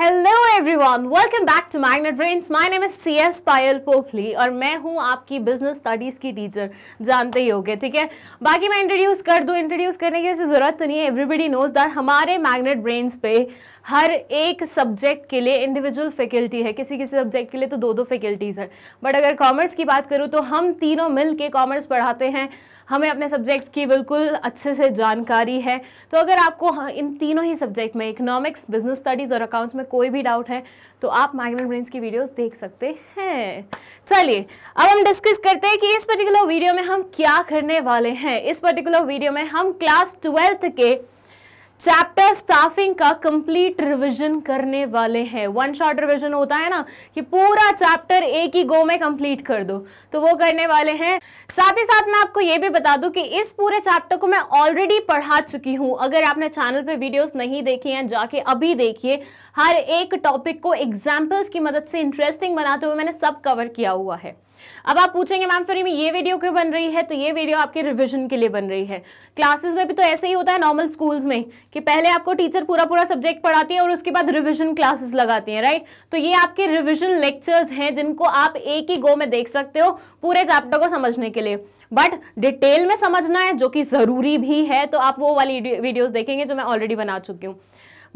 Hello everyone welcome back to Magnet Brains my name is C S Payal Pokhli और मैं हूं आपकी बिजनेस स्टडीज़ की टीचर जानते ही होंगे ठीक है बाकी मैं इंट्रोड्यूस कर दूं इंट्रोड्यूस करने की ऐसी ज़रूरत तो नहीं है एवरीबडी नोज दैट हमारे मैग्नेट ब्रेन्स पे हर एक सब्जेक्ट के लिए इंडिविजुअल फैकल्टी है किसी किसी सब्जेक्ट के लिए तो दो दो फैकल्टीज़ है बट अगर कॉमर्स की बात करूँ तो हम तीनों मिल के कॉमर्स पढ़ाते हैं हमें अपने सब्जेक्ट्स की बिल्कुल अच्छे से जानकारी है तो अगर आपको हाँ, इन तीनों ही सब्जेक्ट में इकोनॉमिक्स बिजनेस स्टडीज़ और अकाउंट्स में कोई भी डाउट है तो आप माइग्रेन ब्रेन की वीडियोस देख सकते हैं चलिए अब हम डिस्कस करते हैं कि इस पर्टिकुलर वीडियो में हम क्या करने वाले हैं इस पर्टिकुलर वीडियो में हम क्लास ट्वेल्थ के चैप्टर स्टाफिंग का कंप्लीट रिवीजन करने वाले हैं वन शॉट रिवीजन होता है ना कि पूरा चैप्टर एक ही गो में कंप्लीट कर दो तो वो करने वाले हैं साथ ही साथ मैं आपको ये भी बता दूं कि इस पूरे चैप्टर को मैं ऑलरेडी पढ़ा चुकी हूं अगर आपने चैनल पे वीडियोस नहीं देखी हैं जाके अभी देखिए हर एक टॉपिक को एग्जाम्पल्स की मदद से इंटरेस्टिंग बनाते हुए मैंने सब कवर किया हुआ है अब आप पूछेंगे मैम फिर ये वीडियो क्यों बन रही है तो ये वीडियो आपके रिविजन के लिए बन रही है क्लासेस में भी तो ऐसे ही होता है नॉर्मल स्कूल्स में कि पहले आपको टीचर पूरा पूरा सब्जेक्ट पढ़ाती है और उसके बाद रिविजन क्लासेस लगाती है राइट तो ये आपके रिविजन लेक्चर्स हैं जिनको आप एक ही गो में देख सकते हो पूरे चैप्टर को समझने के लिए बट डिटेल में समझना है जो कि ज़रूरी भी है तो आप वो वाली वीडियोस देखेंगे जो मैं ऑलरेडी बना चुकी हूँ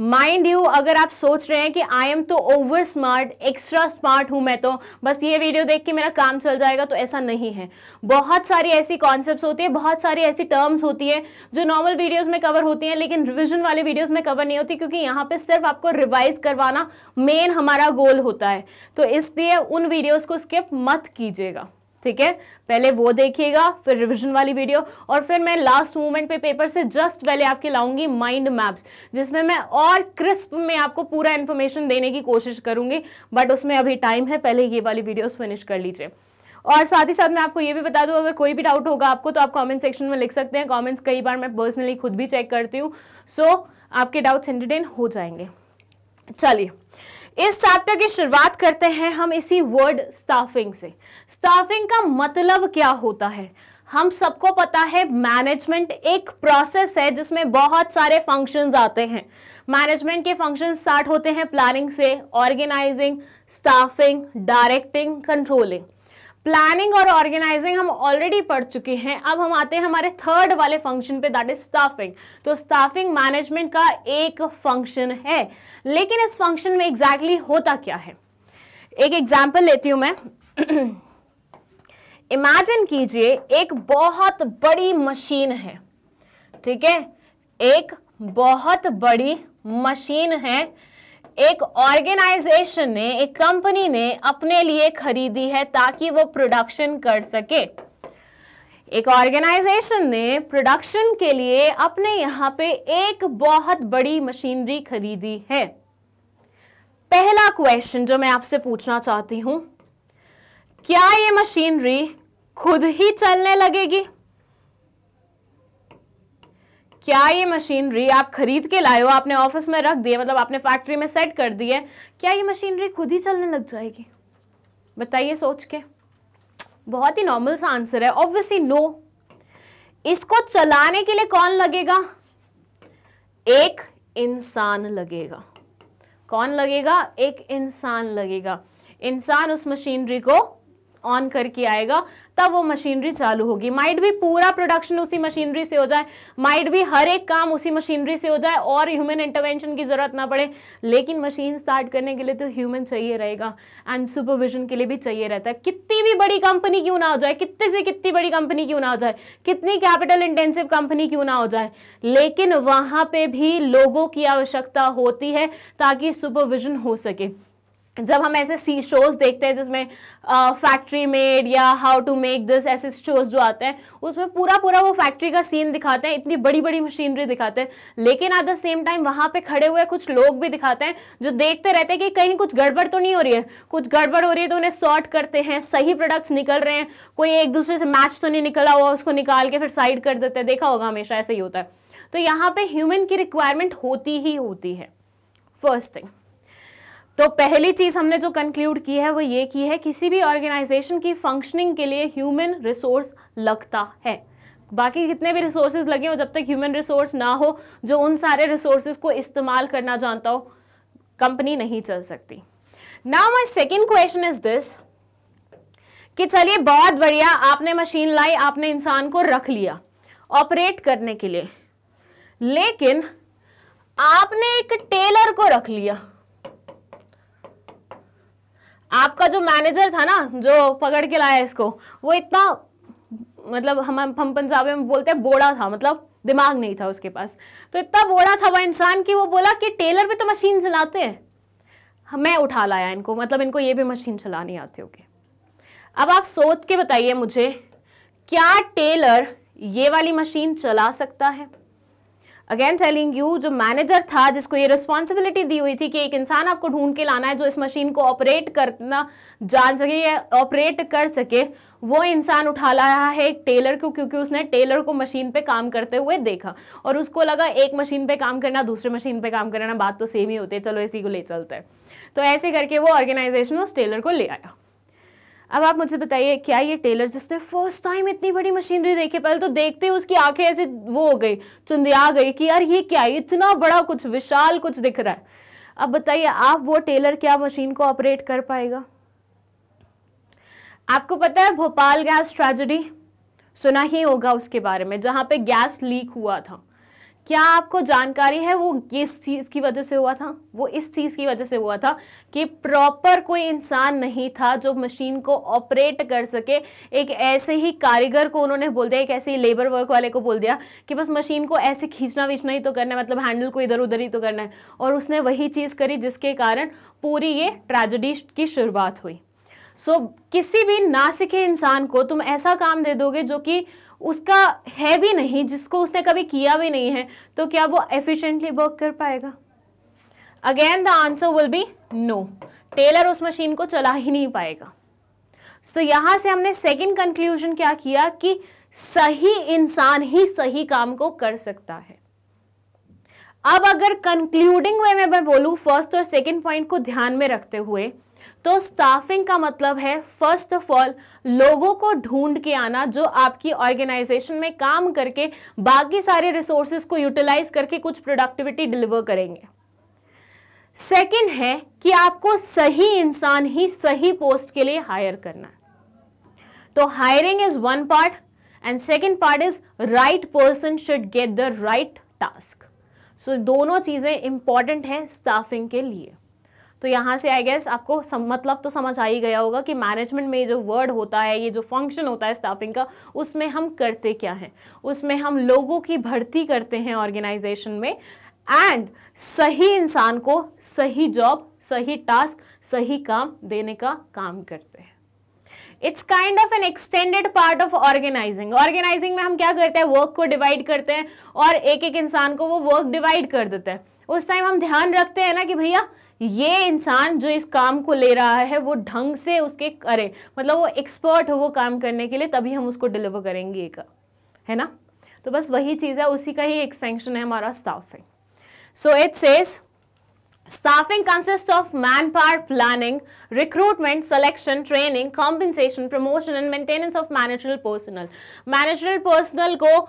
माइंड यू अगर आप सोच रहे हैं कि आई एम तो ओवर स्मार्ट एक्स्ट्रा स्मार्ट हूं मैं तो बस ये वीडियो देख के मेरा काम चल जाएगा तो ऐसा नहीं है बहुत सारी ऐसी कॉन्सेप्ट होती है बहुत सारी ऐसी टर्म्स होती है जो नॉर्मल वीडियोज़ में कवर होती हैं लेकिन रिविजन वाले वीडियोज़ में कवर नहीं होती क्योंकि यहाँ पर सिर्फ आपको रिवाइज करवाना मेन हमारा गोल होता है तो इसलिए उन वीडियोज़ को स्किप मत कीजिएगा ठीक है पहले वो देखिएगा फिर रिवीजन वाली वीडियो और फिर मैं लास्ट मोमेंट पे पेपर से जस्ट पहले आपके लाऊंगी माइंड मैप्स जिसमें मैं और क्रिस्प में आपको पूरा इन्फॉर्मेशन देने की कोशिश करूंगी बट उसमें अभी टाइम है पहले ये वाली वीडियोस फिनिश कर लीजिए और साथ ही साथ मैं आपको ये भी बता दूं अगर कोई भी डाउट होगा आपको तो आप कमेंट सेक्शन में लिख सकते हैं कमेंट्स कई बार मैं पर्सनली खुद भी चेक करती हूँ सो so, आपके डाउट्स एंटरटेन हो जाएंगे चलिए इस चैप्टर की शुरुआत करते हैं हम इसी वर्ड स्टाफिंग से स्टाफिंग का मतलब क्या होता है हम सबको पता है मैनेजमेंट एक प्रोसेस है जिसमें बहुत सारे फंक्शंस आते हैं मैनेजमेंट के फंक्शंस स्टार्ट होते हैं प्लानिंग से organising staffing directing controlling planning और ऑर्गेनाइजिंग हम ऑलरेडी पढ़ चुके हैं अब हम आते हैं हमारे थर्ड वाले फंक्शन पे दैट इज स्टाफिंग तो स्टाफिंग मैनेजमेंट का एक फंक्शन है लेकिन इस फंक्शन में एग्जैक्टली exactly होता क्या है एक एग्जाम्पल लेती हूं मैं इमेजिन कीजिए एक बहुत बड़ी मशीन है ठीक है एक बहुत बड़ी मशीन है एक ऑर्गेनाइजेशन ने एक कंपनी ने अपने लिए खरीदी है ताकि वो प्रोडक्शन कर सके एक ऑर्गेनाइजेशन ने प्रोडक्शन के लिए अपने यहां पे एक बहुत बड़ी मशीनरी खरीदी है पहला क्वेश्चन जो मैं आपसे पूछना चाहती हूं क्या ये मशीनरी खुद ही चलने लगेगी क्या ये मशीनरी आप खरीद के लाए हो आपने ऑफिस में रख दिए मतलब आपने फैक्ट्री में सेट कर दी है क्या ये मशीनरी खुद ही चलने लग जाएगी बताइए सोच के बहुत ही नॉर्मल सा आंसर है ऑब्वियसली नो इसको चलाने के लिए कौन लगेगा एक इंसान लगेगा कौन लगेगा एक इंसान लगेगा इंसान उस मशीनरी को ऑन करके आएगा तब वो मशीनरी चालू होगी माइट भी पूरा प्रोडक्शन उसी मशीनरी से हो जाए माइट भी हर एक काम उसी मशीनरी से हो जाए और ह्यूमन इंटरवेंशन की ज़रूरत ना पड़े लेकिन मशीन स्टार्ट करने के लिए तो ह्यूमन चाहिए रहेगा एंड सुपरविजन के लिए भी चाहिए रहता है कितनी भी बड़ी कंपनी क्यों ना हो जाए कितने से कितनी बड़ी कंपनी क्यों ना हो जाए कितनी कैपिटल इंटेंसिव कंपनी क्यों ना हो जाए लेकिन वहां पर भी लोगों की आवश्यकता होती है ताकि सुपरविजन हो सके जब हम ऐसे सी शोज़ देखते हैं जिसमें फैक्ट्री मेड या हाउ टू मेक दिस ऐसे शोज़ जो आते हैं उसमें पूरा पूरा वो फैक्ट्री का सीन दिखाते हैं इतनी बड़ी बड़ी मशीनरी दिखाते हैं लेकिन एट द सेम टाइम वहाँ पे खड़े हुए कुछ लोग भी दिखाते हैं जो देखते रहते हैं कि कहीं कुछ गड़बड़ तो नहीं हो रही है कुछ गड़बड़ हो रही है तो उन्हें सॉर्ट करते हैं सही प्रोडक्ट्स निकल रहे हैं कोई एक दूसरे से मैच तो नहीं निकला हुआ उसको निकाल के फिर साइड कर देते हैं देखा होगा हमेशा ऐसे ही होता है तो यहाँ पर ह्यूमन की रिक्वायरमेंट होती ही होती है फर्स्ट थिंग तो पहली चीज हमने जो कंक्लूड की है वो ये की है किसी भी ऑर्गेनाइजेशन की फंक्शनिंग के लिए ह्यूमन रिसोर्स लगता है बाकी जितने भी रिसोर्सेज लगे हो जब तक ह्यूमन रिसोर्स ना हो जो उन सारे रिसोर्सेज को इस्तेमाल करना जानता हो कंपनी नहीं चल सकती now my second question is this कि चलिए बहुत बढ़िया आपने मशीन लाई आपने इंसान को रख लिया ऑपरेट करने के लिए लेकिन आपने एक टेलर को रख लिया आपका जो मैनेजर था ना जो पकड़ के लाया इसको वो इतना मतलब हम हम पंजाबी में बोलते हैं बोड़ा था मतलब दिमाग नहीं था उसके पास तो इतना बोड़ा था वह इंसान कि वो बोला कि टेलर भी तो मशीन चलाते हैं हाँ, मैं उठा लाया इनको मतलब इनको ये भी मशीन चलानी आती होगी अब आप सोच के बताइए मुझे क्या टेलर ये वाली मशीन चला सकता है अगेन टेलिंग यू जो मैनेजर था जिसको ये रिस्पॉन्सिबिलिटी दी हुई थी कि एक इंसान आपको ढूंढ के लाना है जो इस मशीन को ऑपरेट करना जान सके या ऑपरेट कर सके वो इंसान उठा लाया है एक टेलर को क्योंकि उसने टेलर को मशीन पे काम करते हुए देखा और उसको लगा एक मशीन पे काम करना दूसरे मशीन पे काम करना बात तो सेम ही होती है चलो इसी को ले चलते हैं तो ऐसे करके वो ऑर्गेनाइजेशन उस टेलर को ले आया अब आप मुझे बताइए क्या ये टेलर जिसने फर्स्ट टाइम इतनी बड़ी मशीनरी देखी पहले तो देखते ही उसकी आंखें ऐसे वो हो गई चुंदिया गई कि यार ये क्या है इतना बड़ा कुछ विशाल कुछ दिख रहा है अब बताइए आप वो टेलर क्या मशीन को ऑपरेट कर पाएगा आपको पता है भोपाल गैस ट्रेजिडी सुना ही होगा उसके बारे में जहां पे गैस लीक हुआ था क्या आपको जानकारी है वो किस चीज़ की वजह से हुआ था वो इस चीज़ की वजह से हुआ था कि प्रॉपर कोई इंसान नहीं था जो मशीन को ऑपरेट कर सके एक ऐसे ही कारीगर को उन्होंने बोल दिया एक ऐसे ही लेबर वर्क वाले को बोल दिया कि बस मशीन को ऐसे खींचना वींचना ही तो करना है मतलब हैंडल को इधर उधर ही तो करना है और उसने वही चीज़ करी जिसके कारण पूरी ये ट्रेजिडी की शुरुआत हुई सो so, किसी भी ना सीखे इंसान को तुम ऐसा काम दे दोगे जो कि उसका है भी नहीं जिसको उसने कभी किया भी नहीं है तो क्या वो एफिशिएंटली वर्क कर पाएगा again the answer will be no tailor उस मशीन को चला ही नहीं पाएगा सो so, यहां से हमने सेकंड कंक्लूजन क्या किया कि सही इंसान ही सही काम को कर सकता है अब अगर कंक्लूडिंग वे में मैं बोलूं फर्स्ट और सेकंड पॉइंट को ध्यान में रखते हुए तो स्टाफिंग का मतलब है फर्स्ट ऑफ ऑल लोगों को ढूंढ के आना जो आपकी ऑर्गेनाइजेशन में काम करके बाकी सारे रिसोर्सेज को यूटिलाइज करके कुछ प्रोडक्टिविटी डिलीवर करेंगे सेकंड है कि आपको सही इंसान ही सही पोस्ट के लिए हायर करना है तो hiring is one part and second part is right person should get the right task so दोनों चीज़ें इंपॉर्टेंट हैं स्टाफिंग के लिए तो यहाँ से आई गेस आपको सम, मतलब तो समझ आ ही गया होगा कि मैनेजमेंट में ये जो वर्ड होता है ये जो फंक्शन होता है स्टाफिंग का उसमें हम करते क्या हैं उसमें हम लोगों की भर्ती करते हैं ऑर्गेनाइजेशन में एंड सही इंसान को सही जॉब सही टास्क सही काम देने का काम करते हैं it's kind of an extended part of organising organising में हम क्या करते हैं वर्क को डिवाइड करते हैं और एक एक इंसान को वो वर्क डिवाइड कर देते हैं उस टाइम हम ध्यान रखते हैं ना कि भैया ये इंसान जो इस काम को ले रहा है वो ढंग से उसके करे मतलब वो एक्सपर्ट हो वो काम करने के लिए तभी हम उसको डिलीवर करेंगे एक है ना तो बस वही चीज़ है उसी का ही एक सेंक्शन है हमारा staffing so it says staffing consist of manpower planning recruitment selection training compensation promotion and maintenance of managerial personnel managerial personnel को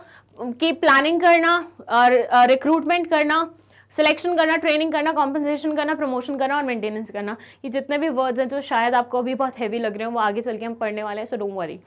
की प्लानिंग करना और रिक्रूटमेंट uh, करना सिलेक्शन करना ट्रेनिंग करना कॉम्पनसेशन करना प्रमोशन करना और मेंटेनेंस करना ये जितने भी वर्ड्स हैं जो शायद आपको अभी बहुत हैवी लग रहे हैं वो आगे चल के हम पढ़ने वाले हैं so don't worry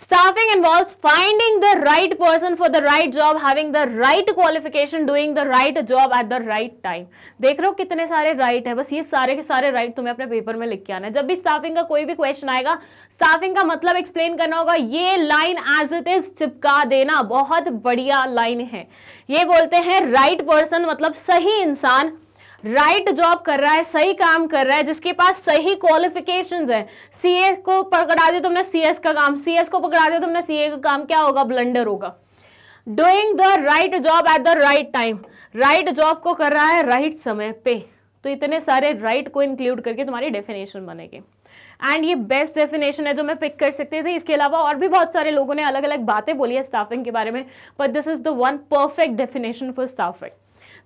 Staffing involves finding the right person for the right job, having the right qualification, doing the right job at the right time. देख रहे हो कितने सारे right है बस ये सारे के सारे right तुम्हें अपने पेपर में लिख के आना है जब भी staffing का कोई भी question आएगा staffing का मतलब explain करना होगा ये line as it is चिपका देना बहुत बढ़िया line है ये बोलते हैं right person मतलब सही इंसान राइट जॉब कर रहा है सही काम कर रहा है जिसके पास सही क्वालिफिकेशन है सीए को पकड़ा दिया तुमने सी का काम सी को पकड़ा दिया तुमने सी का काम क्या होगा ब्लेंडर होगा doing the right job at the right time right job को कर रहा है राइट right समय पे तो इतने सारे राइट right को इंक्लूड करके तुम्हारी डेफिनेशन बनेगी एंड ये बेस्ट डेफिनेशन है जो मैं पिक कर सकती थी इसके अलावा और भी बहुत सारे लोगों ने अलग अलग बातें बोली है स्टाफिंग के बारे में but this is the one perfect definition for staffing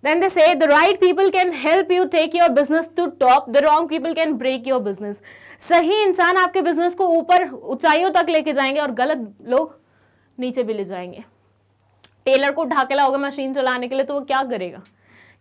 Then they say the right people can help you take your business to top, the wrong people can break your business. sahi insaan aapke business ko upar ऊंचाइयों tak leke jayenge aur galat log niche bhi le jayenge tailor को ढाकेला होगा machine चलाने के लिए तो वो क्या करेगा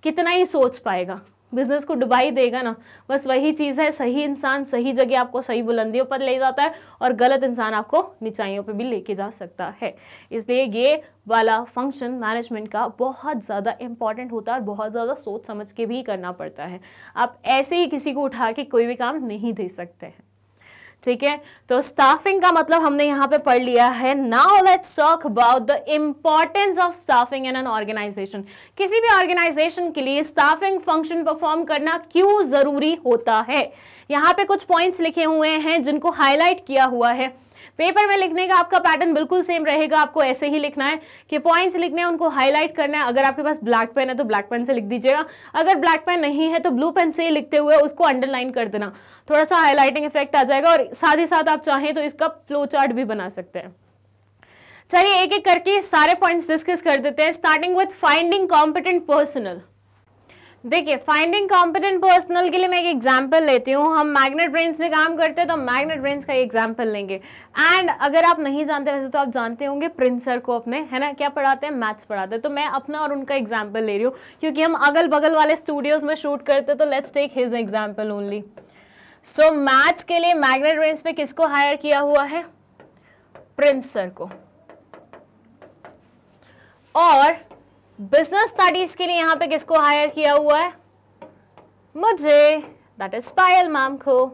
कितना ही सोच पाएगा बिजनेस को डुबाई देगा ना बस वही चीज़ है सही इंसान सही जगह आपको सही बुलंदियों पर ले जाता है और गलत इंसान आपको निचाइयों पर भी लेके जा सकता है इसलिए ये वाला फंक्शन मैनेजमेंट का बहुत ज़्यादा इंपॉर्टेंट होता है और बहुत ज़्यादा सोच समझ के भी करना पड़ता है आप ऐसे ही किसी को उठा के कोई भी काम नहीं दे सकते हैं ठीक है तो स्टाफिंग का मतलब हमने यहाँ पे पढ़ लिया है now let's talk about the importance of staffing in an organisation किसी भी ऑर्गेनाइजेशन के लिए स्टाफिंग फंक्शन परफॉर्म करना क्यों जरूरी होता है यहाँ पे कुछ पॉइंट्स लिखे हुए हैं जिनको हाईलाइट किया हुआ है पेपर में लिखने का आपका पैटर्न बिल्कुल सेम रहेगा आपको ऐसे ही लिखना है कि पॉइंट्स लिखने हैं उनको हाईलाइट करना है अगर आपके पास ब्लैक पेन है तो ब्लैक पेन से लिख दीजिएगा अगर ब्लैक पेन नहीं है तो ब्लू पेन से ही लिखते हुए उसको अंडरलाइन कर देना थोड़ा सा हाईलाइटिंग इफेक्ट आ जाएगा और साथ ही साथ आप चाहें तो इसका फ्लो चार्ट भी बना सकते हैं चलिए एक एक करके सारे पॉइंट्स डिस्कस कर देते हैं starting with finding competent personnel देखिए फाइंडिंग कॉम्पिटेंट पर्सनल के लिए मैं एक एग्जाम्पल लेती हूँ हम मैग्नेट ब्रेन्स में काम करते हैं तो हम मैग्नेट ब्रेन्स का एग्जाम्पल लेंगे एंड अगर आप नहीं जानते वैसे तो आप जानते होंगे प्रिंसर को अपने है ना क्या पढ़ाते हैं मैथ्स पढ़ाते हैं तो मैं अपना और उनका एग्जाम्पल ले रही हूँ क्योंकि हम अगल बगल वाले स्टूडियोज़ में शूट करते तो let's take his example only so maths के लिए मैग्नेट ब्रेन्स में किसको हायर किया हुआ है प्रिंसर को और बिजनेस स्टडीज के लिए यहाँ पे किसको हायर किया हुआ है मुझे दैट इज पायल मैम को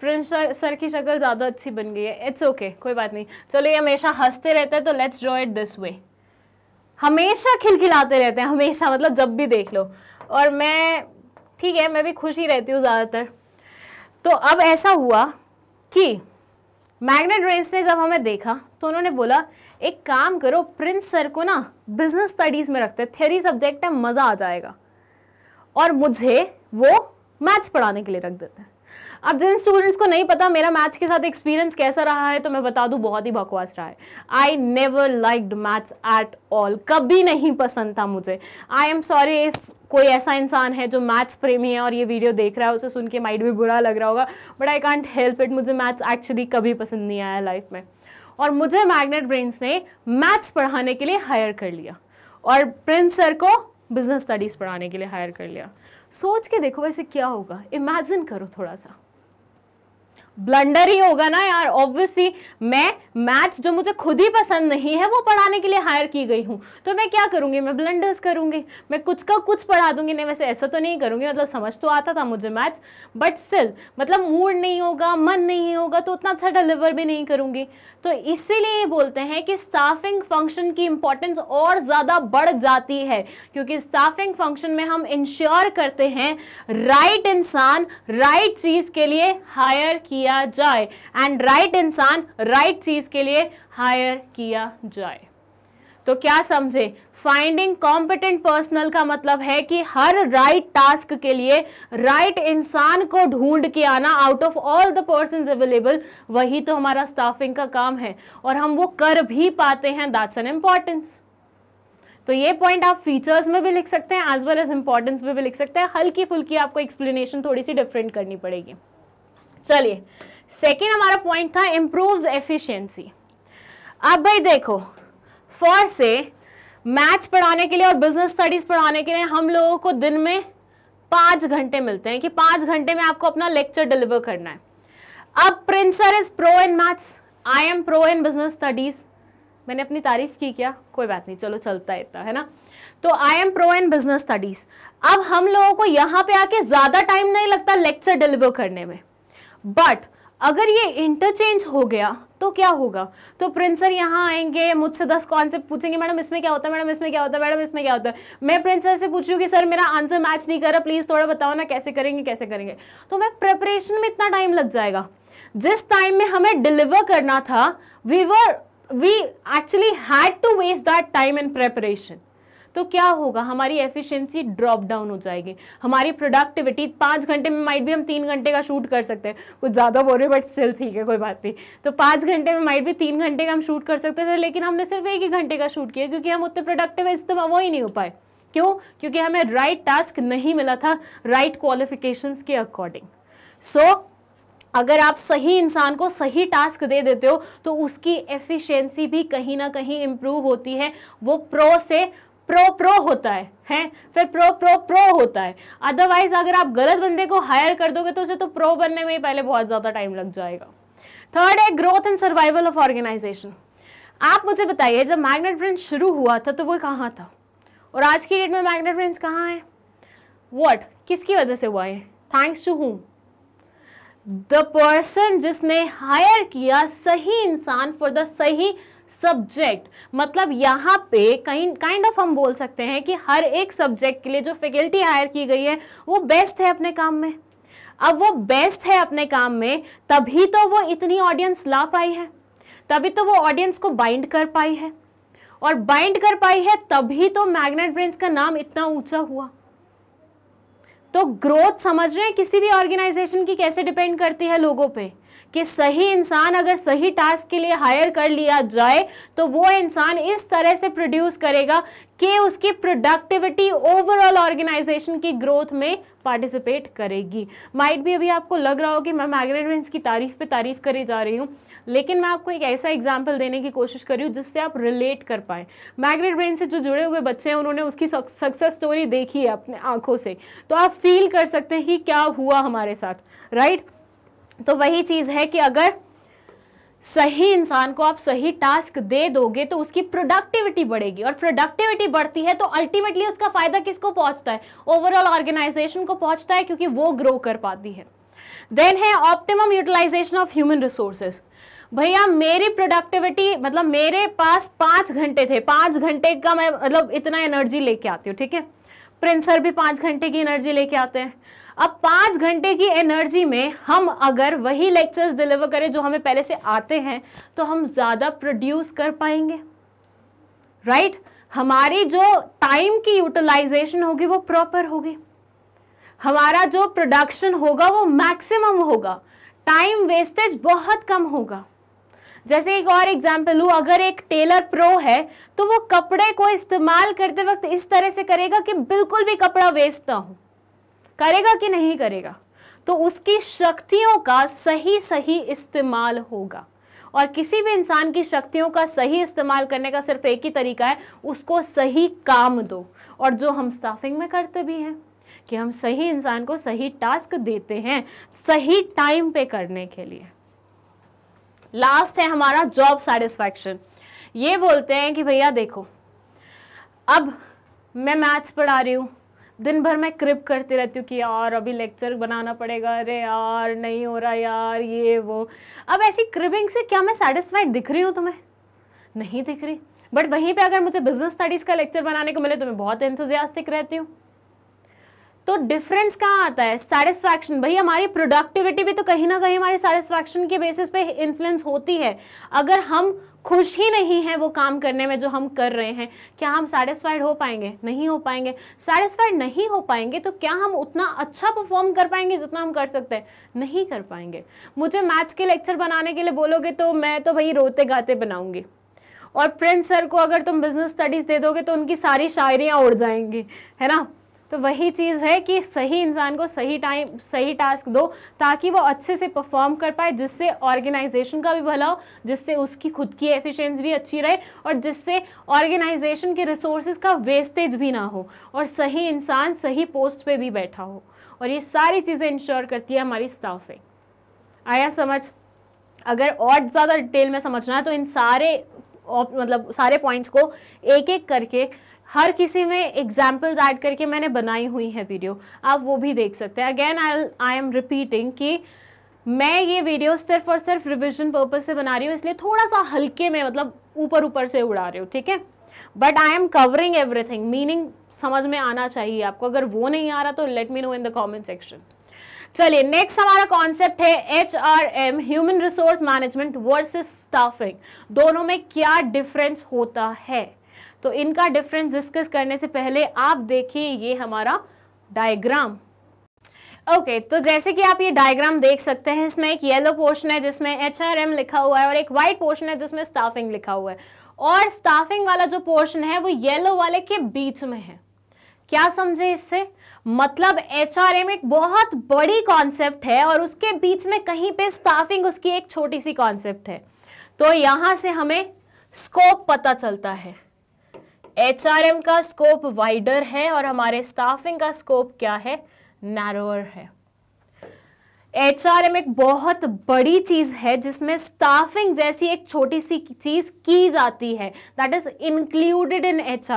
प्रिंस सर सर की शक्ल ज़्यादा अच्छी बन गई है इट्स ओके okay, कोई बात नहीं चलो ये हमेशा हंसते रहते हैं तो let's draw it this way हमेशा खिलखिलाते रहते हैं हमेशा मतलब जब भी देख लो और मैं ठीक है मैं भी खुश ही रहती हूँ ज़्यादातर तो अब ऐसा हुआ कि मैग्नेट रेंस ने जब हमें देखा तो उन्होंने बोला एक काम करो प्रिंस सर को ना बिजनेस स्टडीज़ में रखते थियरी सब्जेक्ट है मज़ा आ जाएगा और मुझे वो मैथ्स पढ़ाने के लिए रख देते हैं अब जिन स्टूडेंट्स को नहीं पता मेरा मैथ्स के साथ एक्सपीरियंस कैसा रहा है तो मैं बता दूं बहुत ही बकवास रहा है I never liked maths at all कभी नहीं पसंद था मुझे आई एम सॉरी इफ कोई ऐसा इंसान है जो मैथ्स प्रेमी है और ये वीडियो देख रहा है उसे सुन के माइंड भी बुरा लग रहा होगा but I can't help it मुझे मैथ्स एक्चुअली कभी पसंद नहीं आया लाइफ में और मुझे मैग्नेट ब्रेन्स ने मैथ्स पढ़ाने के लिए हायर कर लिया और प्रिंस सर को बिजनेस स्टडीज़ पढ़ाने के लिए हायर कर लिया सोच के देखो वैसे क्या होगा इमेजिन करो थोड़ा सा ब्लंडर ही होगा ना यार ऑब्वियसली मैं मैथ्स जो मुझे खुद ही पसंद नहीं है वो पढ़ाने के लिए हायर की गई हूँ तो मैं क्या करूँगी मैं ब्लंडर्स करूँगी मैं कुछ का कुछ पढ़ा दूंगी नहीं वैसे ऐसा तो नहीं करूँगी मतलब समझ तो आता था मुझे मैथ्स बट स्टिल मतलब मूड नहीं होगा मन नहीं होगा तो उतना अच्छा डिलीवर भी नहीं करूँगी तो इसीलिए ये बोलते हैं कि स्टाफिंग फंक्शन की इंपॉर्टेंस और ज़्यादा बढ़ जाती है क्योंकि स्टाफिंग फंक्शन में हम इंश्योर करते हैं राइट इंसान राइट चीज़ के लिए हायर की किया जाए एंड राइट इंसान राइट चीज़ के लिए हायर किया जाए तो क्या समझे फाइंडिंग कॉम्पिटेंट पर्सनल का मतलब है कि हर राइट right टास्क के लिए राइट right इंसान को ढूंढ के आना out of all the person available वही तो हमारा स्टाफिंग का काम है और हम वो कर भी पाते हैं दैट्स एन इम्पॉर्टेंस तो ये पॉइंट आप फीचर्स में भी लिख सकते हैं एज वेल एज इंपॉर्टेंस में भी लिख सकते हैं हल्की फुल्की आपको एक्सप्लेनेशन थोड़ी सी डिफरेंट करनी पड़ेगी चलिए सेकेंड हमारा पॉइंट था इम्प्रूव एफिशियंसी अब भाई देखो फॉर से मैथ्स पढ़ाने के लिए और बिजनेस स्टडीज़ पढ़ाने के लिए हम लोगों को दिन में पाँच घंटे मिलते हैं कि पाँच घंटे में आपको अपना लेक्चर डिलीवर करना है अब Prince sir is pro in maths I am pro in business studies मैंने अपनी तारीफ की क्या कोई बात नहीं चलो चलता है इतना है ना तो I am pro in business studies अब हम लोगों को यहाँ पे आके ज़्यादा टाइम नहीं लगता लेक्चर डिलीवर करने में बट अगर ये इंटरचेंज हो गया तो क्या होगा तो प्रिंसर यहाँ आएंगे मुझसे दस कॉन्सेप्ट पूछेंगे मैडम इसमें क्या होता है मैडम इसमें क्या होता है मैडम इसमें क्या होता है मैं प्रिंसर से पूछ रही हूँ कि सर मेरा आंसर मैच नहीं कर रहा प्लीज़ थोड़ा बताओ ना कैसे करेंगे कैसे करेंगे तो मैं प्रेपरेशन में इतना टाइम लग जाएगा जिस टाइम में हमें डिलीवर करना था we were we actually had to waste that time in preparation तो क्या होगा हमारी एफिशिएंसी ड्रॉप डाउन हो जाएगी हमारी प्रोडक्टिविटी पाँच घंटे में माइट भी हम तीन घंटे का शूट कर सकते हैं कुछ ज़्यादा बोल रहे बट स्टिल ठीक है कोई बात नहीं तो पाँच घंटे में माइट भी तीन घंटे का हम शूट कर सकते थे लेकिन हमने सिर्फ एक ही घंटे का शूट किया क्योंकि हम उतने प्रोडक्टिव इस्तेमाल वो ही नहीं हो पाए क्यों क्योंकि हमें राइट right टास्क नहीं मिला था राइट क्वालिफिकेशंस के अकॉर्डिंग सो so, अगर आप सही इंसान को सही टास्क दे देते हो तो उसकी एफिशिएंसी भी कहीं ना कहीं इम्प्रूव होती है वो प्रो से प्रो प्रो होता है हैं फिर प्रो प्रो प्रो होता है अदरवाइज अगर आप गलत बंदे को हायर कर दोगे तो उसे तो प्रो बनने में ही पहले बहुत ज़्यादा टाइम लग जाएगा थर्ड है growth and survival of organisation आप मुझे बताइए जब मैग्नेट ब्रेंस शुरू हुआ था तो वो कहाँ था और आज की डेट में मैग्नेट फ्रेंड्स कहाँ है वॉट किसकी वजह से हुआ है thanks to whom the person जिसने हायर किया सही इंसान फॉर द सही सब्जेक्ट मतलब यहाँ पे कहीं काइंड ऑफ हम बोल सकते हैं कि हर एक सब्जेक्ट के लिए जो फैकल्टी हायर की गई है वो बेस्ट है अपने काम में अब वो बेस्ट है अपने काम में तभी तो वो इतनी ऑडियंस ला पाई है तभी तो वो ऑडियंस को बाइंड कर पाई है और बाइंड कर पाई है तभी तो मैग्नेट ब्रेंस का नाम इतना ऊंचा हुआ तो ग्रोथ समझ रहे हैं किसी भी ऑर्गेनाइजेशन की कैसे डिपेंड करती है लोगों पे कि सही इंसान अगर सही टास्क के लिए हायर कर लिया जाए तो वो इंसान इस तरह से प्रोड्यूस करेगा कि उसकी प्रोडक्टिविटी ओवरऑल ऑर्गेनाइजेशन की ग्रोथ में पार्टिसिपेट करेगी माइट भी अभी आपको लग रहा हो कि मैं मैग्नेटमेंट्स की तारीफ पे तारीफ करी जा रही हूँ लेकिन मैं आपको एक ऐसा एग्जाम्पल देने की कोशिश कर रही हूँ जिससे आप रिलेट कर पाए मैग्रेड ब्रेन से जो जुड़े हुए बच्चे हैं उन्होंने उसकी सक्सेस स्टोरी देखी है अपने आंखों से तो आप फील कर सकते हैं कि क्या हुआ हमारे साथ राइट right? तो वही चीज़ है कि अगर सही इंसान को आप सही टास्क दे दोगे तो उसकी प्रोडक्टिविटी बढ़ेगी और प्रोडक्टिविटी बढ़ती है तो अल्टीमेटली उसका फायदा किसको पहुंचता है ओवरऑल ऑर्गेनाइजेशन को पहुंचता है क्योंकि वो ग्रो कर पाती है देन है optimum utilisation of human resources भैया मेरी प्रोडक्टिविटी मतलब मेरे पास पाँच घंटे थे पाँच घंटे का मैं मतलब इतना एनर्जी लेके आती हूँ ठीक है प्रिंसर भी पाँच घंटे की एनर्जी लेके आते हैं अब पाँच घंटे की एनर्जी में हम अगर वही लेक्चर्स डिलीवर करें जो हमें पहले से आते हैं तो हम ज़्यादा प्रोड्यूस कर पाएंगे राइट right? हमारी जो टाइम की यूटिलाइजेशन होगी वो प्रॉपर होगी हमारा जो प्रोडक्शन होगा वो मैक्सिमम होगा टाइम वेस्टेज बहुत कम होगा जैसे एक और एग्जाम्पल लूँ अगर एक टेलर प्रो है तो वो कपड़े को इस्तेमाल करते वक्त इस तरह से करेगा कि बिल्कुल भी कपड़ा वेस्ट ना हो करेगा कि नहीं करेगा तो उसकी शक्तियों का सही सही इस्तेमाल होगा और किसी भी इंसान की शक्तियों का सही इस्तेमाल करने का सिर्फ एक ही तरीका है उसको सही काम दो और जो हम स्टाफिंग में करते भी हैं कि हम सही इंसान को सही टास्क देते हैं सही टाइम पे करने के लिए लास्ट है हमारा जॉब सेटिस्फैक्शन ये बोलते हैं कि भैया देखो अब मैं मैथ्स पढ़ा रही हूँ दिन भर मैं क्रिप करती रहती हूँ कि यार अभी लेक्चर बनाना पड़ेगा अरे यार नहीं हो रहा यार ये वो अब ऐसी क्रिबिंग से क्या मैं सेटिस्फाइड दिख रही हूँ तुम्हें नहीं दिख रही बट वहीं पे अगर मुझे बिजनेस स्टडीज़ का लेक्चर बनाने को मिले तो मैं बहुत एंथुजियास्टिक रहती हूँ तो डिफरेंस कहाँ आता है सेटिस्फैक्शन भाई हमारी प्रोडक्टिविटी भी तो कहीं ना कहीं हमारी सेटिस्फैक्शन के बेसिस पे इन्फ्लुएंस होती है अगर हम खुश ही नहीं है वो काम करने में जो हम कर रहे हैं क्या हम सेटिस्फाइड हो पाएंगे नहीं हो पाएंगे सेटिस्फाइड नहीं हो पाएंगे तो क्या हम उतना अच्छा परफॉर्म कर पाएंगे जितना हम कर सकते हैं नहीं कर पाएंगे मुझे मैथ्स के लेक्चर बनाने के लिए बोलोगे तो मैं तो भाई रोते गाते बनाऊँगी और प्रिंस सर को अगर तुम बिजनेस स्टडीज़ दे दोगे तो उनकी सारी शायरियाँ उड़ जाएंगी है ना तो वही चीज़ है कि सही इंसान को सही टाइम सही टास्क दो ताकि वो अच्छे से परफॉर्म कर पाए जिससे ऑर्गेनाइजेशन का भी भला हो जिससे उसकी खुद की एफिशिएंस भी अच्छी रहे और जिससे ऑर्गेनाइजेशन के रिसोर्सेज का वेस्टेज भी ना हो और सही इंसान सही पोस्ट पे भी बैठा हो और ये सारी चीज़ें इंश्योर करती है हमारी स्टाफिंग आया समझ अगर और ज़्यादा डिटेल में समझना है तो इन सारे मतलब सारे पॉइंट्स को एक एक करके हर किसी में एग्जाम्पल्स ऐड करके मैंने बनाई हुई है वीडियो आप वो भी देख सकते हैं again I I am repeating कि मैं ये वीडियो सिर्फ और सिर्फ रिविजन पर्पज से बना रही हूँ इसलिए थोड़ा सा हल्के में मतलब ऊपर ऊपर से उड़ा रही हूँ ठीक है but I am covering everything meaning समझ में आना चाहिए आपको अगर वो नहीं आ रहा तो let me know in the comment section चलिए नेक्स्ट हमारा कॉन्सेप्ट है H R M human resource management versus staffing दोनों में क्या डिफरेंस होता है तो इनका डिफरेंस डिस्कस करने से पहले आप देखिए ये हमारा डायग्राम ओके okay, तो जैसे कि आप ये डायग्राम देख सकते हैं इसमें एक येलो पोर्शन है जिसमें एच आर एम लिखा हुआ है और एक व्हाइट पोर्शन है जिसमें स्टाफिंग लिखा हुआ है और स्टाफिंग वाला जो पोर्शन है वो येलो वाले के बीच में है क्या समझे इससे मतलब एच आर एम एक बहुत बड़ी कॉन्सेप्ट है और उसके बीच में कहीं पे स्टाफिंग उसकी एक छोटी सी कॉन्सेप्ट है तो यहां से हमें स्कोप पता चलता है एचआरएम का स्कोप वाइडर है और हमारे स्टाफिंग का स्कोप क्या है नैरोअर है एच एक बहुत बड़ी चीज़ है जिसमें स्टाफिंग जैसी एक छोटी सी चीज़ की जाती है that is included in H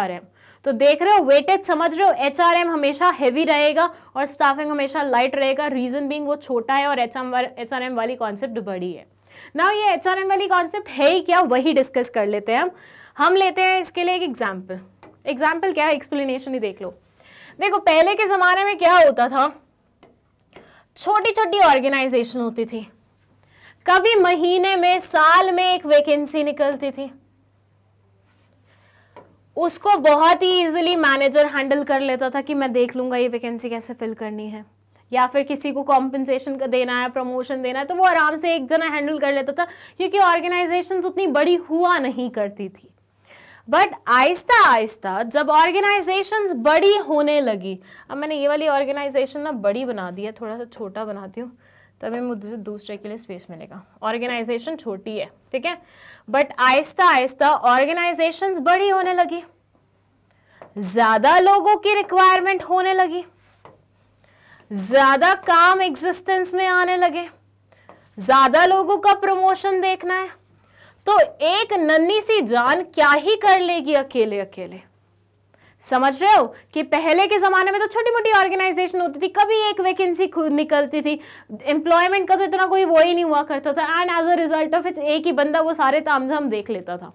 तो देख रहे हो वेटेज समझ रहे हो एच हमेशा हैवी रहेगा और स्टाफिंग हमेशा लाइट रहेगा रीज़न बीइंग वो छोटा है और एच आर एम वाली कॉन्सेप्ट बड़ी है ना ये एच वाली कॉन्सेप्ट है ही क्या वही डिस्कस कर लेते हैं हम हम लेते हैं इसके लिए एक एग्जाम्पल एग्जाम्पल क्या है एक्सप्लेनेशन ही देख लो देखो पहले के ज़माने में क्या होता था छोटी छोटी ऑर्गेनाइजेशन होती थी कभी महीने में साल में एक वैकेंसी निकलती थी उसको बहुत ही इजीली मैनेजर हैंडल कर लेता था कि मैं देख लूंगा ये वैकेंसी कैसे फिल करनी है या फिर किसी को कॉम्पनसेशन देना है प्रमोशन देना है तो वो आराम से एक जना हैंडल कर लेता था क्योंकि ऑर्गेनाइजेशंस उतनी बड़ी हुआ नहीं करती थी बट आहिस्ता आहिस्ता जब ऑर्गेनाइजेशन बड़ी होने लगी अब मैंने ये वाली ऑर्गेनाइजेशन ना बड़ी बना दी है थोड़ा सा छोटा बनाती हूँ तभी मुझे दूसरे के लिए स्पेस मिलेगा ऑर्गेनाइजेशन छोटी है ठीक है बट आहिस्ता आहिस्ता ऑर्गेनाइजेशन बड़ी होने लगी ज़्यादा लोगों की रिक्वायरमेंट होने लगी ज़्यादा काम एग्जिस्टेंस में आने लगे ज़्यादा लोगों का प्रमोशन देखना है तो एक नन्ही सी जान क्या ही कर लेगी अकेले अकेले समझ रहे हो कि पहले के ज़माने में तो छोटी मोटी ऑर्गेनाइजेशन होती थी कभी एक वैकेंसी निकलती थी एम्प्लॉयमेंट का तो इतना कोई वो ही नहीं हुआ करता था and as a result of its एक ही बंदा वो सारे तामझाम देख लेता था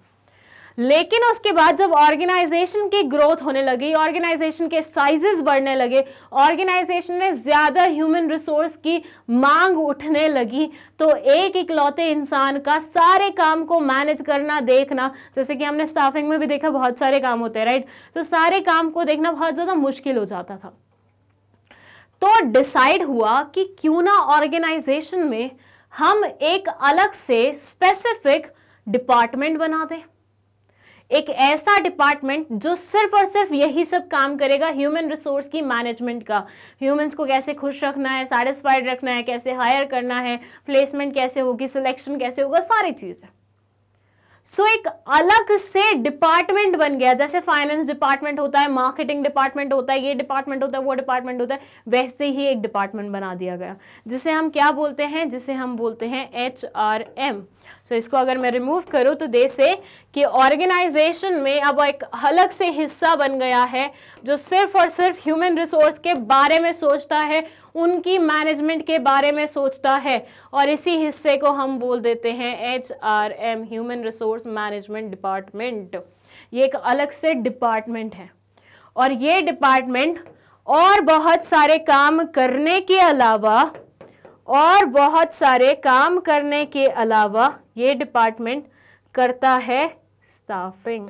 लेकिन उसके बाद जब ऑर्गेनाइजेशन की ग्रोथ होने लगी ऑर्गेनाइजेशन के साइजेस बढ़ने लगे ऑर्गेनाइजेशन में ज़्यादा ह्यूमन रिसोर्स की मांग उठने लगी तो एक इकलौते इंसान का सारे काम को मैनेज करना देखना जैसे कि हमने स्टाफिंग में भी देखा बहुत सारे काम होते हैं राइट तो सारे काम को देखना बहुत ज़्यादा मुश्किल हो जाता था तो डिसाइड हुआ कि क्यों ना ऑर्गेनाइजेशन में हम एक अलग से स्पेसिफिक डिपार्टमेंट बना दें एक ऐसा डिपार्टमेंट जो सिर्फ और सिर्फ यही सब काम करेगा ह्यूमन रिसोर्स की मैनेजमेंट का ह्यूमंस को कैसे खुश रखना है सेटिस्फाइड रखना है कैसे हायर करना है प्लेसमेंट कैसे होगी सिलेक्शन कैसे होगा सारी चीज़ें सो so, एक अलग से डिपार्टमेंट बन गया जैसे फाइनेंस डिपार्टमेंट होता है मार्केटिंग डिपार्टमेंट होता है ये डिपार्टमेंट होता है वो डिपार्टमेंट होता है वैसे ही एक डिपार्टमेंट बना दिया गया जिसे हम क्या बोलते हैं जिसे हम बोलते हैं H R M so so, इसको अगर मैं रिमूव करूँ तो दे से कि ऑर्गेनाइजेशन में अब एक अलग से हिस्सा बन गया है जो सिर्फ और सिर्फ ह्यूमन रिसोर्स के बारे में सोचता है उनकी मैनेजमेंट के बारे में सोचता है और इसी हिस्से को हम बोल देते हैं H R M human resource management department ये एक अलग से डिपार्टमेंट है और ये डिपार्टमेंट और बहुत सारे काम करने के अलावा और बहुत सारे काम करने के अलावा ये डिपार्टमेंट करता है स्टाफिंग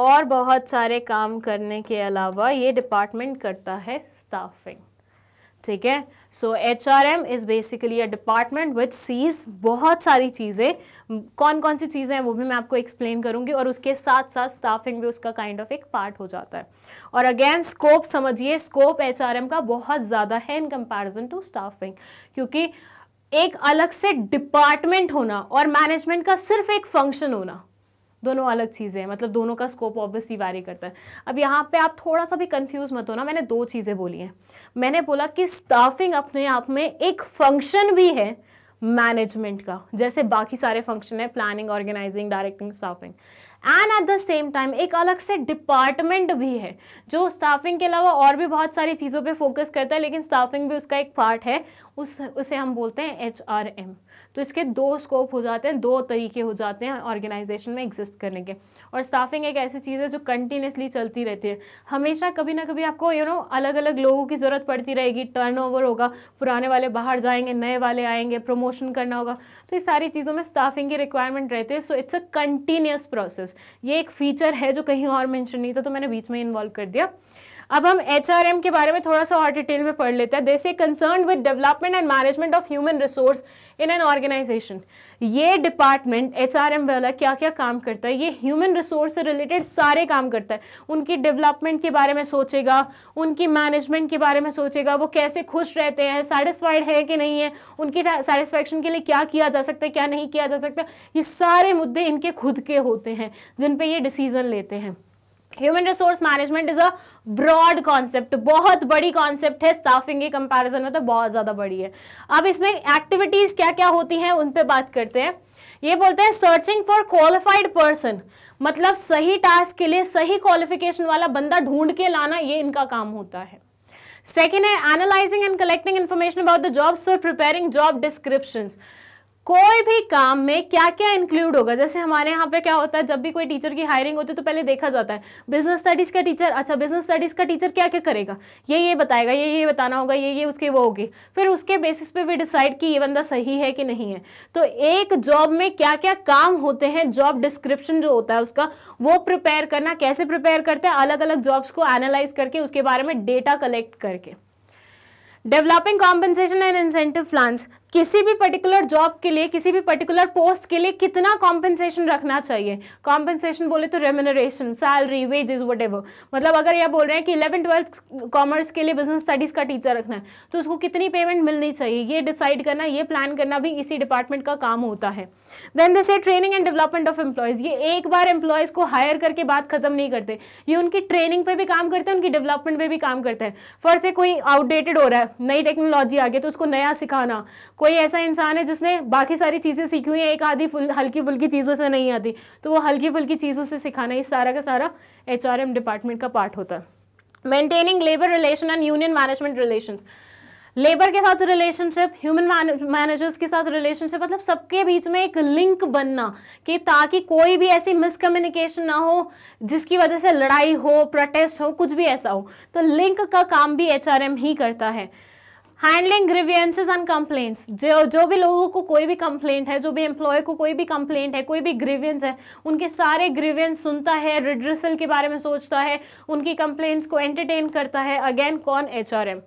और बहुत सारे काम करने के अलावा ये डिपार्टमेंट करता है स्टाफिंग ठीक है so H R M is basically a department which sees बहुत सारी चीज़ें कौन कौन सी चीज़ें हैं वो भी मैं आपको एक्सप्लेन करूँगी और उसके साथ साथ स्टाफिंग भी उसका काइंड ऑफ एक पार्ट हो जाता है और अगेन स्कोप समझिए स्कोप एच आर एम का बहुत ज़्यादा है इन कंपेरिजन टू स्टाफिंग क्योंकि एक अलग से डिपार्टमेंट होना और मैनेजमेंट का सिर्फ एक फंक्शन होना दोनों अलग चीज़ें हैं मतलब दोनों का स्कोप ऑब्वियसली वैरी करता है अब यहाँ पे आप थोड़ा सा भी कंफ्यूज मत हो ना मैंने दो चीज़ें बोली हैं मैंने बोला कि स्टाफिंग अपने आप में एक फंक्शन भी है मैनेजमेंट का जैसे बाकी सारे फंक्शन है planning organising directing staffing and at the same time एक अलग से डिपार्टमेंट भी है जो स्टाफिंग के अलावा और भी बहुत सारी चीज़ों पे फोकस करता है लेकिन स्टाफिंग भी उसका एक पार्ट है उस उसे हम बोलते हैं एच आर एम तो इसके दो स्कोप हो जाते हैं दो तरीके हो जाते हैं ऑर्गेनाइजेशन में एग्जिस्ट करने के और स्टाफिंग एक ऐसी चीज़ है जो कंटिन्यूसली चलती रहती है हमेशा कभी ना कभी आपको यू नो अलग अलग लोगों की ज़रूरत पड़ती रहेगी टर्न होगा पुराने वाले बाहर जाएंगे नए वाले आएंगे प्रमोशन करना होगा तो ये सारी चीज़ों में स्टाफिंग की रिक्वायरमेंट रहती है so it's a continuous process ये एक फीचर है जो कहीं और मैंशन नहीं था तो मैंने बीच में इन्वॉल्व कर दिया अब हम एच के बारे में थोड़ा सा और डिटेल में पढ़ लेते हैं a concern with development and management of human resource in an organisation ये डिपार्टमेंट एच वाला क्या क्या काम करता है ये ह्यूमन रिसोर्स से रिलेटेड सारे काम करता है उनकी डेवलपमेंट के बारे में सोचेगा उनकी मैनेजमेंट के बारे में सोचेगा वो कैसे खुश रहते हैं सेटिस्फाइड है कि नहीं है उनकी सेटिस्फैक्शन के लिए क्या किया जा सकता है क्या नहीं किया जा सकता ये सारे मुद्दे इनके खुद के होते हैं जिन पर ये डिसीज़न लेते हैं human resource management is a broad concept बहुत बड़ी कॉन्सेप्ट है स्टाफिंग के कंपैरिजन में तो बहुत ज़्यादा बड़ी है अब इसमें एक्टिविटीज़ क्या क्या होती हैं उन पे बात करते हैं ये बोलते हैं सर्चिंग फॉर क्वालिफाइड पर्सन मतलब सही टास्क के लिए सही क्वालिफिकेशन वाला बंदा ढूंढ के लाना ये इनका काम होता है सेकेंड है analysing and collecting information about the jobs for preparing job descriptions कोई भी काम में क्या क्या इंक्लूड होगा जैसे हमारे यहाँ पे क्या होता है जब भी कोई टीचर की हायरिंग होती है तो पहले देखा जाता है बिजनेस स्टडीज का टीचर अच्छा बिजनेस स्टडीज का टीचर क्या क्या करेगा ये ये बताएगा ये ये बताना होगा ये ये उसके वो होगी फिर उसके बेसिस पे भी डिसाइड कि ये बंदा सही है कि नहीं है तो एक जॉब में क्या क्या काम होते हैं जॉब डिस्क्रिप्शन जो होता है उसका वो प्रिपेयर करना कैसे प्रिपेयर करते हैं अलग अलग जॉब्स को एनालाइज करके उसके बारे में डेटा कलेक्ट करके developing compensation and incentive plans किसी भी पर्टिकुलर जॉब के लिए किसी भी पर्टिकुलर पोस्ट के लिए कितना कॉम्पेंसेशन रखना चाहिए कॉम्पेंसेशन बोले तो रेम्यूनरेशन सैलरी वेजेस वट मतलब अगर यह बोल रहे हैं कि इलेवन ट्वेल्थ कॉमर्स के लिए बिजनेस स्टडीज़ का टीचर रखना है तो उसको कितनी पेमेंट मिलनी चाहिए ये डिसाइड करना ये प्लान करना भी इसी डिपार्टमेंट का काम होता है then this training and development of employees ये एक बार एम्प्लॉयज़ को हायर करके बात खत्म नहीं करते ये उनकी ट्रेनिंग पे भी काम करते हैं उनकी डेवलपमेंट पे भी काम करते हैं फर्स्ट से कोई आउटडेटेड हो रहा है नई टेक्नोलॉजी आ गई तो उसको नया सिखाना कोई ऐसा इंसान है जिसने बाकी सारी चीज़ें सीखी हुई हैं एक आधी फुल हल्की फुल्की चीज़ों से नहीं आती तो वो हल्की फुल्की चीज़ों से सिखाना ही सारा का सारा एच डिपार्टमेंट का पार्ट होता है maintaining labour relation and union management relation labour के साथ रिलेशनशिप ह्यूमन मैनेजर्स के साथ रिलेशनशिप मतलब सबके बीच में एक लिंक बनना कि ताकि कोई भी ऐसी मिसकम्युनिकेशन ना हो जिसकी वजह से लड़ाई हो प्रोटेस्ट हो कुछ भी ऐसा हो तो लिंक का काम भी एचआरएम ही करता है हैंडलिंग ग्रीवियंसेज एंड कंप्लेंट्स जो जो भी लोगों को कोई भी कंप्लेंट है जो भी एम्प्लॉय को कोई भी कंप्लेंट है कोई भी ग्रीवियंस है उनके सारे ग्रीवियंस सुनता है रिड्रेसल के बारे में सोचता है उनकी कंप्लेंट्स को एंटरटेन करता है अगेन कौन H R M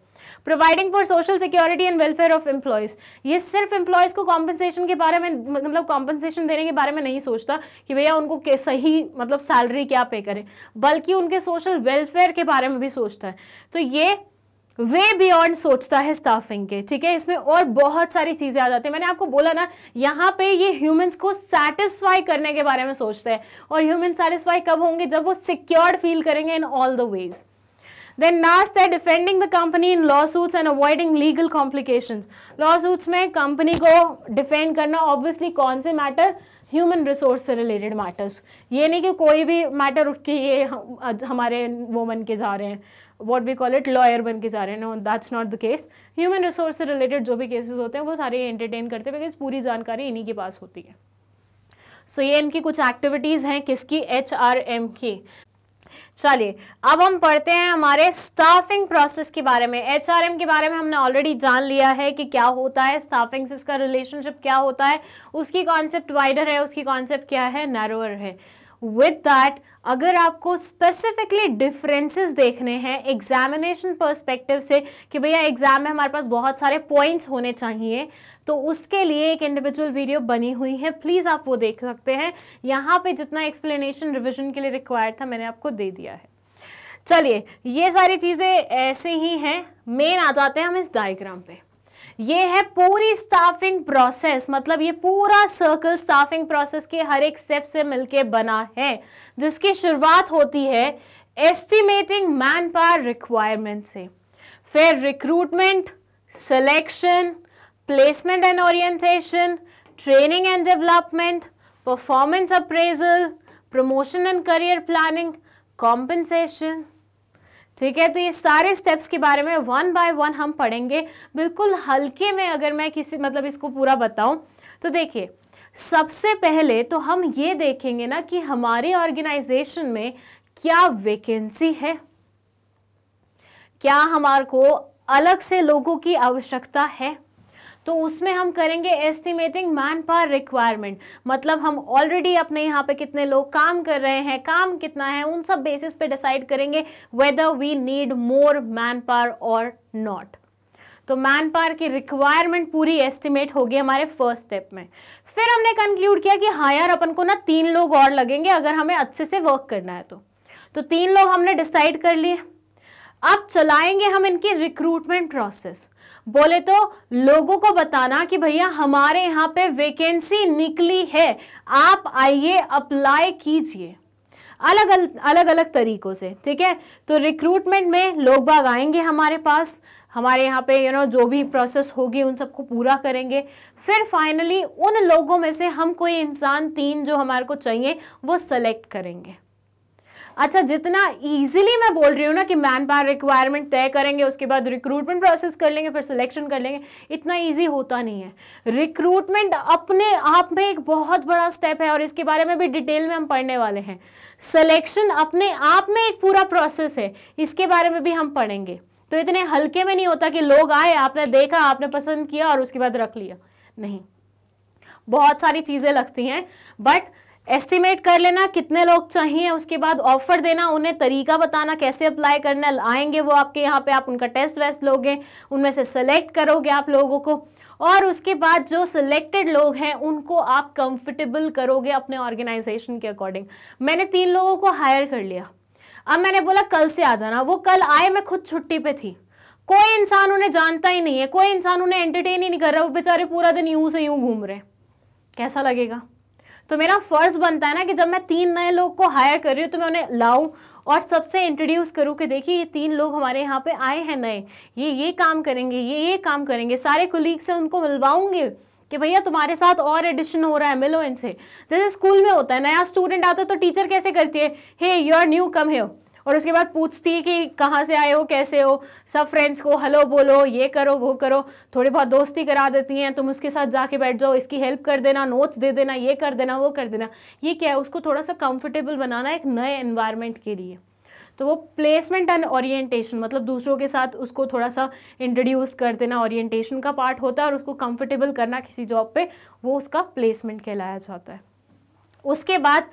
providing for social security and welfare of employees ये सिर्फ एम्प्लॉयज़ को कॉम्पनसेशन के बारे में मतलब कॉम्पनसेशन देने के बारे में नहीं सोचता कि भैया उनको सही मतलब सैलरी क्या पे करें बल्कि उनके सोशल वेलफेयर के बारे में भी सोचता है तो ये वे बियॉन्ड सोचता है स्टाफिंग के ठीक है इसमें और बहुत सारी चीज़ें आ जाती है मैंने आपको बोला ना यहाँ पे ये ह्यूमंस को सेटिस्फाई करने के बारे में सोचते हैं और ह्यूमन सेटिस्फाई कब होंगे जब वो सिक्योर्ड फील करेंगे in all the ways then last है defending the company in lawsuits and avoiding legal complication lawsuits में कंपनी को डिफेंड करना ऑब्वियसली कौन से मैटर ह्यूमन रिसोर्स से रिलेटेड मैटर्स ये नहीं कि कोई भी मैटर उठ के ये हमारे वोमन के जा रहे हैं what we call it lawyer बन के जा रहे हैं no that's not the case human resource से रिलेटेड जो भी केसेस होते हैं वो सारे एंटरटेन करते हैं बिकॉज पूरी जानकारी इन्हीं के पास होती है सो so, ये इनकी कुछ एक्टिविटीज़ हैं किसकी एच आर एम की चलिए अब हम पढ़ते हैं हमारे स्टाफिंग प्रोसेस के बारे में एच आर एम के बारे में हमने ऑलरेडी जान लिया है कि क्या होता है स्टाफिंग से इसका रिलेशनशिप क्या होता है उसकी कॉन्सेप्ट वाइडर है उसकी कॉन्सेप्ट क्या है नैरोअर है विथ दैट अगर आपको स्पेसिफिकली डिफरेंसेस देखने हैं एग्जामिनेशन पर्सपेक्टिव से कि भैया एग्जाम में हमारे पास बहुत सारे पॉइंट्स होने चाहिए तो उसके लिए एक इंडिविजुअल वीडियो बनी हुई है प्लीज़ आप वो देख सकते हैं यहाँ पे जितना एक्सप्लेनेशन रिविजन के लिए रिक्वायर्ड था मैंने आपको दे दिया है चलिए ये सारी चीज़ें ऐसे ही हैं मेन आ जाते हैं हम इस डायग्राम पे ये है पूरी स्टाफिंग प्रोसेस मतलब ये पूरा सर्कल स्टाफिंग प्रोसेस के हर एक स्टेप से मिलके बना है जिसकी शुरुआत होती है एस्टिमेटिंग मैन पावर रिक्वायरमेंट से फिर recruitment selection placement and orientation training and development performance appraisal promotion and career planning compensation ठीक है तो ये सारे स्टेप्स के बारे में वन बाय वन हम पढ़ेंगे बिल्कुल हल्के में अगर मैं किसी मतलब इसको पूरा बताऊं तो देखिए सबसे पहले तो हम ये देखेंगे ना कि हमारे ऑर्गेनाइजेशन में क्या वैकेंसी है क्या हमारे को अलग से लोगों की आवश्यकता है तो उसमें हम करेंगे एस्टिमेटिंग मैन पावर रिक्वायरमेंट मतलब हम ऑलरेडी अपने यहाँ पे कितने लोग काम कर रहे हैं काम कितना है उन सब बेसिस पे डिसाइड करेंगे whether we need more manpower और नॉट तो मैन पावर की रिक्वायरमेंट पूरी एस्टिमेट होगी हमारे फर्स्ट स्टेप में फिर हमने कंक्लूड किया कि हाँ यार अपन को ना तीन लोग और लगेंगे अगर हमें अच्छे से वर्क करना है तो तो तीन लोग हमने डिसाइड कर लिए अब चलाएंगे हम इनकी रिक्रूटमेंट प्रोसेस बोले तो लोगों को बताना कि भैया हमारे यहाँ पे वैकेंसी निकली है आप आइए अप्लाई कीजिए अलग अलग अलग अलग तरीक़ों से ठीक है तो रिक्रूटमेंट में लोग बाग आएंगे हमारे पास हमारे यहाँ पे यू you नो know, जो भी प्रोसेस होगी उन सबको पूरा करेंगे फिर फाइनली उन लोगों में से हम कोई इंसान तीन जो हमारे को चाहिए वो सेलेक्ट करेंगे अच्छा जितना ईजिली मैं बोल रही हूँ ना कि मैन पावर रिक्वायरमेंट तय करेंगे उसके बाद रिक्रूटमेंट प्रोसेस कर लेंगे फिर सिलेक्शन कर लेंगे इतना ईजी होता नहीं है रिक्रूटमेंट अपने आप में एक बहुत बड़ा स्टेप है और इसके बारे में भी डिटेल में हम पढ़ने वाले हैं सिलेक्शन अपने आप में एक पूरा प्रोसेस है इसके बारे में भी हम पढ़ेंगे तो इतने हल्के में नहीं होता कि लोग आए आपने देखा आपने पसंद किया और उसके बाद रख लिया नहीं बहुत सारी चीज़ें लगती हैं बट एस्टिमेट कर लेना कितने लोग चाहिए उसके बाद ऑफर देना उन्हें तरीका बताना कैसे अप्लाई करना आएंगे वो आपके यहाँ पे आप उनका टेस्ट वेस्ट लोगे उनमें से सेलेक्ट करोगे आप लोगों को और उसके बाद जो सिलेक्टेड लोग हैं उनको आप कंफर्टेबल करोगे अपने ऑर्गेनाइजेशन के अकॉर्डिंग मैंने तीन लोगों को हायर कर लिया अब मैंने बोला कल से आ जाना वो कल आए मैं खुद छुट्टी पे थी कोई इंसान उन्हें जानता ही नहीं है कोई इंसान उन्हें एंटरटेन ही नहीं कर रहा वो बेचारे पूरा दिन यूं से यूं घूम रहे कैसा लगेगा तो मेरा फ़र्ज़ बनता है ना कि जब मैं तीन नए लोग को हायर कर रही हूँ तो मैं उन्हें लाऊँ और सबसे इंट्रोड्यूस करूँ कि देखिए ये तीन लोग हमारे यहाँ पे आए हैं नए ये ये काम करेंगे ये ये काम करेंगे सारे कुलीग से उनको मिलवाऊंगे कि भैया तुम्हारे साथ और एडिशन हो रहा है मिलो इनसे जैसे स्कूल में होता है नया स्टूडेंट आता है तो टीचर कैसे करती है hey you are newcomer hey और उसके बाद पूछती कि कहाँ से आए हो कैसे हो सब फ्रेंड्स को हेलो बोलो ये करो वो करो थोड़ी बहुत दोस्ती करा देती हैं तुम उसके साथ जाके बैठ जाओ इसकी हेल्प कर देना नोट्स दे देना ये कर देना वो कर देना ये क्या है उसको थोड़ा सा कंफर्टेबल बनाना एक नए इन्वायरमेंट के लिए तो वो प्लेसमेंट एंड ओरिएंटेशन मतलब दूसरों के साथ उसको थोड़ा सा इंट्रोड्यूस कर देना ओरिएंटेशन का पार्ट होता है और उसको कंफर्टेबल करना किसी जॉब पे वो उसका प्लेसमेंट कहलाया जाता है उसके बाद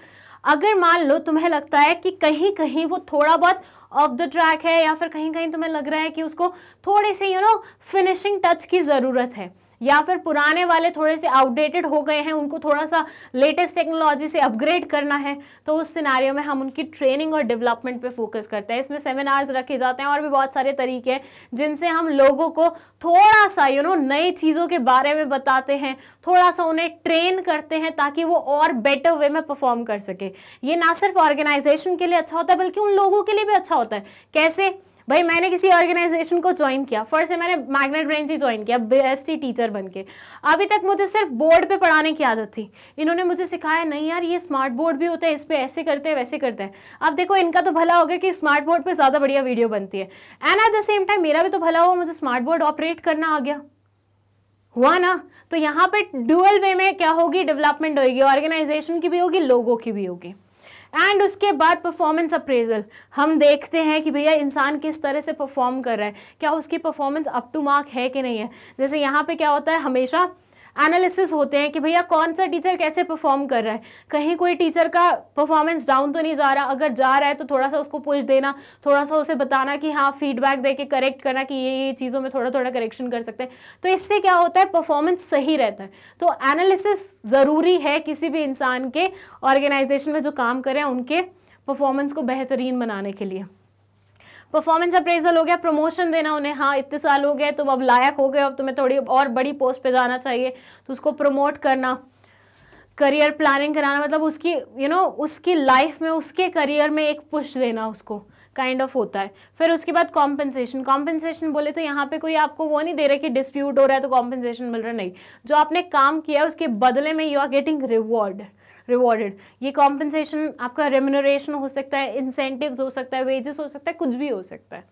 अगर मान लो तुम्हें लगता है कि कहीं कहीं वो थोड़ा बहुत ऑफ द ट्रैक है या फिर कहीं कहीं तुम्हें लग रहा है कि उसको थोड़ी सी यू नो फिनिशिंग टच की ज़रूरत है या फिर पुराने वाले थोड़े से आउटडेटेड हो गए हैं उनको थोड़ा सा लेटेस्ट टेक्नोलॉजी से अपग्रेड करना है तो उस सिनारियों में हम उनकी ट्रेनिंग और डेवलपमेंट पर फोकस करते हैं इसमें सेमिनार्स रखे जाते हैं और भी बहुत सारे तरीके हैं जिनसे हम लोगों को थोड़ा सा यू नो नई चीज़ों के बारे में बताते हैं थोड़ा सा उन्हें ट्रेन करते हैं ताकि वो और बेटर वे में परफॉर्म कर सके ये ना सिर्फ ऑर्गेनाइजेशन के लिए अच्छा होता है बल्कि उन लोगों के लिए भी अच्छा होता है कैसे भाई मैंने किसी ऑर्गेनाइजेशन को ज्वाइन किया फर्स्ट से मैंने मैग्नेट ब्रेन से ज्वाइन किया बेस्ट टीचर बन के अभी तक मुझे सिर्फ बोर्ड पे पढ़ाने की आदत थी इन्होंने मुझे सिखाया नहीं यार ये स्मार्ट बोर्ड भी होता है इस पर ऐसे करते हैं वैसे करते हैं अब देखो इनका तो भला हो गया कि स्मार्ट बोर्ड पर ज़्यादा बढ़िया वीडियो बनती है and at the same time मेरा भी तो भला हुआ मुझे स्मार्ट बोर्ड ऑपरेट करना आ गया हुआ ना तो यहाँ पर डुअल वे में क्या होगी डेवलपमेंट होगी ऑर्गेनाइजेशन की भी होगी लोगों की भी होगी एंड उसके बाद परफॉर्मेंस अप्रेजल हम देखते हैं कि भैया इंसान किस तरह से परफॉर्म कर रहा है क्या उसकी परफॉर्मेंस अप टू मार्क है कि नहीं है जैसे यहाँ पे क्या होता है हमेशा एनालिसिस होते हैं कि भैया कौन सा टीचर कैसे परफॉर्म कर रहा है कहीं कोई टीचर का परफॉर्मेंस डाउन तो नहीं जा रहा अगर जा रहा है तो थोड़ा सा उसको पूछ देना थोड़ा सा उसे बताना कि हाँ फीडबैक दे के करेक्ट करना कि ये ये चीज़ों में थोड़ा थोड़ा करेक्शन कर सकते हैं तो इससे क्या होता है परफॉर्मेंस सही रहता है तो एनालिसिस ज़रूरी है किसी भी इंसान के ऑर्गेनाइजेशन में जो काम करें उनके परफॉर्मेंस को बेहतरीन बनाने के लिए परफॉर्मेंस अप्रेजल हो गया प्रमोशन देना उन्हें हाँ इतने साल हो गए तुम अब लायक हो गए अब तुम्हें थोड़ी और बड़ी पोस्ट पे जाना चाहिए तो उसको प्रमोट करना करियर प्लानिंग कराना मतलब उसकी यू you नो know, उसकी लाइफ में उसके करियर में एक पुश देना उसको काइंड kind ऑफ of होता है फिर उसके बाद कॉम्पेंसेशन कॉम्पेंसेशन बोले तो यहाँ पे कोई आपको वो नहीं दे रहा कि डिस्प्यूट हो रहा है तो कॉम्पनसेशन मिल रहा नहीं जो आपने काम किया है उसके बदले में you are getting reward rewarded ये कॉम्पनसेशन आपका रेमोनोरेशन हो सकता है इंसेंटिव हो सकता है वेजेस हो सकता है कुछ भी हो सकता है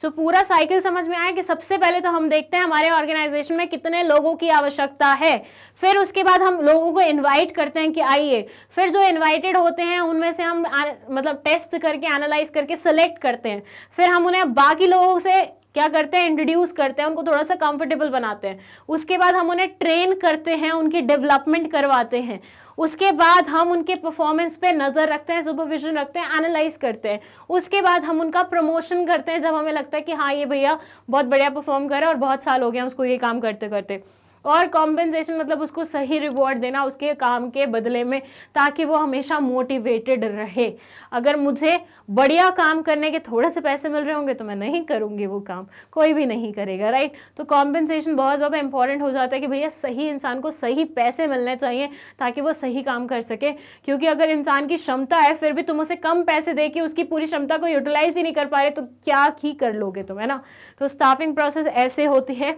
सो so, पूरा साइकिल समझ में आया कि सबसे पहले तो हम देखते हैं हमारे ऑर्गेनाइजेशन में कितने लोगों की आवश्यकता है फिर उसके बाद हम लोगों को इनवाइट करते हैं कि आइए फिर जो इनवाइटेड होते हैं उनमें से हम आ, मतलब टेस्ट करके एनालाइज करके सेलेक्ट करते हैं फिर हम उन्हें बाकी लोगों से क्या करते हैं इंट्रोड्यूस करते हैं उनको थोड़ा सा कंफर्टेबल बनाते हैं उसके बाद हम उन्हें ट्रेन करते हैं उनकी डेवलपमेंट करवाते हैं उसके बाद हम उनके परफॉर्मेंस पे नज़र रखते हैं सुपरविजन रखते हैं एनालाइज करते हैं उसके बाद हम उनका प्रमोशन करते हैं जब हमें लगता है कि हाँ ये भैया बहुत बढ़िया परफॉर्म करें और बहुत साल हो गया उसको ये काम करते करते और कॉम्पेंसेशन मतलब उसको सही रिवॉर्ड देना उसके काम के बदले में ताकि वो हमेशा मोटिवेटेड रहे अगर मुझे बढ़िया काम करने के थोड़े से पैसे मिल रहे होंगे तो मैं नहीं करूँगी वो काम कोई भी नहीं करेगा राइट तो कॉम्पेंसेशन बहुत ज़्यादा इंपॉर्टेंट हो जाता है कि भैया सही इंसान को सही पैसे मिलने चाहिए ताकि वो सही काम कर सके क्योंकि अगर इंसान की क्षमता है फिर भी तुम उसे कम पैसे दे के उसकी पूरी क्षमता को यूटिलाइज ही नहीं कर पा रहे तो क्या ही कर लोगे तुम है ना तो स्टाफिंग प्रोसेस ऐसे होती है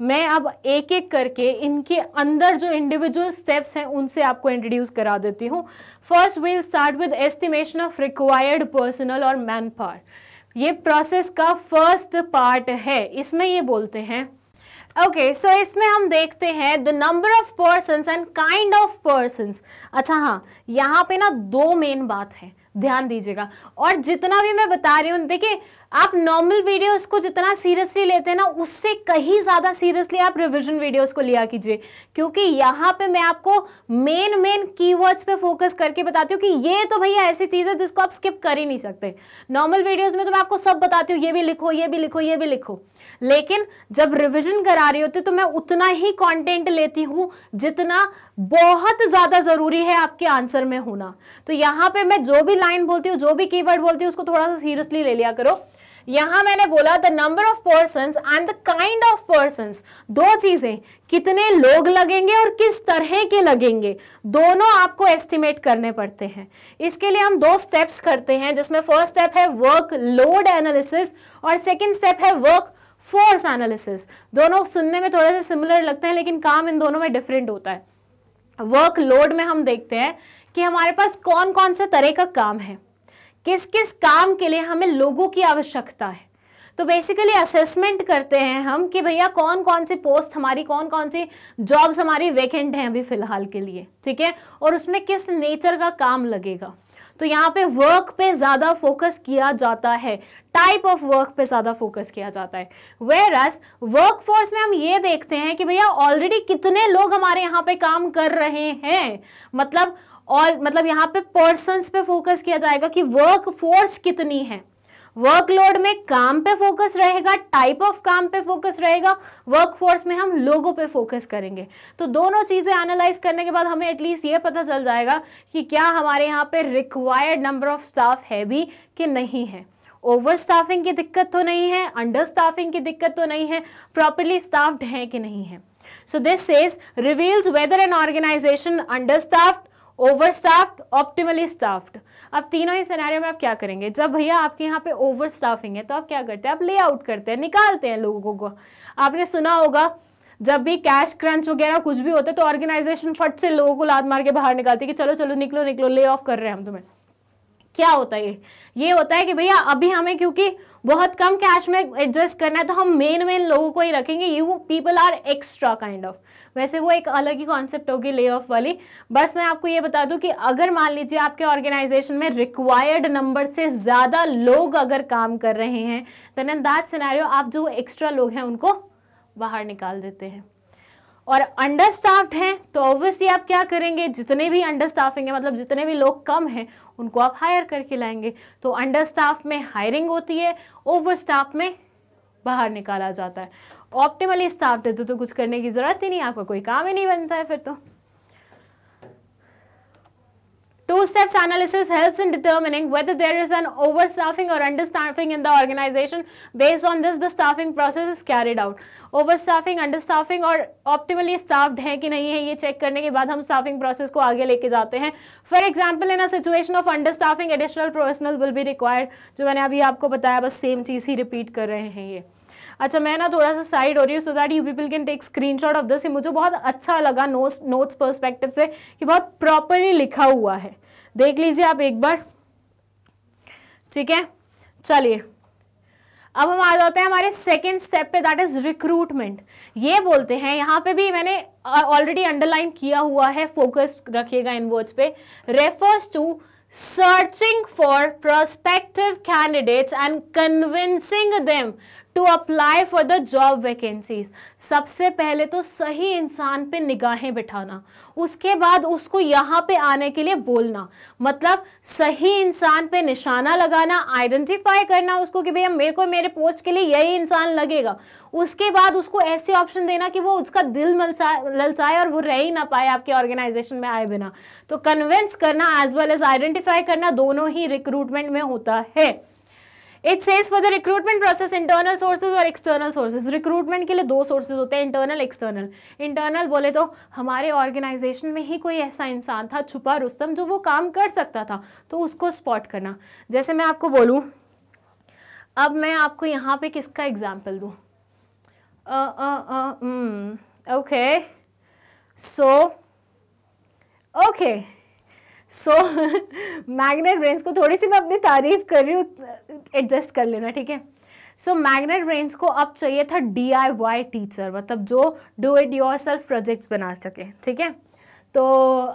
मैं अब एक एक करके इनके अंदर जो इंडिविजुअल स्टेप्स हैं उनसे आपको इंट्रोड्यूस करा देती हूँ first will start with estimation of required personnel और मैन पावर ये प्रोसेस का फर्स्ट पार्ट है इसमें ये बोलते हैं ओके okay, सो so इसमें हम देखते हैं the number of person and kind of person अच्छा हाँ यहाँ पे ना दो मेन बात है ध्यान दीजिएगा और जितना भी मैं बता रही हूँ देखिए आप नॉर्मल वीडियोस को जितना सीरियसली लेते हैं ना उससे कहीं ज़्यादा सीरियसली आप रिविजन वीडियोस को लिया कीजिए क्योंकि यहाँ पे मैं आपको मेन मेन कीवर्ड्स पे फोकस करके बताती हूँ कि ये तो भैया ऐसी चीज़ है जिसको आप स्किप कर ही नहीं सकते नॉर्मल वीडियोज़ में तो मैं आपको सब बताती हूँ ये भी लिखो ये भी लिखो ये भी लिखो लेकिन जब रिविजन करा रही होती तो मैं उतना ही कॉन्टेंट लेती हूँ जितना बहुत ज़्यादा ज़रूरी है आपके आंसर में होना तो यहाँ पर मैं जो भी लाइन बोलती हूँ जो भी कीवर्ड बोलती हूँ उसको थोड़ा सा सीरियसली ले लिया करो यहां मैंने बोला the number of person and the kind of person दो चीजें कितने लोग लगेंगे और किस तरह के लगेंगे दोनों आपको एस्टिमेट करने पड़ते हैं इसके लिए हम दो स्टेप्स करते हैं जिसमें फर्स्ट स्टेप है वर्क लोड एनालिसिस और सेकेंड स्टेप है वर्क फोर्स एनालिसिस दोनों सुनने में थोड़े से सिमिलर लगते हैं लेकिन काम इन दोनों में डिफरेंट होता है वर्क लोड में हम देखते हैं कि हमारे पास कौन कौन से तरह का काम है किस किस काम के लिए हमें लोगों की आवश्यकता है तो बेसिकली असेसमेंट करते हैं हम कि भैया कौन कौन सी पोस्ट हमारी कौन कौन सी जॉब्स हमारी वैकेंट हैं अभी फिलहाल के लिए ठीक है और उसमें किस नेचर का काम लगेगा तो यहाँ पे वर्क पे ज़्यादा फोकस किया जाता है टाइप ऑफ वर्क पे ज़्यादा फोकस किया जाता है वेर एस वर्क फोर्स में हम ये देखते हैं कि भैया ऑलरेडी कितने लोग हमारे यहाँ पे काम कर रहे हैं मतलब और मतलब यहाँ पे पर्सन पे फोकस किया जाएगा कि वर्क फोर्स कितनी है वर्कलोड में काम पे फोकस रहेगा टाइप ऑफ काम पे फोकस रहेगा वर्कफोर्स में हम लोगों पे फोकस करेंगे तो दोनों चीज़ें एनालाइज करने के बाद हमें एटलीस्ट ये पता चल जाएगा कि क्या हमारे यहाँ पे रिक्वायर्ड नंबर ऑफ स्टाफ है भी कि नहीं है ओवर स्टाफिंग की दिक्कत तो नहीं है अंडर स्टाफिंग की दिक्कत तो नहीं है प्रॉपरली स्टाफ्ड है कि नहीं है so this is reveals whether an organisation understaffed overstaffed optimally staffed अब तीनों ही सिनेरियो में आप क्या करेंगे जब भैया आपके यहाँ पे ओवर स्टाफिंग है तो आप क्या करते हैं आप लेआउट करते हैं निकालते हैं लोगों को आपने सुना होगा जब भी कैश क्रंच वगैरह कुछ भी होता है तो ऑर्गेनाइजेशन फट से लोगों को लात मार के बाहर निकालती है कि चलो चलो निकलो निकलो ले ऑफ कर रहे हैं हम तुम्हें क्या होता है ये होता है कि भैया अभी हमें क्योंकि बहुत कम कैश में एडजस्ट करना है तो हम मेन मेन लोगों को ही रखेंगे you people are extra kind of वैसे वो एक अलग ही कॉन्सेप्ट होगी ले ऑफ वाली बस मैं आपको ये बता दूं कि अगर मान लीजिए आपके ऑर्गेनाइजेशन में रिक्वायर्ड नंबर से ज़्यादा लोग अगर काम कर रहे हैं देन इन दैट आप जो एक्स्ट्रा लोग हैं उनको बाहर निकाल देते हैं और अंडर स्टाफ्ड हैं तो ऑब्वियसली आप क्या करेंगे जितने भी अंडर स्टाफिंग है मतलब जितने भी लोग कम हैं उनको आप हायर करके लाएंगे तो अंडर स्टाफ में हायरिंग होती है ओवर स्टाफ में बाहर निकाला जाता है ऑप्टिमली स्टाफ है तो, तो कुछ करने की ज़रूरत ही नहीं आपका कोई काम ही नहीं बनता है फिर तो Two steps analysis helps in determining whether there is an overstaffing or understaffing in the organization. Based on this, the staffing process is carried out. Overstaffing, understaffing or optimally staffed है कि नहीं है ये check करने के बाद हम staffing process को आगे लेके जाते हैं For example, in a situation of understaffing, additional personnel will be required. जो मैंने अभी आपको बताया बस same चीज़ ही repeat कर रहे हैं ये अच्छा मैं ना थोड़ा सा साइड हो रही हूँ so that you people can take screen of this मुझे बहुत अच्छा लगा नोट्स नोट्स परस्पेक्टिव से कि बहुत प्रॉपरली लिखा हुआ है देख लीजिए आप एक बार ठीक है चलिए अब हम आ जाते हैं हमारे सेकेंड स्टेप पे दैट इज रिक्रूटमेंट ये बोलते हैं यहाँ पे भी मैंने ऑलरेडी अंडरलाइन किया हुआ है फोकस रखिएगा इन वर्ड्स पे refers to searching for prospective candidates and convincing them to apply for the job vacancies सबसे पहले तो सही इंसान पे निगाहें बिठाना उसके बाद उसको यहाँ पे आने के लिए बोलना मतलब सही इंसान पे निशाना लगाना आइडेंटिफाई करना उसको कि भैया मेरे को मेरे पोस्ट के लिए यही इंसान लगेगा उसके बाद उसको ऐसे ऑप्शन देना कि वो उसका दिल ललचाए और वो रह ही ना पाए आपके ऑर्गेनाइजेशन में आए बिना तो कन्विंस करना एज वेल एज आइडेंटिफाई करना दोनों ही रिक्रूटमेंट में होता है it says for the recruitment process internal sources और एक्सटर्नल सोर्सेज रिक्रूटमेंट के लिए दो सोर्सेज होते हैं इंटरनल एक्सटर्नल इंटरनल बोले तो हमारे ऑर्गेनाइजेशन में ही कोई ऐसा इंसान था छुपा रुस्तम जो वो काम कर सकता था तो उसको स्पॉट करना जैसे मैं आपको बोलूँ अब मैं आपको यहाँ पे किसका एग्जाम्पल दूँ okay so okay so Magnet Brains को थोड़ी सी मैं अपनी तारीफ कर रही हूँ एडजस्ट कर लेना ठीक है सो मैग्नेट ब्रेन्स को अब चाहिए था डी आई वाई टीचर मतलब जो do it yourself projects बना सके ठीक है तो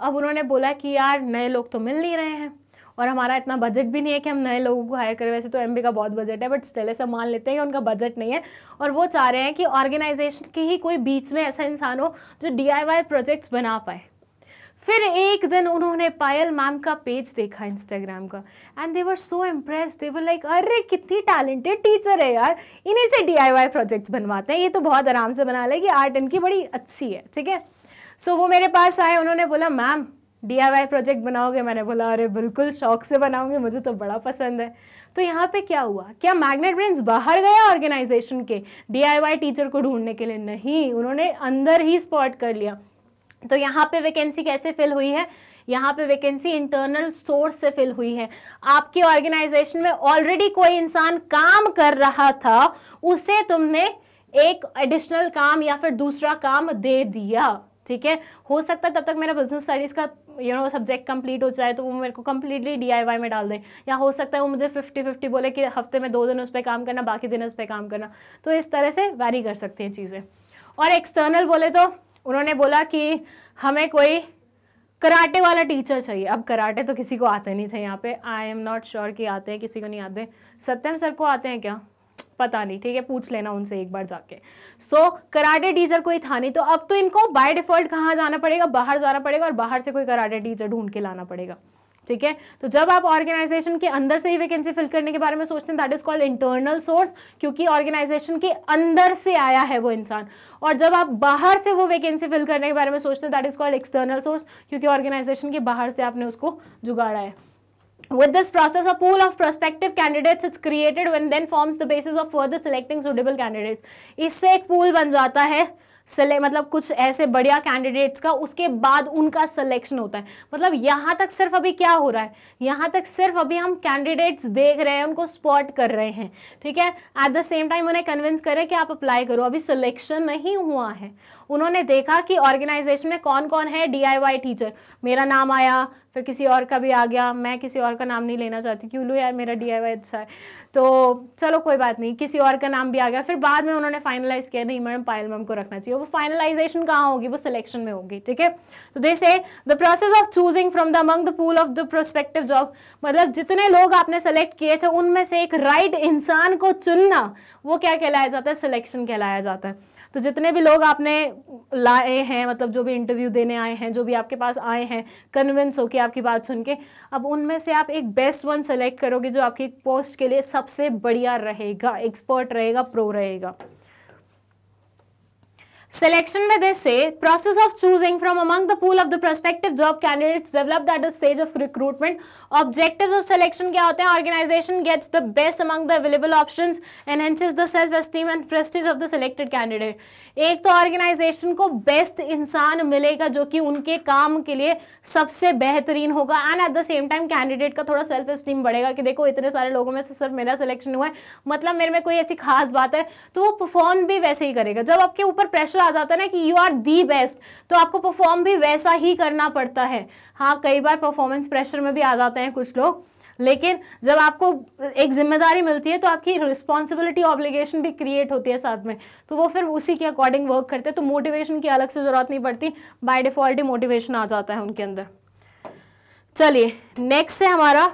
अब उन्होंने बोला कि यार नए लोग तो मिल नहीं रहे हैं और हमारा इतना बजट भी नहीं है कि हम नए लोगों को हायर करें वैसे तो एम का बहुत बजट है बट स्टिल ऐसा मान लेते हैं कि उनका बजट नहीं है और वो चाह रहे हैं कि ऑर्गेनाइजेशन के ही कोई बीच में ऐसा इंसान हो जो डी प्रोजेक्ट्स बना पाए फिर एक दिन उन्होंने पायल मैम का पेज देखा इंस्टाग्राम का and they were so impress they were like अरे कितनी टैलेंटेड टीचर है यार इन्हीं से डी आई वाई प्रोजेक्ट्स बनवाते हैं ये तो बहुत आराम से बना लेगी आर्ट इनकी बड़ी अच्छी है ठीक है सो वो मेरे पास आए उन्होंने बोला ma'am D I Y project बनाओगे मैंने बोला अरे बिल्कुल शौक से बनाओगे मुझे तो बड़ा पसंद है तो यहाँ पे क्या हुआ क्या मैग्नेट ब्रेंस बाहर गया ऑर्गेनाइजेशन के डी आई वाई टीचर को ढूंढने के लिए नहीं उन्होंने अंदर ही स्पॉट कर लिया तो यहाँ पे वैकेंसी कैसे फिल हुई है यहाँ पे वैकेंसी इंटरनल सोर्स से फिल हुई है आपके ऑर्गेनाइजेशन में ऑलरेडी कोई इंसान काम कर रहा था उसे तुमने एक एडिशनल काम या फिर दूसरा काम दे दिया ठीक है हो सकता है तब तक मेरा बिजनेस स्टडीज़ का यू नो सब्जेक्ट कंप्लीट हो जाए तो वो मेरे को कंप्लीटली डीआईवाई में डाल दें या हो सकता है वो मुझे फिफ्टी फिफ्टी बोले कि हफ्ते में दो दिन उस पर काम करना बाकी दिन उस पर काम करना तो इस तरह से वैरी कर सकती हैं चीज़ें और एक्सटर्नल बोले तो उन्होंने बोला कि हमें कोई कराटे वाला टीचर चाहिए अब कराटे तो किसी को आते नहीं थे यहाँ पे आई एम नॉट श्योर कि आते हैं किसी को नहीं आते सत्यम सर को आते हैं क्या पता नहीं ठीक है पूछ लेना उनसे एक बार जाके सो so, कराटे टीचर कोई था नहीं तो अब तो इनको बाय डिफॉल्ट कहाँ जाना पड़ेगा बाहर जाना पड़ेगा और बाहर से कोई कराटे टीचर ढूंढ के लाना पड़ेगा ठीक है तो जब आप ऑर्गेनाइजेशन के अंदर से ही वैकेंसी फिल करने के बारे में सोचते हैं that is called internal source क्योंकि ऑर्गेनाइजेशन के अंदर से आया है वो इंसान और जब आप बाहर से वो वैकेंसी फिल करने के बारे में सोचते हैं that is called external source क्योंकि ऑर्गेनाइजेशन के बाहर से आपने उसको जुगाड़ा है With this process, a pool of prospective candidates is created and then forms the basis of further selecting suitable candidates. इससे एक pool बन जाता है सेले मतलब कुछ ऐसे बढ़िया कैंडिडेट्स का उसके बाद उनका सिलेक्शन होता है मतलब यहाँ तक सिर्फ अभी क्या हो रहा है यहाँ तक सिर्फ अभी हम कैंडिडेट्स देख रहे हैं उनको स्पॉट कर रहे हैं ठीक है एट द सेम टाइम उन्हें कन्विंस करें कि आप अप्लाई करो अभी सिलेक्शन नहीं हुआ है उन्होंने देखा कि ऑर्गेनाइजेशन में कौन कौन है डी टीचर मेरा नाम आया फिर किसी और का भी आ गया मैं किसी और का नाम नहीं लेना चाहती क्यों लू यार मेरा डी अच्छा है तो चलो कोई बात नहीं किसी और का नाम भी आ गया फिर बाद में उन्होंने फाइनलाइज किया नहीं मैडम पायल मैम को रखना चाहिए वो फाइनलाइजेशन कहाँ होगी वो सिलेक्शन में होगी ठीक है तो they say the process of choosing from the among the pool of the prospective job मतलब जितने लोग आपने सेलेक्ट किए थे उनमें से एक राइट right इंसान को चुनना वो क्या कहलाया जाता है सिलेक्शन कहलाया जाता है तो जितने भी लोग आपने लाए हैं मतलब जो भी इंटरव्यू देने आए हैं जो भी आपके पास आए हैं कन्विंस होकर आपकी बात सुन के अब उनमें से आप एक बेस्ट वन सेलेक्ट करोगे जो आपकी पोस्ट के लिए सबसे बढ़िया रहेगा एक्सपर्ट रहेगा प्रो रहेगा Selection में they say process of choosing from among the pool of the prospective job candidates developed at the stage of recruitment. Objectives of selection क्या होते हैं Organization gets the best among the available options, enhances the self-esteem and prestige of the selected candidate. एक तो organization को best इंसान मिलेगा जो कि उनके काम के लिए सबसे बेहतरीन होगा and at the same time candidate का थोड़ा self-esteem बढ़ेगा कि देखो इतने सारे लोगों में से सिर्फ मेरा selection हुआ है मतलब मेरे में कोई ऐसी खास बात है तो वो perform भी वैसे ही करेगा जब आपके ऊपर प्रेशर आ जाता है ना कि यू आर दी बेस्ट तो आपको परफॉर्म भी वैसा ही करना पड़ता है हाँ कई बार परफॉर्मेंस प्रेशर में भी आ जाते हैं कुछ लोग लेकिन जब आपको एक जिम्मेदारी मिलती है तो आपकी रिस्पॉन्सिबिलिटी ऑब्लिगेशन भी क्रिएट होती है साथ में तो वो फिर उसी के अकॉर्डिंग वर्क करते हैं तो मोटिवेशन की अलग से ज़रूरत नहीं पड़ती बाय डिफ़ॉल्ट ही मोटिवेशन आ जाता है उनके अंदर चलिए नेक्स्ट है हमारा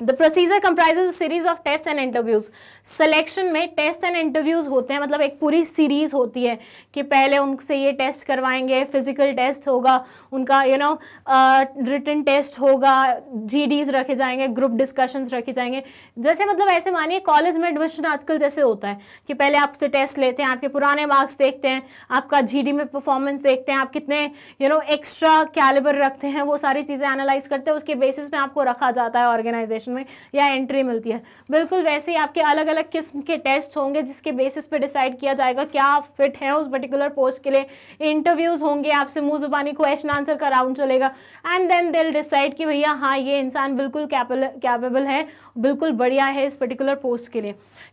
the procedure comprises series of test and interviews selection में टेस्ट एंड इंटरव्यूज होते हैं मतलब एक पूरी सीरीज होती है कि पहले उनसे ये टेस्ट करवाएंगे फिजिकल टेस्ट होगा उनका यू नो रिटर्न टेस्ट होगा जीडीज रखे जाएंगे ग्रुप डिस्कशंस रखे जाएंगे जैसे मतलब ऐसे मानिए कॉलेज में एडमिशन आजकल जैसे होता है कि पहले आपसे टेस्ट लेते हैं आपके पुराने मार्क्स देखते हैं आपका जी में परफॉर्मेंस देखते हैं आप कितने यू नो एक्स्ट्रा कैलिबर रखते हैं वो सारी चीज़ें एनालाइज करते हैं उसके बेसिस में आपको रखा जाता है ऑर्गेनाइजेशन क्वेश्चन में या एंट्री मिलती है बिल्कुल वैसे ही आपके अलग अलग किस्म के टेस्ट होंगे जिसके बेसिस पे डिसाइड किया जाएगा क्या आप फिट हैं उस पर्टिकुलर पोस्ट के लिए इंटरव्यूज़ होंगे आपसे मुंह जुबानी क्वेश्चन आंसर का राउंड चलेगा एंड देन दिल डिसाइड कि भैया हाँ ये इंसान बिल्कुल कैपेबल है बिल्कुल बढ़िया है इस पर्टिकुलर पोस्ट के लिए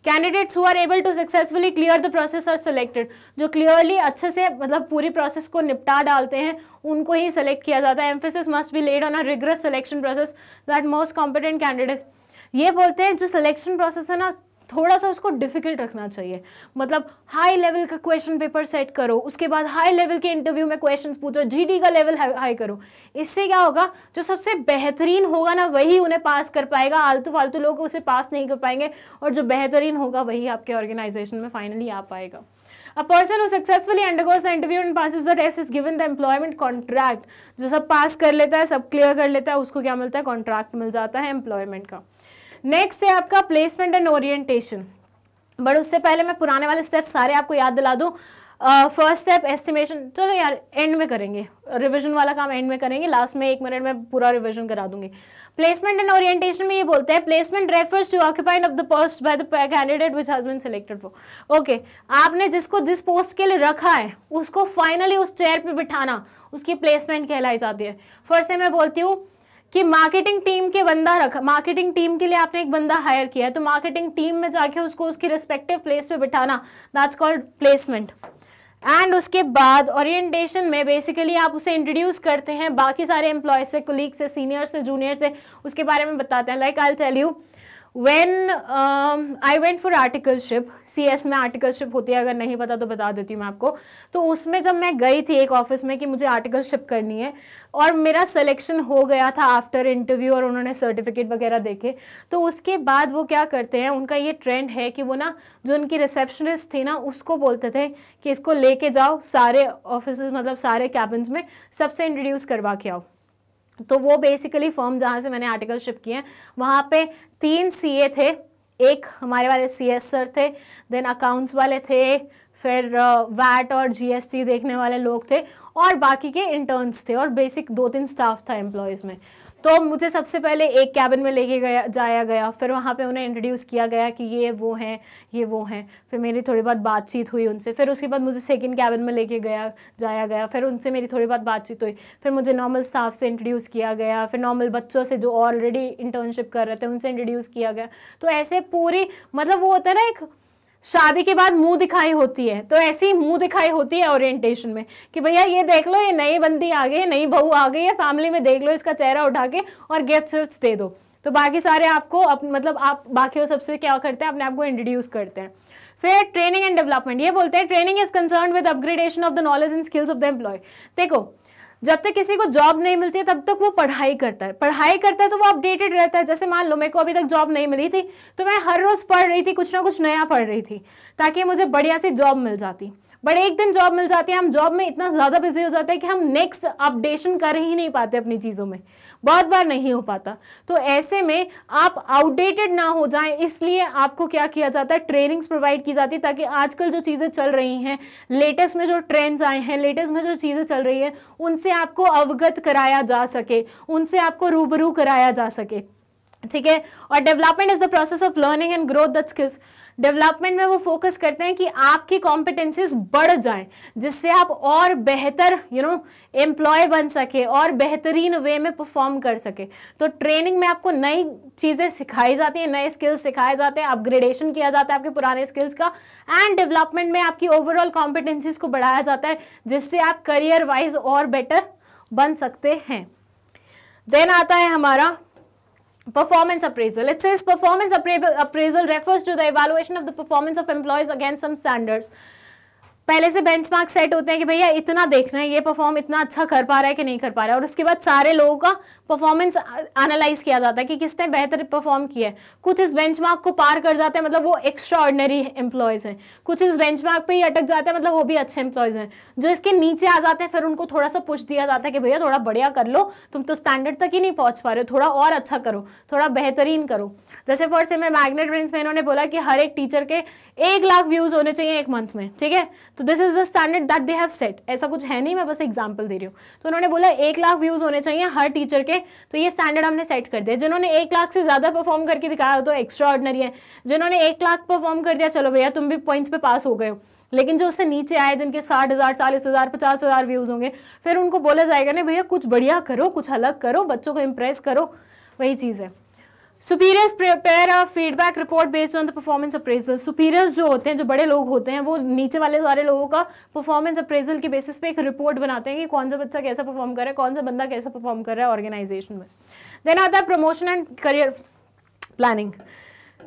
candidates who are able to successfully clear the process are selected जो क्लियरली अच्छे से मतलब पूरी प्रोसेस को निपटा डालते हैं उनको ही सेलेक्ट किया जाता है emphasis must be laid on a rigorous selection process that most competent candidate ये बोलते हैं जो सिलेक्शन प्रोसेस है ना थोड़ा सा उसको डिफिकल्ट रखना चाहिए मतलब हाई लेवल का क्वेश्चन पेपर सेट करो उसके बाद हाई लेवल के इंटरव्यू में क्वेश्चन पूछो जीडी का लेवल हाई करो इससे क्या होगा जो सबसे बेहतरीन होगा ना वही उन्हें पास कर पाएगा आलतू फालतू लोग उसे पास नहीं कर पाएंगे और जो बेहतरीन होगा वही आपके ऑर्गेनाइजेशन में फाइनली आ पाएगा A person who successfully undergoes the interview and passes the test is given the employment contract. जो सब पास कर लेता है सब क्लियर कर लेता है उसको क्या मिलता है कॉन्ट्रैक्ट मिल जाता है एम्प्लॉयमेंट का नेक्स्ट है आपका प्लेसमेंट एंड ओरिएंटेशन बट उससे पहले मैं पुराने वाले स्टेप सारे आपको याद दिला दूँ फर्स्ट स्टेप एस्टिमेशन चलो यार एंड में करेंगे रिवीजन वाला काम एंड में करेंगे लास्ट में एक मिनट में पूरा रिवीजन करा दूंगी प्लेसमेंट एंड ओरिएंटेशन में ये बोलते हैं placement refers to occupied of the post by the candidate which has been selected for okay आपने जिसको जिस पोस्ट के लिए रखा है उसको फाइनली उस चेयर पर बिठाना उसकी प्लेसमेंट कहलाई जाती है फर्स्ट से मैं बोलती हूँ कि मार्केटिंग टीम के बंदा रखा मार्केटिंग टीम के लिए आपने एक बंदा हायर किया है तो मार्केटिंग टीम में जाके उसको उसकी रिस्पेक्टिव प्लेस पे बिठाना दैट्स कॉल्ड प्लेसमेंट एंड उसके बाद ओरिएंटेशन में बेसिकली आप उसे इंट्रोड्यूस करते हैं बाकी सारे एम्प्लॉय से कुलीग से सीनियर से जूनियर से उसके बारे में बताते हैं like I tell you when I went for articleship C S में आर्टिकलशिप होती है अगर नहीं पता तो बता देती हूँ मैं आपको तो उसमें जब मैं गई थी एक ऑफिस में कि मुझे आर्टिकलशिप करनी है और मेरा सिलेक्शन हो गया था आफ्टर इंटरव्यू और उन्होंने सर्टिफिकेट वगैरह देखे तो उसके बाद वो क्या करते हैं उनका ये ट्रेंड है कि वो ना जो उनकी रिसेप्शनिस्ट थी ना उसको बोलते थे कि इसको लेके जाओ सारे ऑफिस मतलब सारे कैबिन्स में सबसे इंट्रोड्यूस करवा के आओ तो वो बेसिकली फर्म जहाँ से मैंने आर्टिकल शिप किए हैं वहाँ पे तीन सीए थे एक हमारे वाले सी एस सर थे देन अकाउंट्स वाले थे फिर वैट और जीएसटी देखने वाले लोग थे और बाकी के इंटर्न्स थे और बेसिक दो तीन स्टाफ था एम्प्लॉयज़ में तो मुझे सबसे पहले एक कैबिन में लेके गया जाया गया फिर वहाँ पे उन्हें इंट्रोड्यूस किया गया कि ये वो हैं ये वो हैं फिर मेरी थोड़ी बहुत बातचीत हुई उनसे फिर उसके बाद मुझे सेकेंड कैबिन में लेके गया जाया गया फिर उनसे मेरी थोड़ी बहुत बातचीत हुई फिर मुझे नॉर्मल स्टाफ से इंट्रोड्यूस किया गया फिर नॉर्मल बच्चों से जो ऑलरेडी इंटर्नशिप कर रहे थे उनसे इंट्रोड्यूस किया गया तो ऐसे पूरी मतलब वो होता है ना एक शादी के बाद मुंह दिखाई होती है तो ऐसी मुंह दिखाई होती है ओरिएंटेशन में कि भैया ये देख लो ये नई बंदी आ गई नई बहू आ गई है फैमिली में देख लो इसका चेहरा उठा के और गेट स्विफ्ट दे दो तो बाकी सारे आपको अप, मतलब आप बाकी सबसे क्या करते हैं अपने आप को इंट्रोड्यूस करते हैं फिर ट्रेनिंग एंड डेवलपमेंट ये बोलते हैं training is concern with upgradation of the knowledge and skills of the employ देखो जब तक किसी को जॉब नहीं मिलती है तब तक वो पढ़ाई करता है पढ़ाई करता है तो वो अपडेटेड रहता है जैसे मान लो मेरे को अभी तक जॉब नहीं मिली थी तो मैं हर रोज़ पढ़ रही थी कुछ ना कुछ नया पढ़ रही थी ताकि मुझे बढ़िया सी जॉब मिल जाती बट एक दिन जॉब मिल जाती है हम जॉब में इतना ज़्यादा बिजी हो जाते हैं कि हम नेक्स्ट अपडेशन कर ही नहीं पाते अपनी चीज़ों में बहुत बार नहीं हो पाता तो ऐसे में आप आउटडेटेड ना हो जाए इसलिए आपको क्या किया जाता है ट्रेनिंग्स प्रोवाइड की जाती है ताकि आजकल जो चीज़ें चल रही हैं लेटेस्ट में जो ट्रेंड्स आए हैं लेटेस्ट में जो चीज़ें चल रही है उनसे आपको अवगत कराया जा सके उनसे आपको रूबरू कराया जा सके ठीक है और development is the process of learning and growth the skills development में वो फोकस करते हैं कि आपकी कॉम्पिटेंसीज बढ़ जाए जिससे आप और बेहतर यू नो एम्प्लॉय बन सके और बेहतरीन वे में परफॉर्म कर सके तो ट्रेनिंग में आपको नई चीज़ें सिखाई जाती हैं नए स्किल्स सिखाए जाते हैं अपग्रेडेशन किया जाता है आपके पुराने स्किल्स का एंड डेवलपमेंट में आपकी ओवरऑल कॉम्पिटेंसीज को बढ़ाया जाता है जिससे आप करियर वाइज और बेटर बन सकते हैं देन आता है हमारा performance appraisal it says performance appraisal refers to the evaluation of the performance of employees against some standards पहले से बेंचमार्क सेट होते हैं कि भैया इतना देखना है ये परफॉर्म इतना अच्छा कर पा रहा है कि नहीं कर पा रहा है और उसके बाद सारे लोगों का परफॉर्मेंस एनालाइज uh, किया जाता है कि किसने बेहतर परफॉर्म किया है कुछ इस बेंच को पार कर जाते हैं मतलब वो एक्स्ट्रा ऑर्डनरी एम्प्लॉयज़ हैं कुछ इस मार्क पर ही अटक जाते हैं मतलब वो भी अच्छे एम्प्लॉयज़ हैं जो इसके नीचे आ जाते हैं फिर उनको थोड़ा सा पूछ दिया जाता है कि भैया थोड़ा बढ़िया कर लो तुम तो स्टैंडर्ड तक ही नहीं पहुँच पा रहे हो थोड़ा और अच्छा करो थोड़ा बेहतरीन करो जैसे फॉर से मैं मैगनेट प्रिंस में इन्होंने बोला कि हर एक टीचर के एक लाख व्यूज़ होने चाहिए एक मंथ में ठीक है तो this is the standard that they have set ऐसा कुछ है नहीं मैं बस एग्जाम्पल दे रही हूँ तो उन्होंने बोला एक लाख व्यूज़ होने चाहिए हर टीचर के ओके तो ये स्टैंडर्ड हमने सेट कर दिया जिन्होंने एक लाख से ज़्यादा परफॉर्म करके दिखाया तो एक्स्ट्रा ऑर्डनरी है जिन्होंने एक लाख परफॉर्म कर दिया चलो भैया तुम भी पॉइंट्स पे पास हो गए हो लेकिन जो उससे नीचे आए जिनके साठ हज़ार चालीस हज़ार पचास हज़ार व्यूज़ होंगे फिर उनको बोला जाएगा ना भैया कुछ बढ़िया करो कुछ अलग करो बच्चों को इम्प्रेस करो वही चीज़ है superiors prepare a feedback report based on the performance appraisal superiors जो होते हैं जो बड़े लोग होते हैं वो नीचे वाले सारे लोगों का परफॉर्मेंस अप्रेजल के बेसिस पे एक रिपोर्ट बनाते हैं कि कौन सा बच्चा कैसा परफॉर्म कर रहा है कौन सा बंदा कैसा परफॉर्म कर रहा है ऑर्गेनाइजेशन में देन आता है प्रमोशन एंड करियर प्लानिंग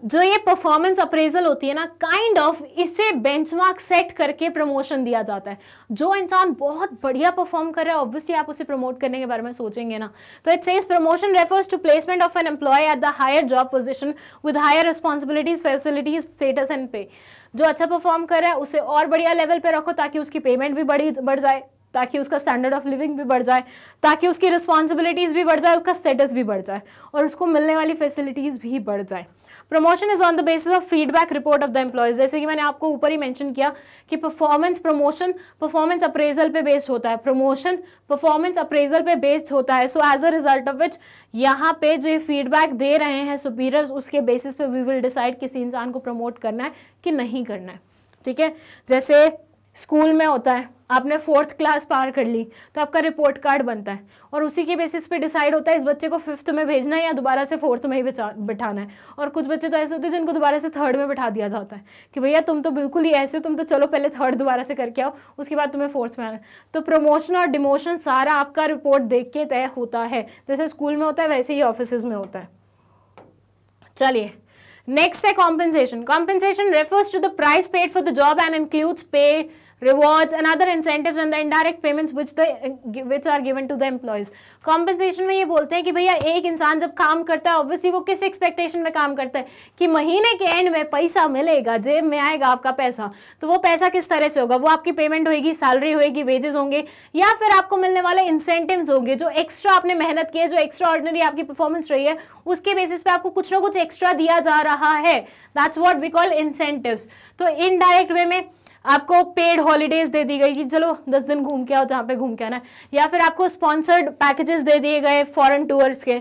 जो ये परफॉर्मेंस अप्रेजल होती है ना काइंड kind ऑफ of, इसे बेंचमार्क सेट करके प्रमोशन दिया जाता है जो इंसान बहुत बढ़िया परफॉर्म कर रहा है ऑब्वियसली आप उसे प्रमोट करने के बारे में सोचेंगे ना तो it says promotion refers to placement of an employ at the higher job position with higher responsibilities facilities status and pay जो अच्छा परफॉर्म कर रहा है उसे और बढ़िया लेवल पर रखो ताकि उसकी पेमेंट भी बढ़ी बढ़ जाए ताकि उसका स्टैंडर्ड ऑफ लिविंग भी बढ़ जाए ताकि उसकी रिस्पॉन्सिबिलिटीज़ भी बढ़ जाए उसका स्टेटस भी बढ़ जाए और उसको मिलने वाली फैसिलिटीज़ भी बढ़ जाए promotion is on the basis of feedback report of the employees जैसे कि मैंने आपको ऊपर ही मैंशन किया कि परफॉर्मेंस प्रमोशन परफॉर्मेंस अप्रेजल पे बेस्ड होता है प्रमोशन परफॉर्मेंस अप्रेजल पे बेस्ड होता है so as a result of which यहाँ पे जो फीडबैक दे रहे हैं सुपीरियर्स उसके बेसिस पे वी विल डिसाइड किसी इंसान को प्रमोट करना है कि नहीं करना है ठीक है जैसे स्कूल में होता है आपने फोर्थ क्लास पार कर ली तो आपका रिपोर्ट कार्ड बनता है और उसी के बेसिस पे डिसाइड होता है इस बच्चे को फिफ्थ में भेजना है या दोबारा से फोर्थ में ही बिठाना है और कुछ बच्चे तो ऐसे होते हैं जिनको दोबारा से थर्ड में बिठा दिया जाता है कि भैया तुम तो बिल्कुल ही ऐसे हो तुम तो चलो पहले थर्ड दोबारा से करके आओ उसके बाद तुम्हें फोर्थ में आना तो प्रमोशन और डिमोशन सारा आपका रिपोर्ट देख के तय होता है जैसे स्कूल में होता है वैसे ही ऑफिस में होता है चलिए नेक्स्ट है compensation compensation refers to the price paid for the job and includes pay rewards and other incentives and the indirect payments which the which are given to the employees compensation में ये बोलते हैं कि भैया एक इंसान जब काम करता है ऑब्वियसली वो किस एक्सपेक्टेशन में काम करता है कि महीने के एंड में पैसा मिलेगा जेब में आएगा आपका पैसा तो वो पैसा किस तरह से होगा वो आपकी पेमेंट होगी सैलरी होगी वेजेस होंगे या फिर आपको मिलने वाले इंसेंटिव होंगे जो एक्स्ट्रा आपने मेहनत की है जो एक्स्ट्रा ऑर्डनरी आपकी परफॉर्मेंस रही है उसके बेसिस पे आपको कुछ ना कुछ एक्स्ट्रा दिया जा रहा है that's what we call incentive तो इनडायरेक्ट वे में आपको पेड हॉलीडेज दे दी गई कि चलो दस दिन घूम के आओ जहाँ पे घूम के आना या फिर आपको स्पॉन्सर्ड पैकेजेस दे दिए गए फॉरेन टूर्स के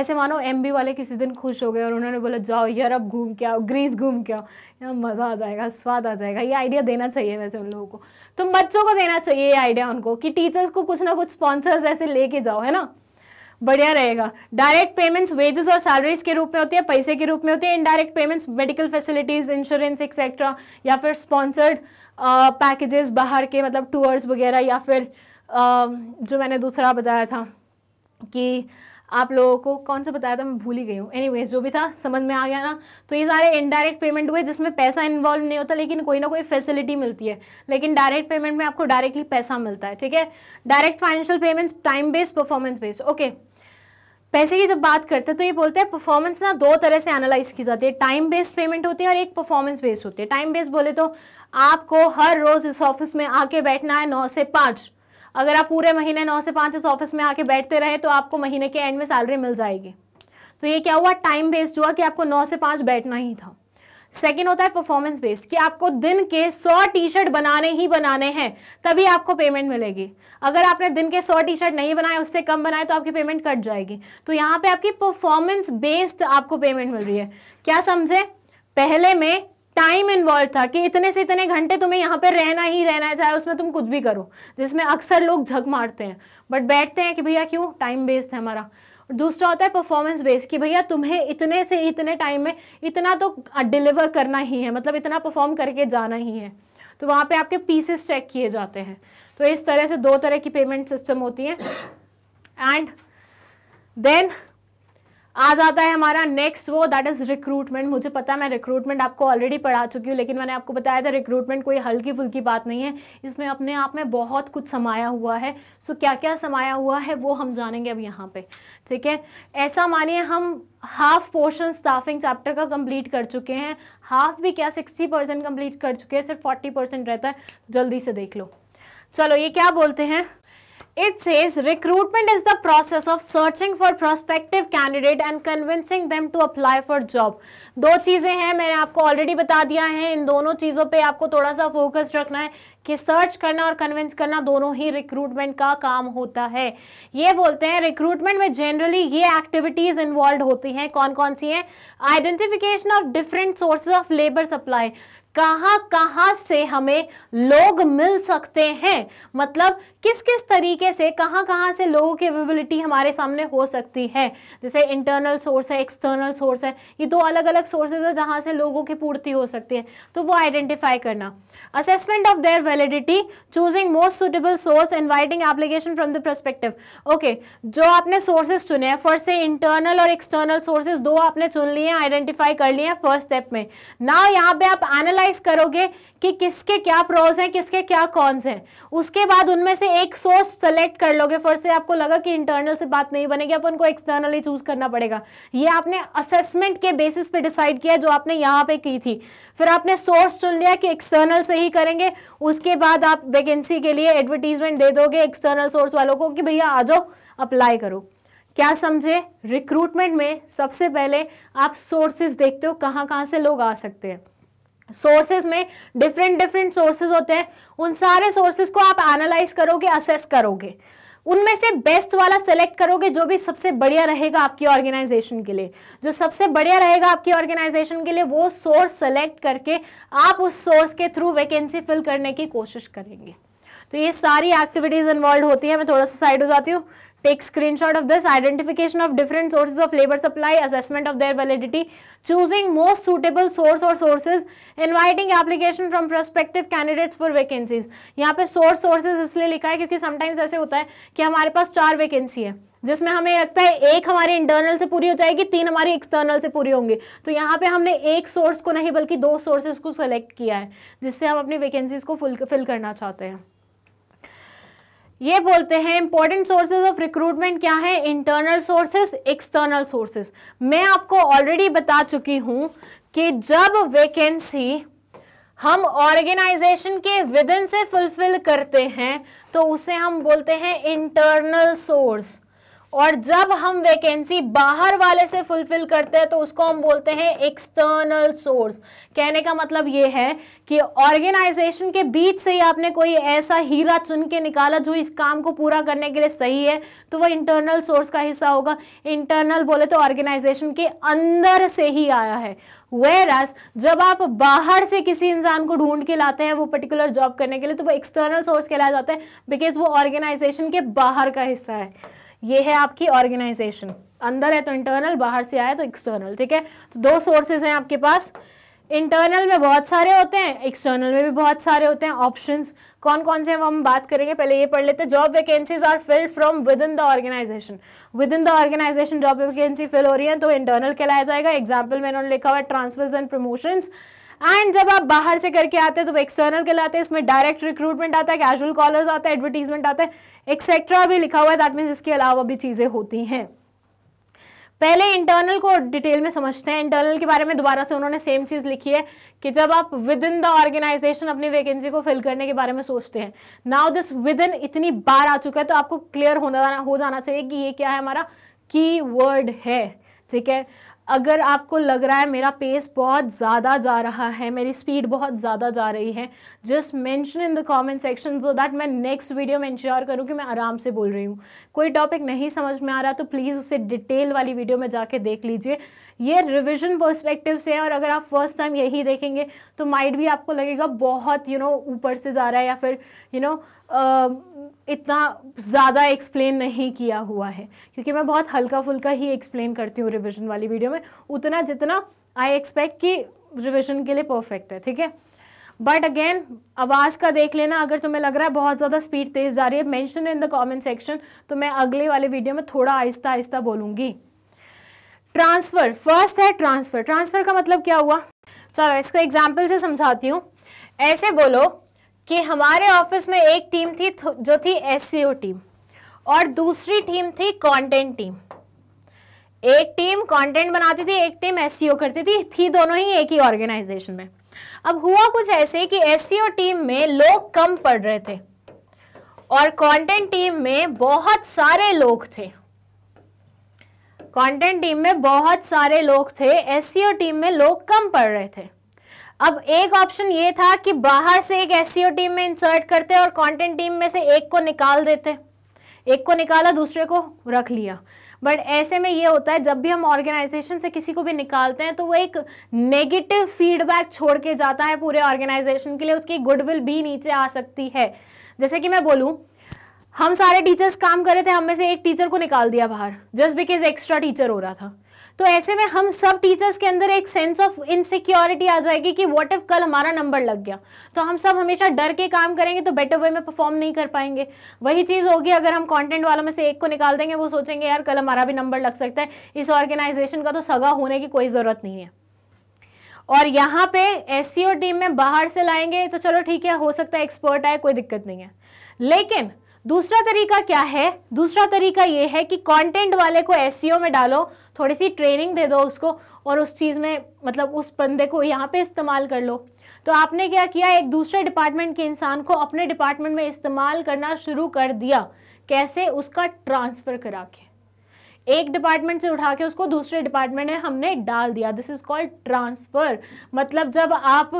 ऐसे मानो एम वाले किसी दिन खुश हो गए और उन्होंने बोला जाओ यूरोप घूम के आओ ग्रीस घूम के आओ यार मज़ा आ जाएगा स्वाद आ जाएगा ये आइडिया देना चाहिए वैसे उन लोगों को तो बच्चों को देना चाहिए ये आइडिया उनको कि टीचर्स को कुछ ना कुछ स्पॉन्सर्स ऐसे लेके जाओ है ना बढ़िया रहेगा डायरेक्ट पेमेंट्स वेजेस और सैलरीज के रूप में होती है पैसे के रूप में होती है indirect payments medical facilities insurance etcetera या फिर स्पॉन्सर्ड पैकेजेस बाहर के मतलब टूर्स वगैरह या फिर जो मैंने दूसरा बताया था कि आप लोगों को कौन सा बताया था मैं भूल ही गई हूँ एनी जो भी था समझ में आ गया ना तो ये सारे इनडायरेक्ट पेमेंट हुए जिसमें पैसा इन्वॉल्व नहीं होता लेकिन कोई ना कोई फैसिलिटी मिलती है लेकिन डायरेक्ट पेमेंट में आपको डायरेक्टली पैसा मिलता है ठीक है direct financial payments time based performance based okay पैसे की जब बात करते हैं तो ये बोलते हैं परफॉर्मेंस ना दो तरह से एनालाइज की जाती है टाइम बेस्ड पेमेंट होती है और एक परफॉर्मेंस बेस्ड होती है टाइम बेस्ड बोले तो आपको हर रोज़ इस ऑफिस में आके बैठना है नौ से पाँच अगर आप पूरे महीने नौ से पाँच इस ऑफिस में आके बैठते रहे तो आपको महीने के एंड में सैलरी मिल जाएगी तो ये क्या हुआ टाइम बेस्ड हुआ कि आपको नौ से पाँच बैठना ही था सेकेंड होता है परफॉर्मेंस बेस्ड कि आपको दिन के सौ टी शर्ट बनाने ही बनाने हैं तभी आपको पेमेंट मिलेगी अगर आपने दिन के सौ टी शर्ट नहीं बनाए उससे कम बनाए तो आपकी पेमेंट कट जाएगी तो यहाँ पे आपकी परफॉर्मेंस बेस्ड आपको पेमेंट मिल रही है क्या समझे पहले में टाइम इन्वॉल्व था कि इतने से इतने घंटे तुम्हें यहाँ पर रहना ही रहना है चाहे उसमें तुम कुछ भी करो जिसमें अक्सर लोग झक मारते हैं बट बैठते हैं कि भैया क्यों टाइम बेस्ड है हमारा दूसरा होता है परफॉर्मेंस बेस कि भैया तुम्हें इतने से इतने टाइम में इतना तो डिलीवर करना ही है मतलब इतना परफॉर्म करके जाना ही है तो वहाँ पे आपके पीसेस चेक किए जाते हैं तो इस तरह से दो तरह की पेमेंट सिस्टम होती है एंड देन आ जाता है हमारा नेक्स्ट वो दैट इज रिक्रूटमेंट मुझे पता है मैं रिक्रूटमेंट आपको ऑलरेडी पढ़ा चुकी हूँ लेकिन मैंने आपको बताया था रिक्रूटमेंट कोई हल्की फुल्की बात नहीं है इसमें अपने आप में बहुत कुछ समाया हुआ है सो क्या क्या समाया हुआ है वो हम जानेंगे अब यहाँ पे ठीक है ऐसा मानिए हम हाफ पोर्शन स्टाफिंग चैप्टर का कंप्लीट कर चुके हैं हाफ भी क्या सिक्सटी परसेंट कंप्लीट कर चुके हैं सिर्फ फोर्टी परसेंट रहता है जल्दी से देख लो चलो ये क्या बोलते हैं It says recruitment is the process of searching for prospective candidate and convincing them to apply for job. दो चीज़ें हैं मैंने आपको ऑलरेडी बता दिया है इन दोनों चीज़ों पे आपको थोड़ा सा फोकस रखना है कि सर्च करना और कन्विंस करना दोनों ही रिक्रूटमेंट का काम होता है ये बोलते हैं रिक्रूटमेंट में जनरली ये एक्टिविटीज इन्वॉल्व होती हैं कौन कौन सी हैं identification of different sources of labour supply कहाँ कहाँ से हमें लोग मिल सकते हैं मतलब किस किस तरीके से कहाँ कहाँ से लोगों की अवेबिलिटी हमारे सामने हो सकती है जैसे इंटरनल सोर्स है एक्सटर्नल सोर्स है ये दो अलग अलग सोर्सेज है जहाँ से लोगों की पूर्ति हो सकती है तो वो आइडेंटिफाई करना assessment of their validity choosing most suitable source inviting application from the perspective okay जो आपने सोर्सेज चुने हैं फर्स्ट से इंटरनल और एक्सटर्नल सोर्सेज दो आपने चुन लिए हैं आइडेंटिफाई कर लिए फर्स्ट स्टेप में ना यहाँ पे आप एनालाइज करोगे कि किसके क्या प्रोज हैं किसके क्या कॉन्स हैं उसके बाद उनमें से एक सोर्स सेलेक्ट कर लोगे फर्स्ट से आपको लगा कि इंटरनल से बात नहीं बनेगी अपन को एक्सटर्नली चूज करना पड़ेगा ये आपने असेसमेंट के बेसिस पे डिसाइड किया जो आपने यहाँ पे की थी फिर आपने सोर्स चुन लिया कि एक्सटर्नल से ही करेंगे उसके बाद आप वैकेंसी के लिए एडवर्टीजमेंट दे दोगे एक्सटर्नल सोर्स वालों को कि भैया आ जाओ अप्लाई करो क्या समझे रिक्रूटमेंट में सबसे पहले आप सोर्सेस देखते हो कहां कहां से लोग आ सकते हैं सोर्सेज में डिफरेंट डिफरेंट सोर्सेज होते हैं उन सारे सोर्सेज को आप एनालाइज करोगे असेस करोगे उनमें से बेस्ट वाला सेलेक्ट करोगे जो भी सबसे बढ़िया रहेगा आपकी ऑर्गेनाइजेशन के लिए जो सबसे बढ़िया रहेगा आपकी ऑर्गेनाइजेशन के लिए वो सोर्स सेलेक्ट करके आप उस सोर्स के थ्रू वैकेंसी फिल करने की कोशिश करेंगे तो ये सारी एक्टिविटीज इन्वॉल्व होती है मैं थोड़ा सा साइड हो जाती हूँ Take screenshot of this, identification of different sources of labor supply, assessment of their validity, choosing most suitable source or sources, inviting application from prospective candidates for vacancies. यहाँ पे source sources इसलिए लिखा है क्योंकि sometimes ऐसे होता है कि हमारे पास चार vacancy है जिसमें हमें लगता है एक हमारे इंटरनल से पूरी हो जाएगी तीन हमारी एक्सटर्नल से पूरी होंगी तो यहाँ पे हमने एक सोर्स को नहीं बल्कि दो सोर्सेज को सेलेक्ट किया है जिससे हम अपनी वैकेंसीज को फिल करना चाहते हैं ये बोलते हैं इंपॉर्टेंट सोर्सेज ऑफ रिक्रूटमेंट क्या है इंटरनल सोर्सेज एक्सटर्नल सोर्सेज मैं आपको ऑलरेडी बता चुकी हूं कि जब वैकेंसी हम ऑर्गेनाइजेशन के विदन से फुलफिल करते हैं तो उसे हम बोलते हैं इंटरनल सोर्स और जब हम वैकेंसी बाहर वाले से फुलफिल करते हैं तो उसको हम बोलते हैं एक्सटर्नल सोर्स कहने का मतलब ये है कि ऑर्गेनाइजेशन के बीच से ही आपने कोई ऐसा हीरा चुन के निकाला जो इस काम को पूरा करने के लिए सही है तो वह इंटरनल सोर्स का हिस्सा होगा इंटरनल बोले तो ऑर्गेनाइजेशन के अंदर से ही आया है वेर एस जब आप बाहर से किसी इंसान को ढूंढ के लाते हैं वो पर्टिकुलर जॉब करने के लिए तो वो एक्सटर्नल सोर्स कहलाया जाता है बिकॉज वो ऑर्गेनाइजेशन के बाहर का हिस्सा है ये है आपकी ऑर्गेनाइजेशन अंदर है तो इंटरनल बाहर से आए तो एक्सटर्नल ठीक है तो दो सोर्सेज हैं आपके पास इंटरनल में बहुत सारे होते हैं एक्सटर्नल में भी बहुत सारे होते हैं ऑप्शंस कौन कौन से हैं वो हम बात करेंगे पहले ये पढ़ लेते हैं job vacancies are filled from within the organisation within the organisation job vacancy fill हो रही है तो इंटरनल कहलाया जाएगा एग्जाम्पल मैंने उन्होंने लिखा हुआ है ट्रांसफर्स एंड प्रमोशंस एंड जब आप बाहर से करके आते हैं तो एक्सटर्नल के लाते हैं इसमें डायरेक्ट रिक्रूटमेंट आता है कैजुअल कॉलर्स आता है एडवर्टीजमेंट आता है एक्सेट्रा भी लिखा हुआ है दैट मीन्स इसके अलावा भी चीज़ें होती हैं पहले इंटरनल को डिटेल में समझते हैं इंटरनल के बारे में दोबारा से उन्होंने सेम चीज़ लिखी है कि जब आप विद इन द ऑर्गेनाइजेशन अपनी वैकेंसी को फिल करने के बारे में सोचते हैं नाउ दिस विद इन इतनी बार आ चुका है तो आपको क्लियर होना हो जाना चाहिए कि ये क्या है हमारा की वर्ड है ठीक है अगर आपको लग रहा है मेरा पेस बहुत ज़्यादा जा रहा है मेरी स्पीड बहुत ज़्यादा जा रही है just mention in the comment section so that मैं नेक्स्ट वीडियो में इंश्योर करूँ कि मैं आराम से बोल रही हूँ कोई टॉपिक नहीं समझ में आ रहा तो प्लीज़ उसे डिटेल वाली वीडियो में जाके देख लीजिए ये रिविजन परस्पेक्टिव से है और अगर आप फर्स्ट टाइम यही देखेंगे तो माइंड भी आपको लगेगा बहुत यू नो ऊपर से जा रहा है या फिर you you know know, uh, इतना ज़्यादा एक्सप्लेन नहीं किया हुआ है क्योंकि मैं बहुत हल्का फुल्का ही एक्सप्लेन करती हूँ रिविजन वाली वीडियो में उतना जितना आई एक्सपेक्ट कि रिविजन के लिए परफेक्ट है ठीक है बट अगेन आवाज़ का देख लेना अगर तुम्हें लग रहा है बहुत ज़्यादा स्पीड तेज़ जा रही है mention in the comment section तो मैं अगले वाले वीडियो में थोड़ा आहिस्ता आहिस्ता बोलूँगी ट्रांसफ़र फर्स्ट है ट्रांसफ़र ट्रांसफ़र का मतलब क्या हुआ चलो इसको एग्जाम्पल से समझाती हूँ ऐसे बोलो कि हमारे ऑफिस में एक टीम थी जो थी एस टीम और दूसरी टीम थी कंटेंट टीम एक टीम कंटेंट बनाती थी एक टीम एस करती थी थी दोनों ही एक ही ऑर्गेनाइजेशन में अब हुआ कुछ ऐसे कि एस टीम में लोग कम पढ़ रहे थे और कंटेंट टीम में बहुत सारे लोग थे कंटेंट टीम में बहुत सारे लोग थे एस टीम में लोग कम पढ़ रहे थे अब एक ऑप्शन ये था कि बाहर से एक एस टीम e में इंसर्ट करते और कंटेंट टीम में से एक को निकाल देते एक को निकाला दूसरे को रख लिया बट ऐसे में ये होता है जब भी हम ऑर्गेनाइजेशन से किसी को भी निकालते हैं तो वो एक नेगेटिव फीडबैक छोड़ के जाता है पूरे ऑर्गेनाइजेशन के लिए उसकी गुडविल भी नीचे आ सकती है जैसे कि मैं बोलूँ हम सारे टीचर्स काम कर रहे थे हम में से एक टीचर को निकाल दिया बाहर जस्ट बिकॉज एक्स्ट्रा टीचर हो रहा था तो ऐसे में हम सब टीचर्स के अंदर एक सेंस ऑफ इनसिक्योरिटी आ जाएगी कि व्हाट इफ कल हमारा नंबर लग गया तो हम सब हमेशा डर के काम करेंगे तो बेटर वे में परफॉर्म नहीं कर पाएंगे वही चीज़ होगी अगर हम कंटेंट वालों में से एक को निकाल देंगे वो सोचेंगे यार कल हमारा भी नंबर लग सकता है इस ऑर्गेनाइजेशन का तो सगा होने की कोई ज़रूरत नहीं है और यहाँ पे एस टीम में बाहर से लाएंगे तो चलो ठीक है हो सकता है एक्सपर्ट आए कोई दिक्कत नहीं है लेकिन दूसरा तरीका क्या है दूसरा तरीका ये है कि कंटेंट वाले को एस e में डालो थोड़ी सी ट्रेनिंग दे दो उसको और उस चीज़ में मतलब उस बंदे को यहाँ पे इस्तेमाल कर लो तो आपने क्या किया एक दूसरे डिपार्टमेंट के इंसान को अपने डिपार्टमेंट में इस्तेमाल करना शुरू कर दिया कैसे उसका ट्रांसफ़र करा के एक डिपार्टमेंट से उठा के उसको दूसरे डिपार्टमेंट में हमने डाल दिया दिस इज़ कॉल्ड ट्रांसफ़र मतलब जब आप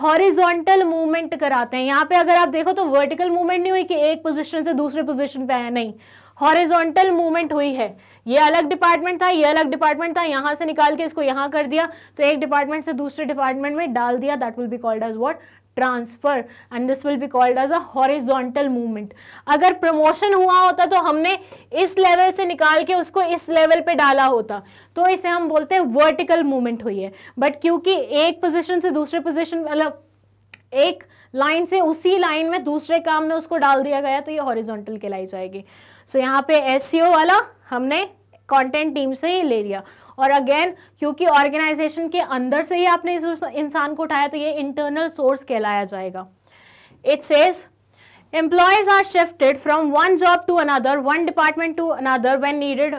हॉरिजॉन्टल मूवमेंट कराते हैं यहाँ पे अगर आप देखो तो वर्टिकल मूवमेंट नहीं हुई कि एक पोजीशन से दूसरे पोजीशन पे आया नहीं हॉरिजॉन्टल मूवमेंट हुई है ये अलग डिपार्टमेंट था ये अलग डिपार्टमेंट था यहां से निकाल के इसको यहां कर दिया तो एक डिपार्टमेंट से दूसरे डिपार्टमेंट में डाल दिया that will be called as what transfer and this will be called as a horizontal movement अगर प्रमोशन हुआ होता तो हमने इस लेवल से निकाल के उसको इस लेवल पे डाला होता तो इसे हम बोलते हैं वर्टिकल मूवमेंट हुई है बट क्योंकि एक पोजिशन से दूसरे पोजिशन मतलब एक लाइन से उसी लाइन में दूसरे काम में उसको डाल दिया गया तो ये हॉरिजोंटल कहलाई जाएगी सो so, यहाँ पे एस वाला हमने कंटेंट टीम से ही ले लिया और अगेन क्योंकि ऑर्गेनाइजेशन के अंदर से ही आपने इस इंसान को उठाया तो ये इंटरनल सोर्स कहलाया जाएगा it says employees are shifted from one job to another one department to another when needed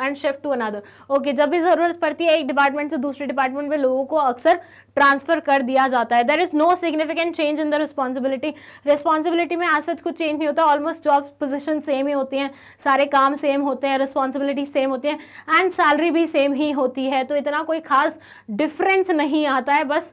and shift to another okay जब भी ज़रूरत पड़ती है एक डिपार्टमेंट से दूसरे डिपार्टमेंट में लोगों को अक्सर ट्रांसफ़र कर दिया जाता है there is no significant change in the responsibility responsibility में आज सच कुछ चेंज नहीं होता ऑलमोस्ट जॉब पोजिशन सेम ही होती हैं सारे काम सेम होते हैं रिस्पॉन्सिबिलिटी सेम होती है एंड सैलरी भी सेम ही होती है तो इतना कोई खास डिफरेंस नहीं आता है बस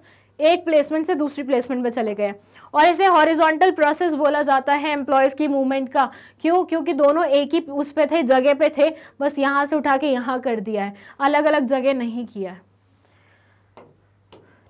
एक प्लेसमेंट से दूसरी प्लेसमेंट में चले गए और इसे हॉरिजॉन्टल प्रोसेस बोला जाता है एम्प्लॉयज़ की मूवमेंट का क्यों क्योंकि दोनों एक ही उस पर थे जगह पे थे बस यहाँ से उठा के यहाँ कर दिया है अलग अलग जगह नहीं किया है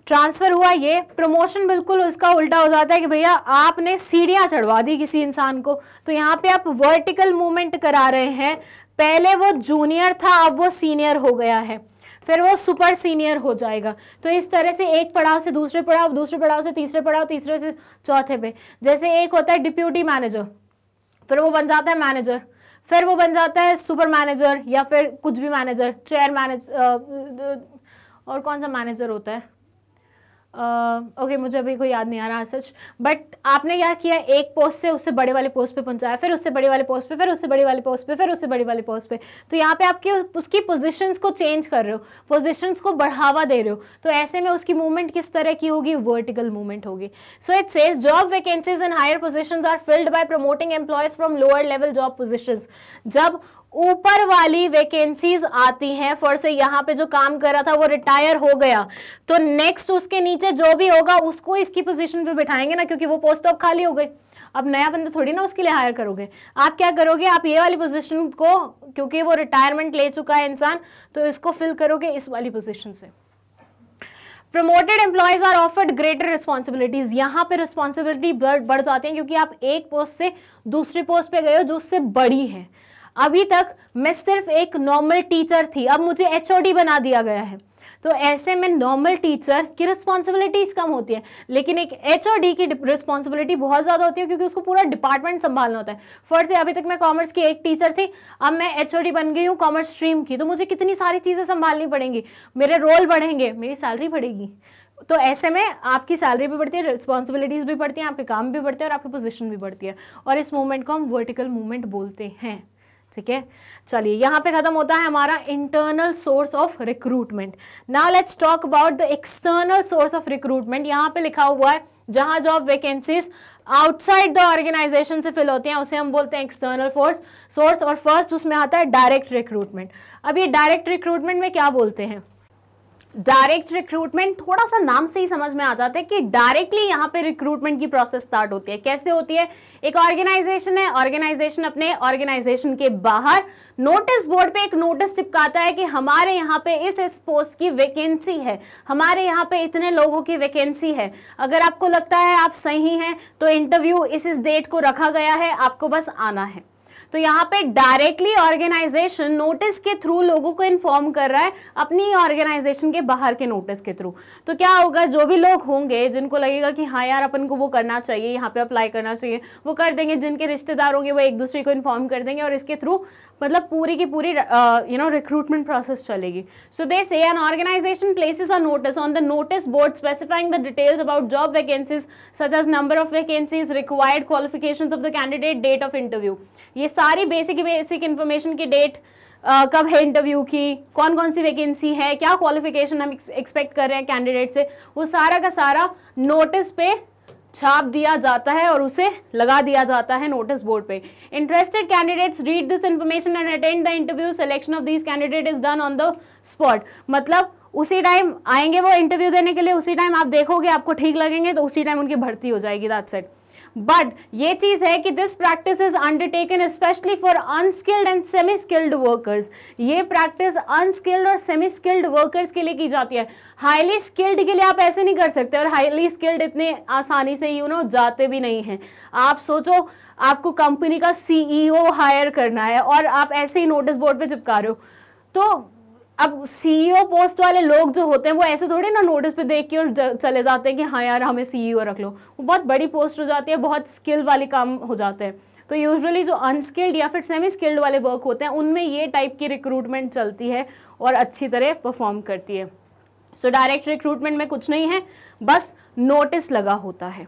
ट्रांसफ़र हुआ ये प्रमोशन बिल्कुल उसका उल्टा हो जाता है कि भैया आपने सीढ़ियाँ चढ़वा दी किसी इंसान को तो यहाँ पे आप वर्टिकल मूवमेंट करा रहे हैं पहले वो जूनियर था अब वो सीनियर हो गया है फिर वो सुपर सीनियर हो जाएगा तो इस तरह से एक पड़ाव से दूसरे पड़ाव दूसरे पड़ाव से तीसरे पड़ाव तीसरे से चौथे पे जैसे एक होता है डिप्यूटी मैनेजर फिर वो बन जाता है मैनेजर फिर वो बन जाता है सुपर मैनेजर या फिर कुछ भी मैनेजर चेयर मैनेजर और कौन सा मैनेजर होता है ओके uh, okay, मुझे अभी कोई याद नहीं आ रहा सच बट आपने क्या किया एक पोस्ट से उससे बड़े वाले पोस्ट पे पहुंचाया फिर उससे बड़े वाले पोस्ट पे फिर उससे बड़े वाले पोस्ट पे फिर उससे बड़े वाले पोस्ट पे तो यहाँ पे आपके उसकी पोजिशन को चेंज कर रहे हो पोजिशंस को बढ़ावा दे रहे हो तो ऐसे में उसकी मूवमेंट किस तरह की होगी वर्टिकल मूवमेंट होगी so it says job vacancies in higher position are filled by promoting employees from lower level job position जब ऊपर वाली वैकेंसीज आती हैं फॉर से यहाँ पे जो काम कर रहा था वो रिटायर हो गया तो नेक्स्ट उसके नीचे जो भी होगा उसको इसकी पोजीशन पे बिठाएंगे ना क्योंकि वो पोस्ट अब खाली हो गई अब नया बंदा थोड़ी ना उसके लिए हायर करोगे आप क्या करोगे आप ये वाली पोजीशन को क्योंकि वो रिटायरमेंट ले चुका है इंसान तो इसको फिल करोगे इस वाली पोजिशन से promoted employees are offered greater responsibilities यहाँ पे रिस्पॉन्सिबिलिटी बढ़ जाती है क्योंकि आप एक पोस्ट से दूसरे पोस्ट पे गए हो जो उससे बड़ी है अभी तक मैं सिर्फ एक नॉर्मल टीचर थी अब मुझे एच बना दिया गया है तो ऐसे में नॉर्मल टीचर की रिस्पॉन्सिबिलिटीज़ कम होती है लेकिन एक एच की रिस्पॉन्सिबिलिटी बहुत ज़्यादा होती है क्योंकि उसको पूरा डिपार्टमेंट संभालना होता है फर्ज से अभी तक मैं कॉमर्स की एक टीचर थी अब मैं एच बन गई हूँ कॉमर्स स्ट्रीम की तो मुझे कितनी सारी चीज़ें संभालनी पड़ेंगी मेरे रोल बढ़ेंगे मेरी सैलरी बढ़ेगी तो ऐसे में आपकी सैलरी भी बढ़ती है रिस्पॉन्सिबिलिटीज़ भी बढ़ती हैं आपके काम भी बढ़ते हैं और आपकी पोजिशन भी बढ़ती है और इस मूवमेंट को हम वर्टिकल मूवमेंट बोलते हैं ठीक है चलिए यहाँ पे खत्म होता है हमारा internal source of recruitment now let's talk about the external source of recruitment यहाँ पे लिखा हुआ है जहां job vacancies outside the organisation से फिल होते हैं उसे हम बोलते हैं एक्सटर्नल फोर्स सोर्स और फर्स्ट उसमें आता है डायरेक्ट रिक्रूटमेंट अब ये डायरेक्ट रिक्रूटमेंट में क्या बोलते हैं डायरेक्ट रिक्रूटमेंट थोड़ा सा नाम से ही समझ में आ जाता है कि डायरेक्टली यहाँ पे रिक्रूटमेंट की प्रोसेस स्टार्ट होती है कैसे होती है एक ऑर्गेनाइजेशन है ऑर्गेनाइजेशन अपने ऑर्गेनाइजेशन के बाहर नोटिस बोर्ड पे एक नोटिस चिपकाता है कि हमारे यहाँ पे इस इस पोस्ट की वैकेंसी है हमारे यहाँ पे इतने लोगों की वैकेंसी है अगर आपको लगता है आप सही हैं तो इंटरव्यू इस इस डेट को रखा गया है आपको बस आना है तो यहाँ पे डायरेक्टली ऑर्गेनाइजेशन नोटिस के थ्रू लोगों को इन्फॉर्म कर रहा है अपनी ऑर्गेनाइजेशन के बाहर के नोटिस के थ्रू तो क्या होगा जो भी लोग होंगे जिनको लगेगा कि हाँ यार अपन को वो करना चाहिए यहाँ पे अप्लाई करना चाहिए वो कर देंगे जिनके रिश्तेदार होंगे वो एक दूसरे को इन्फॉर्म कर देंगे और इसके थ्रू मतलब पूरी की पूरी यू नो रिक्रूटमेंट प्रोसेस चलेगी so they say an organisation places a notice on the notice board specifying the details about job vacancies such as number of vacancies required qualification of the candidate date of interview ये सब सारी basic basic information की date Uh, कब है interview की कौन कौन सी vacancy है क्या क्वालिफिकेशन हम एक्सपेक्ट कर रहे हैं कैंडिडेट से वो सारा का सारा नोटिस पे छाप दिया जाता है और उसे लगा दिया जाता है नोटिस बोर्ड पे interested candidates read this information and attend the interview selection of this candidate is done on the spot मतलब उसी टाइम आएंगे वो इंटरव्यू देने के लिए उसी टाइम आप देखोगे आपको ठीक लगेंगे तो उसी टाइम उनकी भर्ती हो जाएगी दैट्स इट बट ये चीज़ है कि this practice is undertaken specially for unskilled and semi skilled workers ये प्रैक्टिस अनस्किल्ड और सेमी स्किल्ड वर्कर्स के लिए की जाती है हाईली स्किल्ड के लिए आप ऐसे नहीं कर सकते और हाईली स्किल्ड इतने आसानी से यू नो जाते भी नहीं है आप सोचो आपको कंपनी का सीईओ हायर e करना है और आप ऐसे ही नोटिस बोर्ड पे चिपका रहे हो तो अब सीईओ पोस्ट e वाले लोग जो होते हैं वो ऐसे थोड़े ना नोटिस पे देख के और चले जाते हैं कि हाँ यार हमें सीईओ e रख लो वो बहुत बड़ी पोस्ट हो जाती है बहुत स्किल वाले काम हो जाते हैं तो यूजुअली जो अनस्किल्ड या फिर सेमी स्किल्ड वाले वर्क होते हैं उनमें ये टाइप की रिक्रूटमेंट चलती है और अच्छी तरह परफॉर्म करती है सो डायरेक्ट रिक्रूटमेंट में कुछ नहीं है बस नोटिस लगा होता है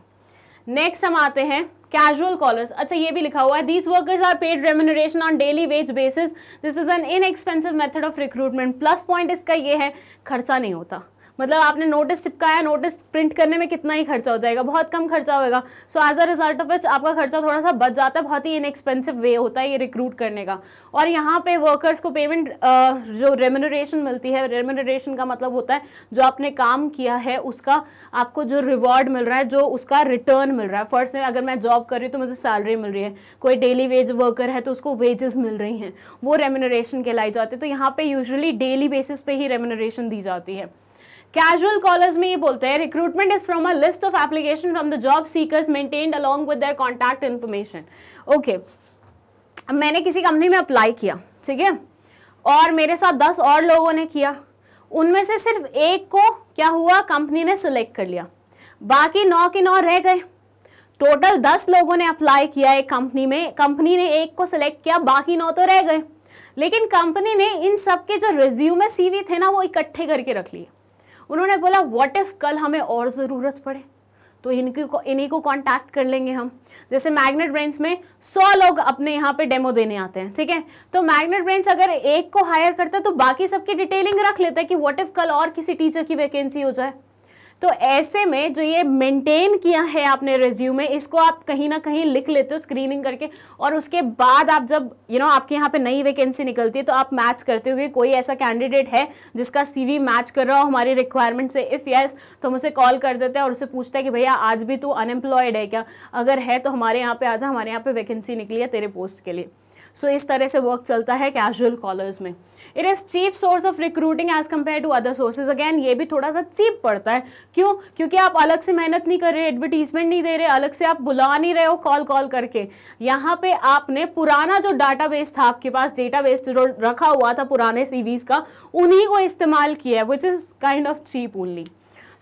नेक्स्ट हम आते हैं कैजुअल कॉलर्स अच्छा ये भी लिखा हुआ है these workers are paid remuneration on daily wage basis this is an expensive method of recruitment plus point इसका ये है खर्चा नहीं होता मतलब आपने नोटिस चिपकाया नोटिस प्रिंट करने में कितना ही खर्चा हो जाएगा बहुत कम खर्चा होगा so as a result of which आपका खर्चा थोड़ा सा बच जाता है बहुत ही इनएक्सपेंसिव वे होता है ये रिक्रूट करने का और यहाँ पे वर्कर्स को पेमेंट जो रेमोनोरेशन मिलती है रेमोनोरेशन का मतलब होता है जो आपने काम किया है उसका आपको जो रिवॉर्ड मिल रहा है जो उसका रिटर्न मिल रहा है फर्स्ट में अगर मैं जॉब कर रही हूँ तो मुझे सैलरी मिल रही है कोई डेली वेज वर्कर है तो उसको वेजेस मिल रही हैं वो के कहलाई जाती है तो यहाँ पे यूजली डेली बेसिस पे ही रेमोनोरेशन दी जाती है कैजुअल कॉलर्स में ये बोलते हैं recruitment is from a list of application from the job seekers maintained along with their contact information okay मैंने किसी कंपनी में अप्लाई किया ठीक है और मेरे साथ दस और लोगों ने किया उनमें से सिर्फ एक को क्या हुआ कंपनी ने सिलेक्ट कर लिया बाकी नौ के नौ रह गए टोटल दस लोगों ने अप्लाई किया एक कंपनी में कंपनी ने एक को सिलेक्ट किया बाकी नौ तो रह गए लेकिन कंपनी ने इन सब के जो रिज्यूमे सीवी थे ना वो इकट्ठे करके रख लिए उन्होंने बोला व्हाट इफ़ कल हमें और ज़रूरत पड़े तो इनकी इन्हीं को कांटेक्ट कर लेंगे हम जैसे मैग्नेट ब्रेंस में सौ लोग अपने यहाँ पे डेमो देने आते हैं ठीक है तो मैग्नेट ब्रेंस अगर एक को हायर करता है तो बाकी सबकी डिटेलिंग रख लेता है कि व्हाट इफ कल और किसी टीचर की वैकेंसी हो जाए तो ऐसे में जो ये मेंटेन किया है आपने रेज्यूम इसको आप कहीं ना कहीं लिख लेते हो स्क्रीनिंग करके और उसके बाद आप जब यू you नो know, आपके यहाँ पे नई वैकेंसी निकलती है तो आप मैच करते हो कि कोई ऐसा कैंडिडेट है जिसका सीवी मैच कर रहा हो हमारी रिक्वायरमेंट से इफ़ येस yes, तो हम उसे कॉल कर देते हैं और उसे पूछता है कि भैया आज भी तू अनएम्प्लॉयड है क्या अगर है तो हमारे यहाँ पे आ जा हमारे यहाँ पे वैकेंसी निकली है तेरे पोस्ट के लिए सो इस तरह से वर्क चलता है कैजुअल कॉलर्स में it is cheap source of recruiting as compare to other sources again ये भी थोड़ा सा चीप पड़ता है क्यों क्योंकि आप अलग से मेहनत नहीं कर रहे एडवर्टीजमेंट नहीं दे रहे अलग से आप बुला नहीं रहे हो कॉल कॉल करके यहाँ पे आपने पुराना जो डाटा बेस था आपके पास डेटा बेस जो रखा हुआ था पुराने सीवीज का उन्हीं को इस्तेमाल किया है which is kind of cheap only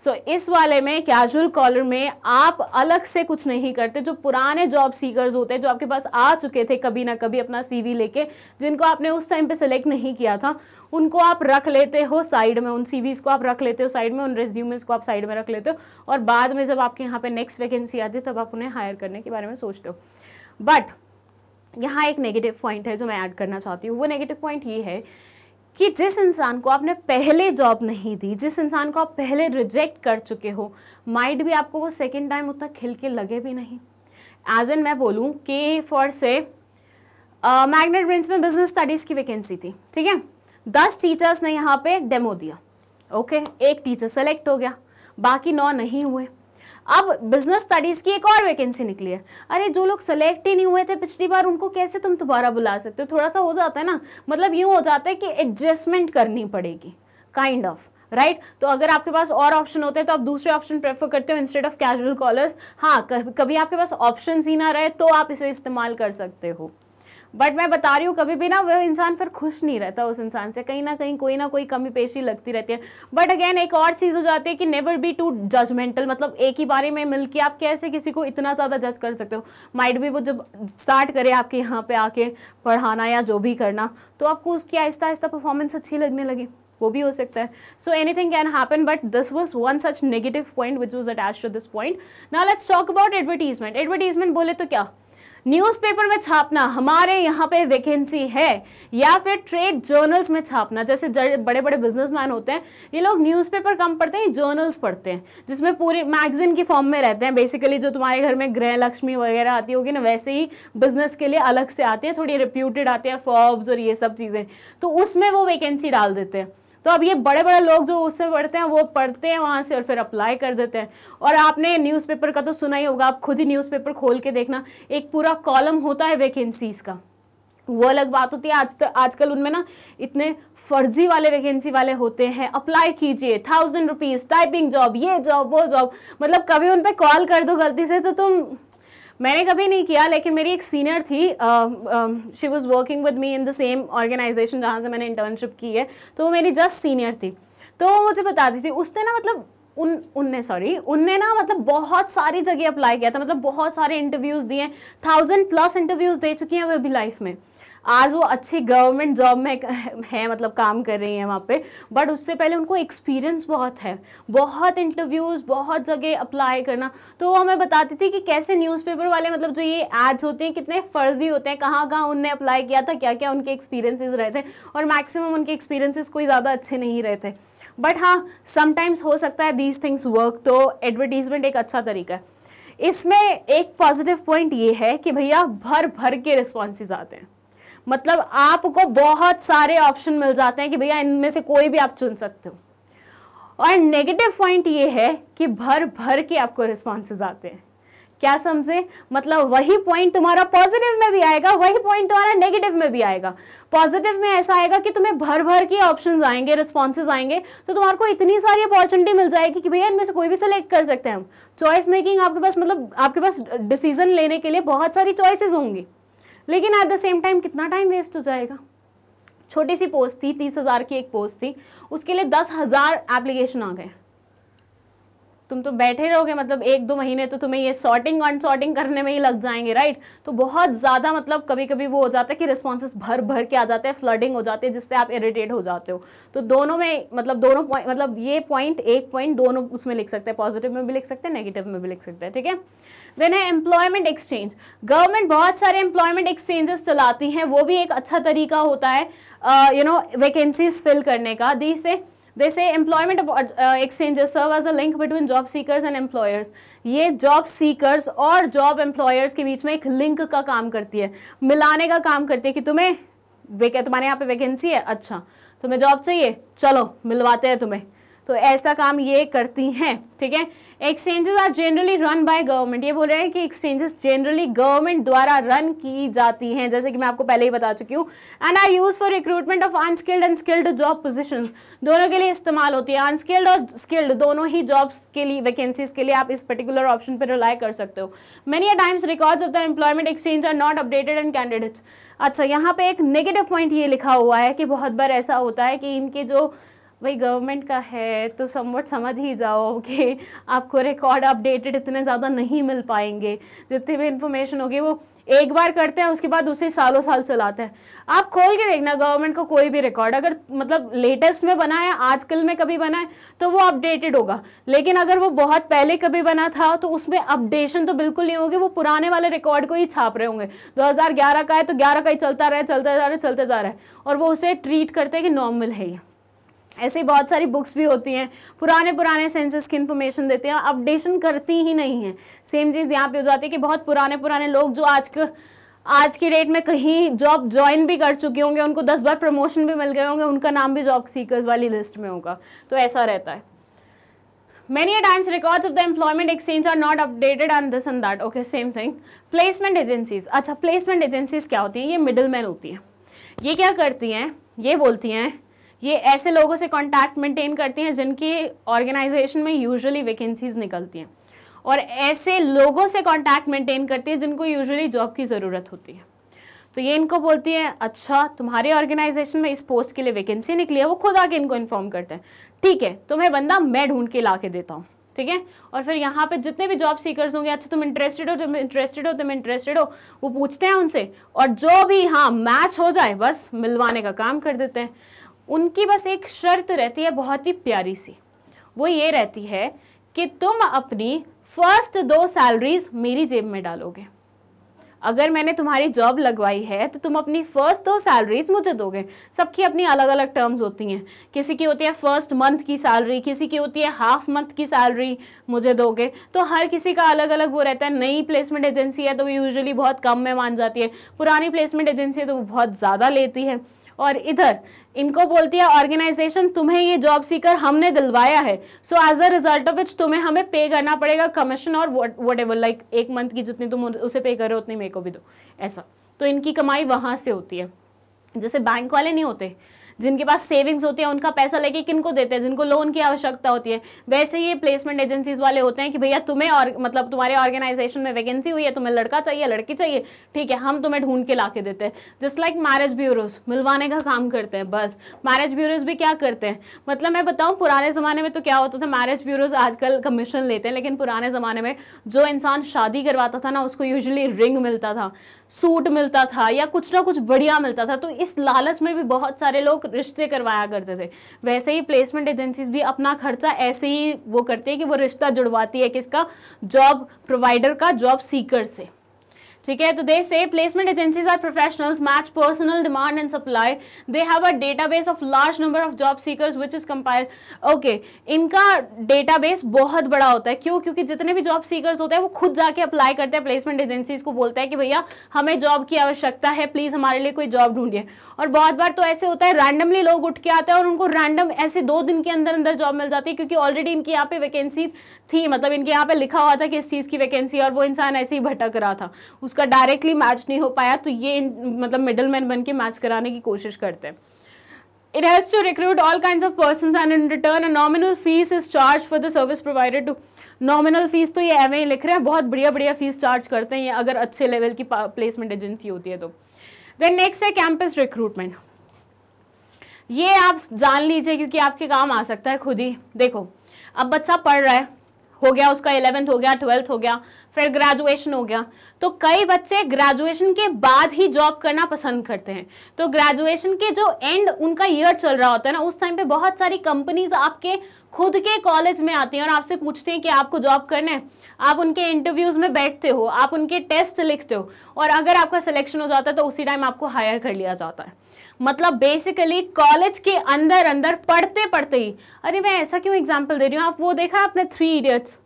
so so, इस वाले में कैजुअल कॉलर में आप अलग से कुछ नहीं करते जो पुराने जॉब सीकर्स होते हैं जो आपके पास आ चुके थे कभी ना कभी अपना सीवी लेके जिनको आपने उस टाइम पे सेलेक्ट नहीं किया था उनको आप रख लेते हो साइड में उन सीवीज को आप रख लेते हो साइड में उन रेज्यूमेज को आप साइड में रख लेते हो और बाद में जब आपके यहाँ पर नेक्स्ट वैकेंसी आती है तब आप उन्हें हायर करने के बारे में सोचते हो बट यहाँ एक नेगेटिव पॉइंट है जो मैं ऐड करना चाहती हूँ वो नेगेटिव पॉइंट ये है कि जिस इंसान को आपने पहले जॉब नहीं दी जिस इंसान को आप पहले रिजेक्ट कर चुके हो माइंड भी आपको वो सेकेंड टाइम उतना खिल के लगे भी नहीं एज एन मैं बोलूँ कि फॉर से मैग्नेट ब्रिंस में बिजनेस स्टडीज़ की वैकेंसी थी ठीक है दस टीचर्स ने यहाँ पे डेमो दिया ओके okay, एक टीचर सेलेक्ट हो गया बाकी नौ नहीं हुए अब बिजनेस स्टडीज़ की एक और वैकेंसी निकली है अरे जो लोग सेलेक्ट ही नहीं हुए थे पिछली बार उनको कैसे तुम दोबारा बुला सकते हो थोड़ा सा हो जाता है ना मतलब यूँ हो जाता है कि एडजस्टमेंट करनी पड़ेगी काइंड ऑफ राइट right? तो अगर आपके पास और ऑप्शन होते हैं तो आप दूसरे ऑप्शन प्रेफर करते हो इंस्टेड ऑफ कैजुअल कॉलर्स हाँ कभी आपके पास ऑप्शन ही ना रहे तो आप इसे इस्तेमाल कर सकते हो बट मैं बता रही हूँ कभी भी ना वो इंसान फिर खुश नहीं रहता उस इंसान से कहीं ना कहीं कोई ना कोई कमी पेशी लगती रहती है बट अगेन एक और चीज़ हो जाती है कि नेवर बी टू जजमेंटल मतलब एक ही बारे में मिल के आप कैसे किसी को इतना ज़्यादा जज कर सकते हो माइड भी वो जब स्टार्ट करे आपके यहाँ पर आके पढ़ाना या जो भी करना तो आपको उसकी आहिस्ता आहिस्ता परफॉर्मेंस अच्छी लगने लगी वो भी हो सकता है so anything can happen but this was one such negative point which was attach to this point ना let's talk about advertisement advertisement बोले तो क्या न्यूज़पेपर में छापना हमारे यहाँ पे वैकेंसी है या फिर ट्रेड जर्नल्स में छापना जैसे बड़े बड़े बिजनेसमैन होते हैं ये लोग न्यूज़पेपर कम पढ़ते हैं जर्नल्स पढ़ते हैं जिसमें पूरे मैगजीन की फॉर्म में रहते हैं बेसिकली जो तुम्हारे घर में गृह लक्ष्मी वगैरह आती होगी ना वैसे ही बिजनेस के लिए अलग से आती है थोड़ी रिप्यूटेड आते हैं फॉर्ब्स और ये सब चीज़ें तो उसमें वो वैकेंसी डाल देते हैं तो अब ये बड़े बड़े लोग जो उससे पढ़ते हैं वो पढ़ते हैं वहाँ से और फिर अप्लाई कर देते हैं और आपने न्यूज़पेपर का तो सुना ही होगा आप खुद ही न्यूज़पेपर खोल के देखना एक पूरा कॉलम होता है वैकेंसीज़ का वो अलग बात होती है आज तक आजकल उनमें ना इतने फर्जी वाले वैकेंसी वाले होते हैं अप्लाई कीजिए थाउजेंड रुपीज़ टाइपिंग जॉब ये जॉब वो जॉब मतलब कभी उन पर कॉल कर दो गलती से तो तुम मैंने कभी नहीं किया लेकिन मेरी एक सीनियर थी she was working with me in the same organisation जहाँ से मैंने इंटर्नशिप की है तो वो मेरी जस्ट सीनियर थी तो वो मुझे बताती थी उसने ना मतलब उन उनने सॉरी उनने ना मतलब बहुत सारी जगह अप्लाई किया था मतलब बहुत सारे इंटरव्यूज़ दिए थाउजेंड प्लस इंटरव्यूज़ दे चुकी हैं वे अभी लाइफ में आज वो अच्छी गवर्नमेंट जॉब में है मतलब काम कर रही हैं वहाँ पे बट उससे पहले उनको एक्सपीरियंस बहुत है बहुत इंटरव्यूज़ बहुत जगह अप्लाई करना तो वो हमें बताती थी कि कैसे न्यूज़पेपर वाले मतलब जो ये एड्स होते हैं कितने फ़र्जी होते हैं कहाँ कहाँ उनने अप्लाई किया था क्या क्या उनके एक्सपीरियंसिस रहे थे और मैक्सिमम उनके एक्सपीरियंसिस कोई ज़्यादा अच्छे नहीं रहे थे बट हाँ समटाइम्स हो सकता है दीज थिंग्स वर्क तो एडवर्टीजमेंट एक अच्छा तरीका है इसमें एक पॉजिटिव पॉइंट ये है कि भैया भर भर के रिस्पॉन्सेज आते हैं मतलब आपको बहुत सारे ऑप्शन मिल जाते हैं कि भैया इनमें से कोई भी आप चुन सकते हो और नेगेटिव पॉइंट ये है कि भर भर के आपको रिस्पॉन्सेज आते हैं क्या समझे मतलब वही पॉइंट तुम्हारा पॉजिटिव में भी आएगा वही पॉइंट तुम्हारा नेगेटिव में भी आएगा पॉजिटिव में ऐसा आएगा कि तुम्हें भर भर के ऑप्शंस आएंगे रिस्पॉन्सेज आएंगे तो तुम्हारे को इतनी सारी अपॉर्चुनिटी मिल जाएगी कि भैया इनमें से कोई भी सिलेक्ट कर सकते हैं हम चॉइस मेकिंग आपके पास मतलब आपके पास डिसीजन लेने के लिए बहुत सारी चॉइसिस होंगी लेकिन एट द सेम टाइम कितना टाइम वेस्ट हो जाएगा छोटी सी पोस्ट थी तीस हज़ार की एक पोस्ट थी उसके लिए दस हज़ार एप्लीकेशन आ गए तुम तो बैठे रहोगे मतलब एक दो महीने तो तुम्हें ये सॉर्टिंग ऑन करने में ही लग जाएंगे राइट तो बहुत ज़्यादा मतलब कभी कभी वो हो जाता है कि रिस्पॉन्स भर भर के आ जाते हैं फ्लडिंग हो जाती है जिससे आप इरिटेट हो जाते हो तो दोनों में मतलब दोनों पॉइंट मतलब ये पॉइंट एक पॉइंट दोनों उसमें लिख सकते हैं पॉजिटिव में भी लिख सकते हैं नेगेटिव में भी लिख सकते हैं ठीक है देन है एम्प्लॉयमेंट एक्सचेंज गवर्नमेंट बहुत सारे एम्प्लॉयमेंट एक्सचेंजेस चलाती हैं वो भी एक अच्छा तरीका होता है यू नो वैकेंसीज फिल करने का दी say they say employment exchanges serve as a link between job seekers and employers ये जॉब सीकर्स और जॉब एम्प्लॉयर्स के बीच में एक लिंक का काम करती है मिलाने का काम करती है कि तुम्हें तुम्हारे यहाँ पे वैकेंसी है अच्छा तुम्हें जॉब चाहिए चलो मिलवाते हैं तुम्हें तो ऐसा काम ये करती हैं ठीक है exchanges are generally run by government ये बोल रहे हैं कि एक्सचेंजेस जनरली गवर्नमेंट द्वारा रन की जाती हैं जैसे कि मैं आपको पहले ही बता चुकी हूँ and are use for recruitment of unskilled and skilled job position दोनों के लिए इस्तेमाल होती है अनस्किल्ड और स्किल्ड दोनों ही जॉब्स के लिए वैकेंसीज के लिए आप इस पर्टिकुलर ऑप्शन पर रिलाई कर सकते हो many times record of the employment exchange are not updated and candidates अच्छा यहाँ पे एक नेगेटिव पॉइंट ये लिखा हुआ है कि बहुत बार ऐसा होता है कि इनके जो वही गवर्नमेंट का है तो समवट समझ ही जाओ कि आपको रिकॉर्ड अपडेटेड इतने ज़्यादा नहीं मिल पाएंगे जितनी भी इंफॉर्मेशन होगी वो एक बार करते हैं उसके बाद उसे सालों साल चलाते हैं आप खोल के देखना गवर्नमेंट का को कोई भी रिकॉर्ड अगर मतलब लेटेस्ट में बना है आजकल में कभी बना है तो वो अपडेटेड होगा लेकिन अगर वो बहुत पहले कभी बना था तो उसमें अपडेशन तो बिल्कुल नहीं होगी वो पुराने वाले रिकॉर्ड को ही छाप रहे होंगे दो का है तो ग्यारह का ही चलता रहे चलता जा रहा है चलता जा रहा है और वो उसे ट्रीट करते हैं कि नॉर्मल है ये ऐसे बहुत सारी बुक्स भी होती हैं पुराने पुराने सेंसस की इन्फॉर्मेशन देते हैं अपडेशन करती ही नहीं है सेम चीज़ यहाँ पे हो जाती है कि बहुत पुराने पुराने लोग जो आज के आज की डेट में कहीं जॉब ज्वाइन भी कर चुके होंगे उनको दस बार प्रमोशन भी मिल गए होंगे उनका नाम भी जॉब सीकर्स वाली लिस्ट में होगा तो ऐसा रहता है many times records of the employment exchange are not updated on this and that okay same thing placement agencies अच्छा प्लेसमेंट एजेंसीज क्या होती हैं ये मिडल होती हैं ये क्या करती हैं ये बोलती हैं ये ऐसे लोगों से कॉन्टैक्ट मेंटेन करती हैं जिनकी ऑर्गेनाइजेशन में यूजुअली वैकेंसीज निकलती हैं और ऐसे लोगों से कॉन्टैक्ट मेंटेन करती हैं जिनको यूजुअली जॉब की ज़रूरत होती है तो ये इनको बोलती है अच्छा तुम्हारे ऑर्गेनाइजेशन में इस पोस्ट के लिए वैकेंसी निकली है वो खुद आके इनको इन्फॉर्म करते हैं ठीक है तुम्हें तो बंदा मैं ढूंढ के ला के देता हूँ ठीक है और फिर यहाँ पे जितने भी जॉब सीकर्स होंगे अच्छा तुम इंटरेस्टेड हो तुम इंटरेस्टेड हो तुम इंटरेस्टेड हो वो पूछते हैं उनसे और जो भी हाँ मैच हो जाए बस मिलवाने का काम कर देते हैं उनकी बस एक शर्त रहती है बहुत ही प्यारी सी वो ये रहती है कि तुम अपनी फर्स्ट दो सैलरीज मेरी जेब में डालोगे अगर मैंने तुम्हारी जॉब लगवाई है तो तुम अपनी फर्स्ट दो सैलरीज मुझे दोगे सबकी अपनी अलग अलग टर्म्स होती हैं किसी की होती है फर्स्ट मंथ की सैलरी किसी की होती है हाफ मंथ की सैलरी मुझे दोगे तो हर किसी का अलग अलग वो रहता है नई प्लेसमेंट एजेंसी है तो वो यूजुअली बहुत कम में मान जाती है पुरानी प्लेसमेंट एजेंसी है तो वो बहुत ज़्यादा लेती है और इधर इनको बोलती है ऑर्गेनाइजेशन तुम्हें ये जॉब सीकर हमने दिलवाया है so as a result of which तुम्हें हमें पे करना पड़ेगा कमीशन और वट एवर लाइक एक मंथ की जितनी तुम उसे पे करो उतनी मेरे को भी दो ऐसा तो इनकी कमाई वहाँ से होती है जैसे बैंक वाले नहीं होते जिनके पास सेविंग्स होती है उनका पैसा लेके किन को देते हैं जिनको लोन की आवश्यकता होती है वैसे ही प्लेसमेंट एजेंसीज वाले होते हैं कि भैया तुम्हें और मतलब तुम्हारे ऑर्गेनाइजेशन में वैकेंसी हुई है तुम्हें लड़का चाहिए लड़की चाहिए ठीक है हम तुम्हें ढूंढ के ला के देते हैं जस्ट लाइक मैरिज ब्यूरोज मिलवाने का काम करते हैं बस मैरिज ब्यूरोज भी क्या करते हैं मतलब मैं बताऊँ पुराने ज़माने में तो क्या होता था मैरिज ब्यूरोज आजकल कमीशन लेते हैं लेकिन पुराने ज़माने में जो इंसान शादी करवाता था ना उसको यूजली रिंग मिलता था सूट मिलता था या कुछ ना कुछ बढ़िया मिलता था तो इस लालच में भी बहुत सारे लोग रिश्ते करवाया करते थे वैसे ही प्लेसमेंट एजेंसीज भी अपना खर्चा ऐसे ही वो करती है कि वो रिश्ता जुड़वाती है किसका जॉब प्रोवाइडर का जॉब सीकर से ठीक है तो they say placement agencies are professionals match personal demand and supply they have a database of large number of job seekers which is compiled okay इनका डेटाबेस बहुत बड़ा होता है क्यों क्योंकि जितने भी जॉब सीकर्स होते हैं वो खुद जाके अप्लाई करते हैं प्लेसमेंट एजेंसीज को बोलते हैं कि भैया हमें जॉब की आवश्यकता है प्लीज़ हमारे लिए कोई जॉब ढूंढिए और बहुत बार तो ऐसे होता है रैंडमली लोग उठ के आते हैं और उनको रैंडम ऐसे दो दिन के अंदर अंदर जॉब मिल जाती है क्योंकि ऑलरेडी इनकी यहाँ पे वैकेंसी थी मतलब इनके यहाँ पे लिखा हुआ था कि इस चीज़ की वैकेंसी और वो इंसान ऐसे ही भटक रहा था उसका डायरेक्टली मैच नहीं हो पाया तो ये मतलब मिडल मैन बन के मैच कराने की कोशिश करते हैं it has to recruit all kind of person and in return nominal fees is charge for the service provided to nominal fees तो ये एवं ही लिख रहे हैं बहुत बढ़िया बढ़िया फीस चार्ज करते हैं ये अगर अच्छे लेवल की प्लेसमेंट एजेंसी होती है तो देन नेक्स्ट है कैंपस रिक्रूटमेंट ये आप जान लीजिए क्योंकि आपके काम आ सकता है खुद ही देखो अब बच्चा पढ़ रहा है हो गया उसका इलेवेंथ हो गया ट्वेल्थ हो गया फिर ग्रेजुएशन हो गया तो कई बच्चे ग्रेजुएशन के बाद ही जॉब करना पसंद करते हैं तो ग्रेजुएशन के जो एंड उनका ईयर चल रहा होता है ना उस टाइम पे बहुत सारी कंपनीज आपके खुद के कॉलेज में आती हैं और आपसे पूछते हैं कि आपको जॉब करना है आप उनके इंटरव्यूज़ में बैठते हो आप उनके टेस्ट लिखते हो और अगर आपका सिलेक्शन हो जाता है तो उसी टाइम आपको हायर कर लिया जाता है मतलब बेसिकली कॉलेज के अंदर अंदर पढ़ते पढ़ते ही अरे मैं ऐसा क्यों एग्जाम्पल दे रही हूँ आप वो देखा आपने थ्री इडियट्स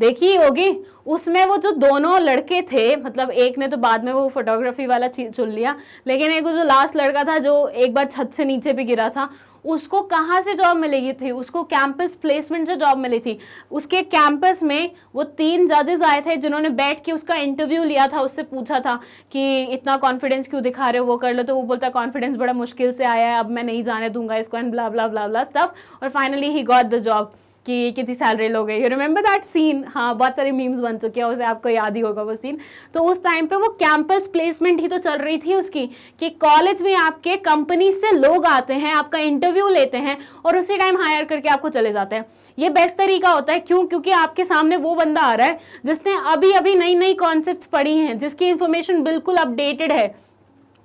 देखी होगी उसमें वो जो दोनों लड़के थे मतलब एक ने तो बाद में वो फोटोग्राफी वाला चीज चुन लिया लेकिन एक जो लास्ट लड़का था जो एक बार छत से नीचे भी गिरा था उसको कहाँ से जॉब मिलेगी थी उसको कैंपस प्लेसमेंट से जॉब मिली थी उसके कैंपस में वो तीन जजेस आए थे जिन्होंने बैठ के उसका इंटरव्यू लिया था उससे पूछा था कि इतना कॉन्फिडेंस क्यों दिखा रहे हो वो कर लो तो वो बोलता कॉन्फिडेंस बड़ा मुश्किल से आया है अब मैं नहीं जाने दूंगा इसको and blah blah blah blah stuff और finally he got the job कि कितनी सैलरी लोगे यू रिमेंबर दैट सीन हाँ बहुत सारे मीम्स बन चुके हैं उसे आपको याद ही होगा वो सीन तो उस टाइम पे वो कैंपस प्लेसमेंट ही तो चल रही थी उसकी कि कॉलेज में आपके कंपनी से लोग आते हैं आपका इंटरव्यू लेते हैं और उसी टाइम हायर करके आपको चले जाते हैं ये बेस्ट तरीका होता है क्यों क्योंकि आपके सामने वो बंदा आ रहा है जिसने अभी अभी नई नई कॉन्सेप्ट पढ़ी हैं जिसकी इंफॉर्मेशन बिल्कुल अपडेटेड है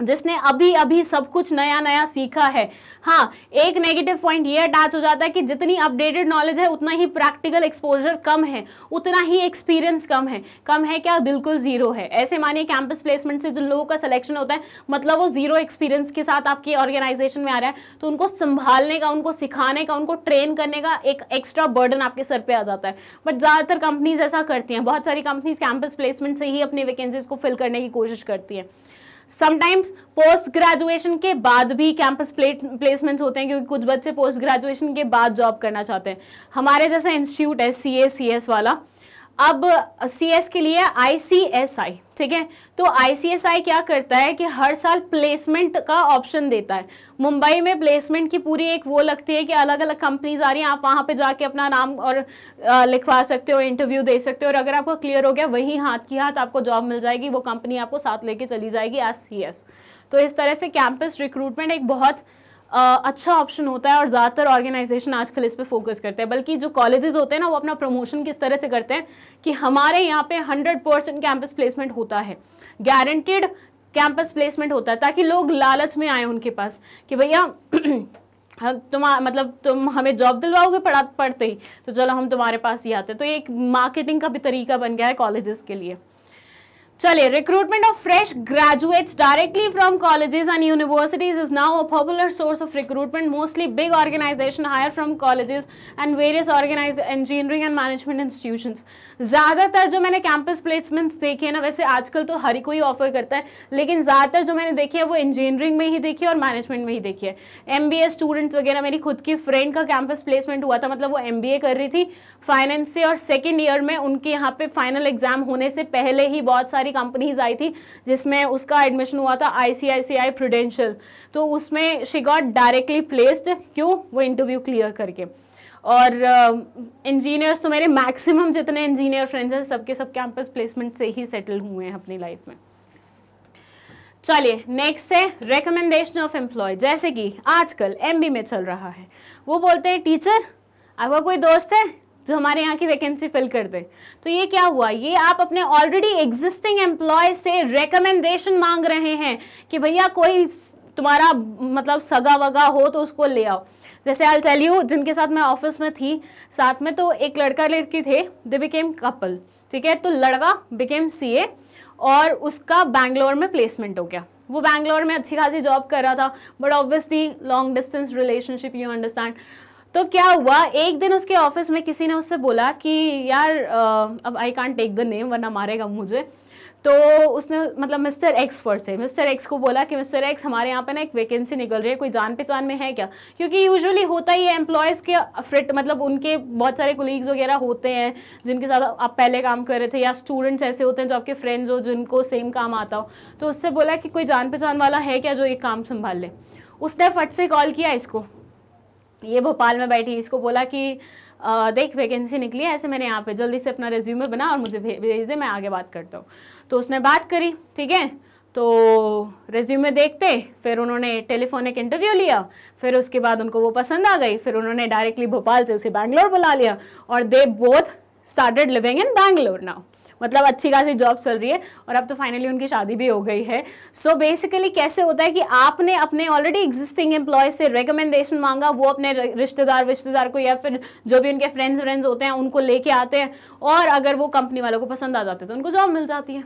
जिसने अभी अभी सब कुछ नया नया सीखा है हाँ एक नेगेटिव पॉइंट ये अटैच हो जाता है कि जितनी अपडेटेड नॉलेज है उतना ही प्रैक्टिकल एक्सपोजर कम है उतना ही एक्सपीरियंस कम है कम है क्या बिल्कुल ज़ीरो है ऐसे मानिए कैंपस प्लेसमेंट से जिन लोगों का सिलेक्शन होता है मतलब वो ज़ीरो एक्सपीरियंस के साथ आपकी ऑर्गेनाइजेशन में आ रहा है तो उनको संभालने का उनको सिखाने का उनको ट्रेन करने का एक एक्स्ट्रा बर्डन आपके सर पर आ जाता है बट ज़्यादातर कंपनीज ऐसा करती हैं बहुत सारी कंपनीज कैंपस प्लेसमेंट से ही अपनी वैकेंसीज को फिल करने की कोशिश करती हैं समटाइम्स पोस्ट ग्रेजुएशन के बाद भी कैंपस प्लेसमेंट्स होते हैं क्योंकि कुछ बच्चे पोस्ट ग्रेजुएशन के बाद जॉब करना चाहते हैं हमारे जैसा इंस्टीट्यूट है सी ए सी एस वाला अब सी एस के लिए आई सी एस आई ठीक है तो आई सी एस आई क्या करता है कि हर साल प्लेसमेंट का ऑप्शन देता है मुंबई में प्लेसमेंट की पूरी एक वो लगती है कि अलग अलग कंपनीज आ रही हैं आप वहाँ पे जाके अपना नाम और लिखवा सकते हो इंटरव्यू दे सकते हो और अगर आपको क्लियर हो गया वही हाथ की हाथ आपको जॉब मिल जाएगी वो कंपनी आपको साथ लेके चली जाएगी एस सी एस तो इस तरह से कैंपस रिक्रूटमेंट एक बहुत अच्छा ऑप्शन होता है और ज़्यादातर ऑर्गेनाइजेशन आजकल इस पर फोकस करते हैं बल्कि जो कॉलेजेस होते हैं ना वो अपना प्रमोशन किस तरह से करते हैं कि हमारे यहाँ पे हंड्रेड परसेंट कैंपस प्लेसमेंट होता है गारंटेड कैंपस प्लेसमेंट होता है ताकि लोग लालच में आए उनके पास कि भैया तुम मतलब तुम हमें जॉब दिलवाओगे पढ़ा पढ़ते ही तो चलो हम तुम्हारे पास ही आते तो ये एक मार्केटिंग का भी तरीका बन गया है कॉलेजेस के लिए चलिए recruitment of fresh graduates directly from colleges and universities is now a popular source of recruitment mostly big organization hire from colleges and various organize engineering and management institutions ज़्यादातर जो मैंने कैंपस प्लेसमेंट्स देखे हैं ना वैसे आजकल तो हर कोई ऑफर करता है लेकिन ज़्यादातर जो मैंने देखी है वो इंजीनियरिंग में ही देखी है और मैनेजमेंट में ही देखी है एम स्टूडेंट्स वगैरह मेरी खुद की फ्रेंड का कैंपस प्लेसमेंट हुआ था मतलब वो एम कर रही थी फाइनेंस से और सेकेंड ईयर में उनके यहाँ पे फाइनल एग्जाम होने से पहले ही बहुत सारे सारी कंपनीज आई थी जिसमें उसका एडमिशन हुआ था आईसीआईसीआई प्रूडेंशियल तो उसमें शी गॉट डायरेक्टली प्लेस्ड क्यों वो इंटरव्यू क्लियर करके और इंजीनियर्स uh, तो मेरे मैक्सिमम जितने इंजीनियर फ्रेंड्स हैं सबके सब कैंपस प्लेसमेंट से ही सेटल हुए हैं अपनी लाइफ में चलिए नेक्स्ट है रिकमेंडेशन ऑफ एम्प्लॉय जैसे कि आजकल एमबी में चल रहा है वो बोलते हैं टीचर आपका कोई दोस्त है जो हमारे यहाँ की वैकेंसी फिल कर दे तो ये क्या हुआ ये आप अपने ऑलरेडी एग्जिस्टिंग एम्प्लॉय से रिकमेंडेशन मांग रहे हैं कि भैया कोई तुम्हारा मतलब सगा वगा हो तो उसको ले आओ जैसे आई टेल यू जिनके साथ मैं ऑफिस में थी साथ में तो एक लड़का लड़की थे दे बिकेम कपल ठीक है तो लड़का बिकेम सी और उसका बैंगलोर में प्लेसमेंट हो गया वो बैंगलोर में अच्छी खासी जॉब कर रहा था but obviously long distance relationship you understand तो क्या हुआ एक दिन उसके ऑफिस में किसी ने उससे बोला कि यार अब I can't take the name वरना मारेगा मुझे तो उसने मतलब मिस्टर एक्स पर से मिस्टर एक्स को बोला कि मिस्टर एक्स हमारे यहाँ पे ना एक वैकेंसी निकल रही है कोई जान पहचान में है क्या क्योंकि यूजुअली होता ही है एम्प्लॉयज़ के फ्रिट मतलब उनके बहुत सारे कोलीग्स वगैरह होते हैं जिनके साथ आप पहले काम कर रहे थे या स्टूडेंट्स ऐसे होते हैं जो आपके फ्रेंड्स हो जिनको सेम काम आता हो तो उससे बोला कि कोई जान पहचान वाला है क्या जो ये काम संभाल ले उसने फट से कॉल किया इसको ये भोपाल में बैठी इसको बोला कि आ, देख वैकेंसी निकली है ऐसे मैंने यहाँ पे जल्दी से अपना रेज्यूमे बना और मुझे भेज दे मैं आगे बात करता हूँ तो उसने बात करी ठीक है तो रेज्यूमे देखते फिर उन्होंने टेलीफोनिक इंटरव्यू लिया फिर उसके बाद उनको वो पसंद आ गई फिर उन्होंने डायरेक्टली भोपाल से उसे बैंगलोर बुला लिया और they both started living in Bangalore now मतलब अच्छी खासी जॉब चल रही है और अब तो फाइनली उनकी शादी भी हो गई है सो so बेसिकली कैसे होता है कि आपने अपने ऑलरेडी एग्जिस्टिंग एम्प्लॉय से रिकमेंडेशन मांगा वो अपने रिश्तेदार विश्तेदार को या फिर जो भी उनके फ्रेंड्स व्रेंड्स होते हैं उनको लेके आते हैं और अगर वो कंपनी वालों को पसंद आ जाते हैं तो उनको जॉब मिल जाती है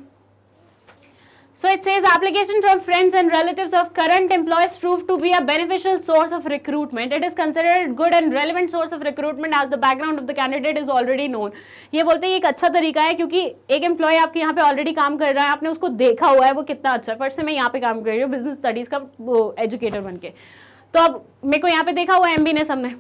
So it says application from friends and relatives of current employees proved to be a beneficial source of recruitment. It is considered good and relevant source of recruitment as the background of the candidate is already known. ye bolte hai ek acha tarika hai kyunki ek employee aapke yahan pe already kaam kar raha hai aapne usko dekha hua hai wo kitna acha hai first se main yahan pe kaam kar rahi hu business studies ka educator banke to ab अब मेरे को यहाँ पे देखा हुआ है M ने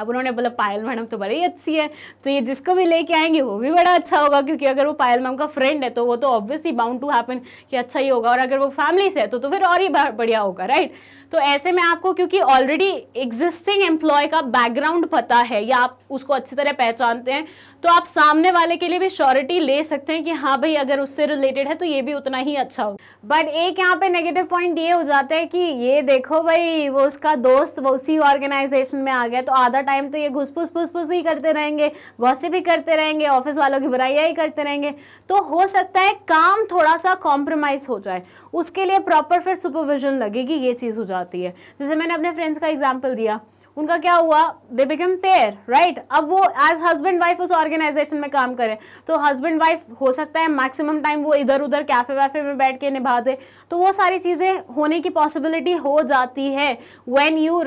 अब उन्होंने बोला पायल मैडम तो बड़ी अच्छी है तो ये जिसको भी लेके आएंगे वो भी बड़ा अच्छा होगा क्योंकि अगर वो पायल मैम का फ्रेंड है तो वो तो ऑब्वियसली बाउंड टू हैपन कि अच्छा ही होगा और अगर वो फैमिली से है तो, तो फिर और ही बढ़िया होगा राइट तो ऐसे में आपको क्योंकि ऑलरेडी एग्जिस्टिंग एम्प्लॉय का बैकग्राउंड पता है या आप उसको अच्छी तरह पहचानते हैं तो आप सामने वाले के लिए भी श्योरिटी ले सकते हैं कि हाँ भाई अगर उससे रिलेटेड है तो ये भी उतना ही अच्छा हो बट एक यहाँ पे नेगेटिव पॉइंट ये हो जाता है कि ये देखो भाई वो उसका दोस्त वो उसी ऑर्गेनाइजेशन में आ गया तो आधा टाइम तो ये घुसपुस फुसफुस ही करते रहेंगे गौसे भी करते रहेंगे ऑफिस वालों की बुराइयाँ ही करते रहेंगे तो हो सकता है काम थोड़ा सा कॉम्प्रोमाइज़ हो जाए उसके लिए प्रॉपर फिर सुपरविजन लगेगी ये चीज़ हो जाए जाती है जैसे मैंने अपने फ्रेंड्स का एग्जाम्पल दिया उनका क्या हुआ दे बिकम पेयर राइट अब वो एज हस्बैंड वाइफ उस ऑर्गेनाइजेशन में काम करें तो हस्बैंड वाइफ हो सकता है मैक्सिमम टाइम वो इधर उधर कैफे वैफे में बैठ के निभा दे तो वो सारी चीज़ें होने की पॉसिबिलिटी हो जाती है when you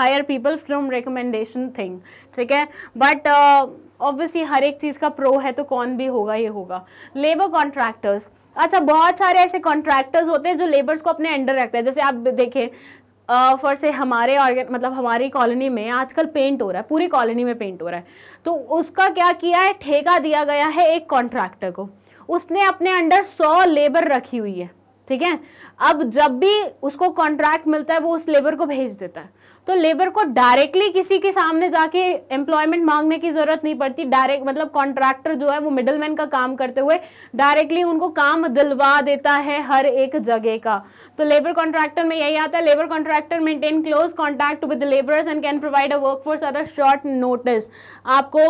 hire people from recommendation thing ठीक है बट ऑब्वियसली हर एक चीज़ का प्रो है तो कौन भी होगा ये होगा लेबर कॉन्ट्रैक्टर्स अच्छा बहुत सारे ऐसे कॉन्ट्रैक्टर्स होते हैं जो लेबर्स को अपने अंडर रखते हैं जैसे आप देखें फॉर से हमारे ऑर्गन मतलब हमारी कॉलोनी में आजकल पेंट हो रहा है पूरी कॉलोनी में पेंट हो रहा है तो उसका क्या किया है ठेका दिया गया है एक कॉन्ट्रैक्टर को उसने अपने अंडर सौ लेबर रखी हुई है ठीक है अब जब भी उसको कॉन्ट्रैक्ट मिलता है वो उस लेबर को भेज देता है तो लेबर को डायरेक्टली किसी के सामने जाके एम्प्लॉयमेंट मांगने की जरूरत नहीं पड़ती डायरेक्ट मतलब कॉन्ट्रैक्टर जो है वो मिडलमैन का काम करते हुए डायरेक्टली उनको काम दिलवा देता है हर एक जगह का तो लेबर कॉन्ट्रैक्टर में यही आता है labour contractor maintain close contact with labour and can provide a work force a short notice आपको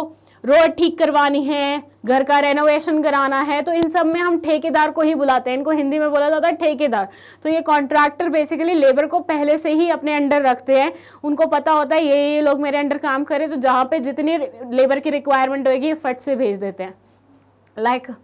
रोड ठीक करवानी है घर का रेनोवेशन कराना है तो इन सब में हम ठेकेदार को ही बुलाते हैं इनको हिंदी में बोला जाता है ठेकेदार तो ये कॉन्ट्रैक्टर बेसिकली लेबर को पहले से ही अपने अंडर रखते हैं उनको पता होता है ये ये लोग मेरे अंडर काम करें तो जहाँ पे जितनी लेबर की रिक्वायरमेंट होगी फट से भेज देते हैं लाइक like,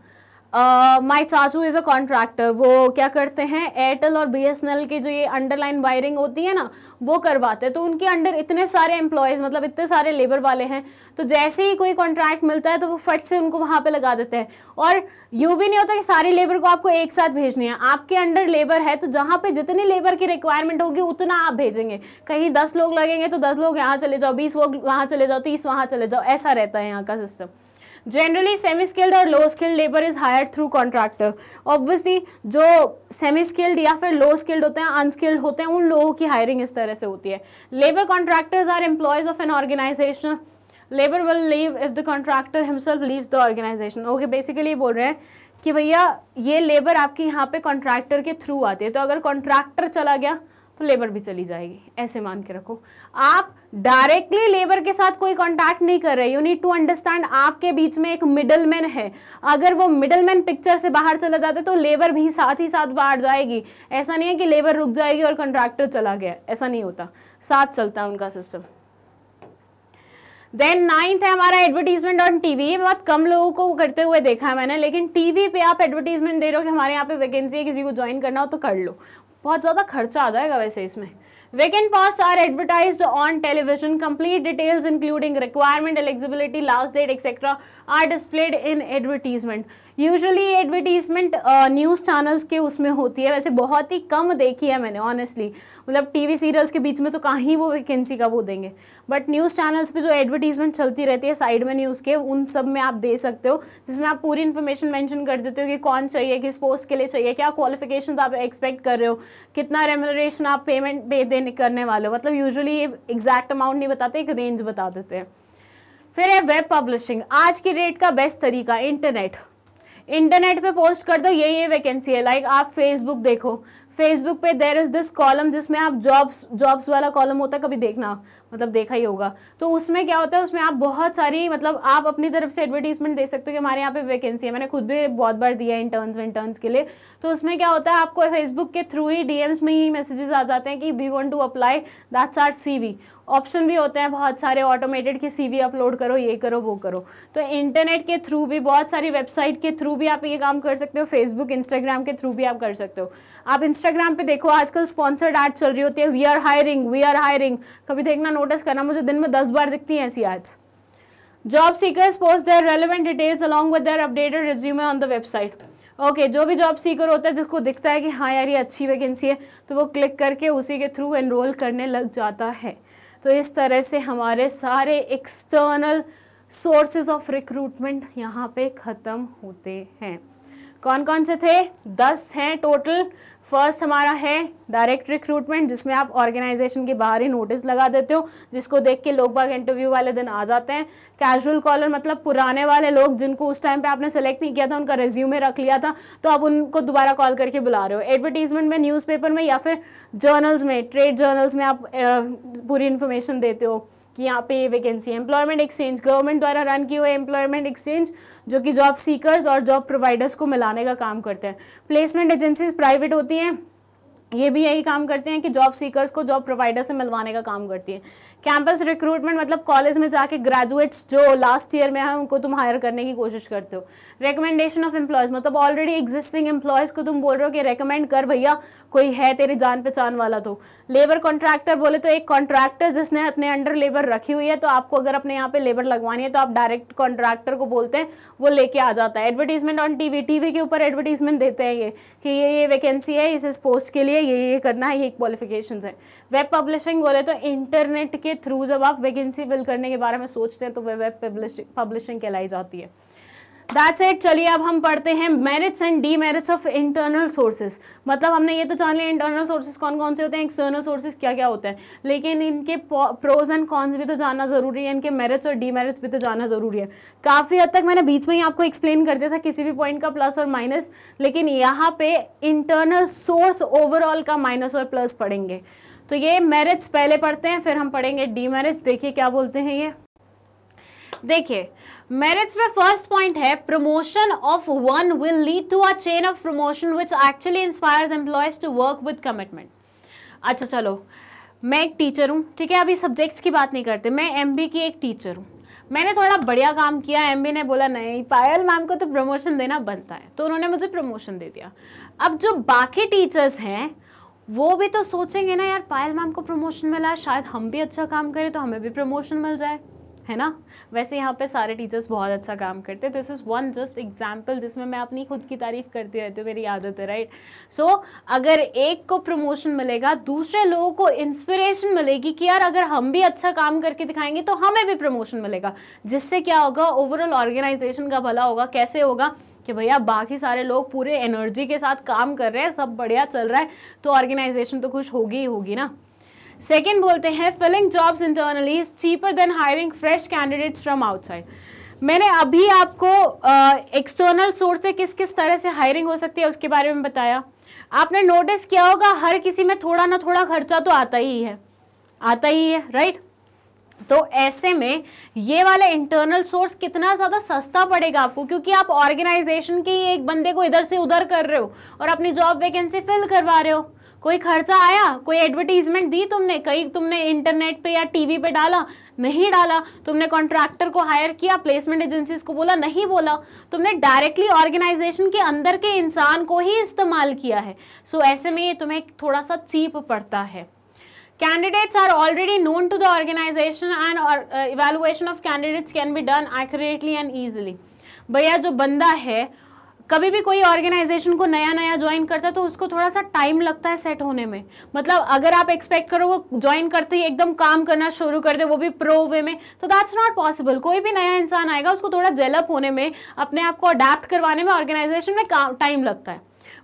माई चाचू इज़ अ कॉन्ट्रैक्टर वो क्या करते हैं एयरटेल और बी एस एन एल की जो ये अंडरलाइन वायरिंग होती है ना वो करवाते हैं तो उनके अंडर इतने सारे एम्प्लॉयज़ मतलब इतने सारे लेबर वाले हैं तो जैसे ही कोई कॉन्ट्रैक्ट मिलता है तो वो फट से उनको वहाँ पे लगा देते हैं और यूँ भी नहीं होता कि सारी लेबर को आपको एक साथ भेजनी है आपके अंडर लेबर है तो जहाँ पर जितनी लेबर की रिक्वायरमेंट होगी उतना आप भेजेंगे कहीं दस लोग लगेंगे तो दस लोग यहाँ चले जाओ बीस लोग वहाँ चले जाओ तीस वहाँ चले जाओ ऐसा रहता है यहाँ का सिस्टम जनरली सेमी स्किल्ड और low skilled labour is hire through contractor obviously जो सेमी स्किल्ड या फिर लो स्किल्ड होते हैं अनस्किल्ड होते हैं उन लोगों की हायरिंग इस तरह से होती है labour contractors are employees of an organization labour will leave if the contractor himself leave the organization okay basically बोल रहे हैं कि भैया ये लेबर आपके यहाँ पे कॉन्ट्रैक्टर के थ्रू आती है तो अगर कॉन्ट्रैक्टर चला गया तो लेबर भी चली जाएगी ऐसे मान के रखो आप डायरेक्टली लेबर के साथ कोई कांटेक्ट नहीं कर रहे यू नीड टू अंडरस्टैंड आपके बीच में एक मिडलमैन है अगर वो मिडलमैन पिक्चर से बाहर चला जाता तो लेबर भी साथ ही साथ बाहर जाएगी ऐसा नहीं है कि लेबर रुक जाएगी और कॉन्ट्रैक्टर चला गया ऐसा नहीं होता साथ चलता है उनका सिस्टम देन नाइन्थ है हमारा एडवर्टीजमेंट ऑन टीवी ये बहुत कम लोगों को करते हुए देखा है मैंने लेकिन टीवी पे आप एडवर्टीजमेंट दे रहे हो कि हमारे यहाँ पे वैकेंसी है किसी को ज्वाइन करना हो तो कर लो बहुत ज़्यादा खर्चा आ जाएगा वैसे इसमें vacant posts are advertise on television complete details including requirement eligibility last date etcetera are displayed in advertisement usually advertisement news channels के उसमें होती है वैसे बहुत ही कम देखी है मैंने ऑनेस्टली मतलब टी वी सीरियल्स के बीच में तो कहीं वो वैकेंसी का वो देंगे बट न्यूज़ चैनल्स पर जो एडवर्टीजमेंट चलती रहती है साइड में न्यूज़ के उन सब में आप दे सकते हो जिसमें आप पूरी इन्फॉर्मेशन मैंशन कर देते हो कि कौन चाहिए किस पोस्ट के लिए चाहिए क्या क्वालिफिकेशन आप एक्सपेक्ट कर रहे हो कितना रेमोरेशन आप पेमेंट दे करने वाले हो मतलब यूजुअली ये एग्जैक्ट अमाउंट नहीं बताते एक रेंज बता देते हैं फिर है वेब पब्लिशिंग आज की डेट का बेस्ट तरीका इंटरनेट इंटरनेट पे पोस्ट कर दो ये ये वैकेंसी है लाइक आप फेसबुक देखो फेसबुक पे देर इज़ दिस कॉलम जिसमें आप जॉब्स जॉब्स वाला कॉलम होता है कभी देखना मतलब देखा ही होगा तो उसमें क्या होता है उसमें आप बहुत सारी मतलब आप अपनी तरफ से एडवर्टीजमेंट दे सकते हो कि हमारे यहाँ पे वैकेंसी है मैंने खुद भी बहुत बार दिया है इंटर्न्स विंटर्न्स के लिए तो उसमें क्या होता है आपको फेसबुक के थ्रू ही डीएम्स में ही मैसेजेस आ जाते हैं कि we want to apply that's R C option भी होते हैं बहुत सारे ऑटोमेटेड कि सी अपलोड करो ये करो वो करो तो इंटरनेट के थ्रू भी बहुत सारी वेबसाइट के थ्रू भी आप ये काम कर सकते हो फेसबुक इंस्टाग्राम के थ्रू भी आप कर सकते हो आप इंस्टाग्राम पे देखो आजकल स्पॉन्सर्ड एड चल रही होती है we are hiring we are hiring कभी देखना नोटिस करना मुझे दिन में दस बार दिखती हैं ऐसी आज job seekers post their relevant details along with their updated resume on the website okay जो भी जॉब सीकर होता है जिसको दिखता है कि हाँ यार ये अच्छी वैकेंसी है तो वो क्लिक करके उसी के थ्रू एनरोल करने लग जाता है तो इस तरह से हमारे सारे एक्सटर्नल सोर्सेज ऑफ रिक्रूटमेंट यहाँ पे ख़त्म होते हैं कौन कौन से थे दस हैं टोटल फर्स्ट हमारा है डायरेक्ट रिक्रूटमेंट जिसमें आप ऑर्गेनाइजेशन के बाहर ही नोटिस लगा देते हो जिसको देख के लोग बाग इंटरव्यू वाले दिन आ जाते हैं कैजुअल कॉलर मतलब पुराने वाले लोग जिनको उस टाइम पे आपने सेलेक्ट नहीं किया था उनका रिज्यूमे रख लिया था तो आप उनको दोबारा कॉल करके बुला रहे हो एडवर्टीजमेंट में न्यूज़पेपर में या फिर जर्नल्स में ट्रेड जर्नल्स में आप पूरी इन्फॉर्मेशन देते हो कि यहाँ पे वैकेंसी एम्प्लॉयमेंट एक्सचेंज गवर्नमेंट द्वारा रन किए हुए एम्प्लॉयमेंट एक्सचेंज जो कि जॉब सीकर्स और जॉब प्रोवाइडर्स को मिलाने का काम करते हैं प्लेसमेंट एजेंसीज प्राइवेट होती हैं ये भी यही काम करते हैं कि जॉब सीकर्स को जॉब प्रोवाइडर से मिलवाने का काम करती है कैंपस रिक्रूटमेंट मतलब कॉलेज में जाके ग्रेजुएट्स जो लास्ट ईयर में हैं उनको तुम हायर करने की कोशिश करते हो रिकमेंडेशन ऑफ एम्प्लॉयज़ मतलब ऑलरेडी एग्जिस्टिंग एम्प्लॉयज़ को तुम बोल रहे हो कि रिकमेंड कर भैया कोई है तेरे जान पहचान वाला तो लेबर कॉन्ट्रैक्टर बोले तो एक कॉन्ट्रैक्टर जिसने अपने अंडर लेबर रखी हुई है तो आपको अगर अपने यहाँ पे लेबर लगवानी है तो आप डायरेक्ट कॉन्ट्रैक्टर को बोलते हैं वो लेके आ जाता है एडवर्टीजमेंट ऑन टीवी टीवी के ऊपर एडवर्टीजमेंट देते हैं ये कि ये ये वैकेंसी है इस इस पोस्ट के लिए ये ये करना है ये क्वालिफिकेशन है वेब पब्लिशिंग बोले तो इंटरनेट के के थ्रू जब आप वैकेंसी फिल करने के बारे में सोचते हैं तो वह वेब पब्लिशिंग पब्लिशिंग कहलाई जाती है दैट्स इट चलिए अब हम पढ़ते हैं merits and demerits of internal sources मतलब हमने ये तो जान लिया इंटरनल सोर्सेज कौन कौन से होते हैं एक्सटर्नल सोर्सेज क्या क्या होते हैं लेकिन इनके प्रोज एंड कॉन्स भी तो जानना जरूरी है इनके मेरिट्स और डी मेरिट्स भी तो जानना जरूरी है काफ़ी हद तक मैंने बीच में ही आपको एक्सप्लेन कर दिया था किसी भी पॉइंट का प्लस और माइनस लेकिन यहाँ पे इंटरनल सोर्स ओवरऑल का माइनस और प्लस पढ़ेंगे तो ये मैरिज पहले पढ़ते हैं फिर हम पढ़ेंगे डी मैरिज देखिए क्या बोलते हैं ये देखिए मैरिज में फर्स्ट पॉइंट है promotion of one will lead to a chain of promotion which actually inspires employees to work with commitment अच्छा चलो मैं एक टीचर हूँ ठीक है अभी सब्जेक्ट्स की बात नहीं करते मैं एम की एक टीचर हूँ मैंने थोड़ा बढ़िया काम किया एम ने बोला नहीं पायल मैम को तो प्रमोशन देना बनता है तो उन्होंने मुझे प्रमोशन दे दिया अब जो बाकी टीचर्स हैं वो भी तो सोचेंगे ना यार पायल मैम को प्रमोशन मिला है शायद हम भी अच्छा काम करें तो हमें भी प्रमोशन मिल जाए है ना वैसे यहाँ पे सारे टीचर्स बहुत अच्छा काम करते हैं this is one just example जिसमें मैं अपनी खुद की तारीफ करती रहती हूँ मेरी आदत है राइट सो so, अगर एक को प्रमोशन मिलेगा दूसरे लोगों को इंस्पिरेशन मिलेगी कि यार अगर हम भी अच्छा काम करके दिखाएंगे तो हमें भी प्रमोशन मिलेगा जिससे क्या होगा ओवरऑल ऑर्गेनाइजेशन का भला होगा कैसे होगा कि भैया बाकी सारे लोग पूरे एनर्जी के साथ काम कर रहे हैं सब बढ़िया चल रहा है तो ऑर्गेनाइजेशन तो खुश होगी ही होगी ना सेकेंड बोलते हैं filling jobs internally cheaper than hiring fresh candidates from outside मैंने अभी आपको एक्सटर्नल uh, सोर्स से किस किस तरह से हायरिंग हो सकती है उसके बारे में बताया आपने नोटिस किया होगा हर किसी में थोड़ा ना थोड़ा खर्चा तो आता ही है आता ही है राइट right? तो ऐसे में ये वाला इंटरनल सोर्स कितना ज़्यादा सस्ता पड़ेगा आपको क्योंकि आप ऑर्गेनाइजेशन के ही एक बंदे को इधर से उधर कर रहे हो और अपनी जॉब वैकेंसी फिल करवा रहे हो कोई खर्चा आया कोई एडवर्टीजमेंट दी तुमने कहीं तुमने इंटरनेट पे या टीवी पे डाला नहीं डाला तुमने कॉन्ट्रैक्टर को हायर किया प्लेसमेंट एजेंसीज को बोला नहीं बोला तुमने डायरेक्टली ऑर्गेनाइजेशन के अंदर के इंसान को ही इस्तेमाल किया है सो so, ऐसे में ये तुम्हें थोड़ा सा चीप पड़ता है Candidates are already known to the organization and uh, evaluation of candidates can be done accurately and easily. भैया जो बंदा है कभी भी कोई ऑर्गेनाइजेशन को नया नया ज्वाइन करता है तो उसको थोड़ा सा टाइम लगता है सेट होने में मतलब अगर आप एक्सपेक्ट करो वो ज्वाइन करते ही एकदम काम करना शुरू कर दे वो भी प्रो वे में तो दैट्स नॉट पॉसिबल कोई भी नया इंसान आएगा उसको थोड़ा जेलअप होने में अपने आप को अडेप्ट करवाने में ऑर्गेनाइजेशन में टाइम लगता है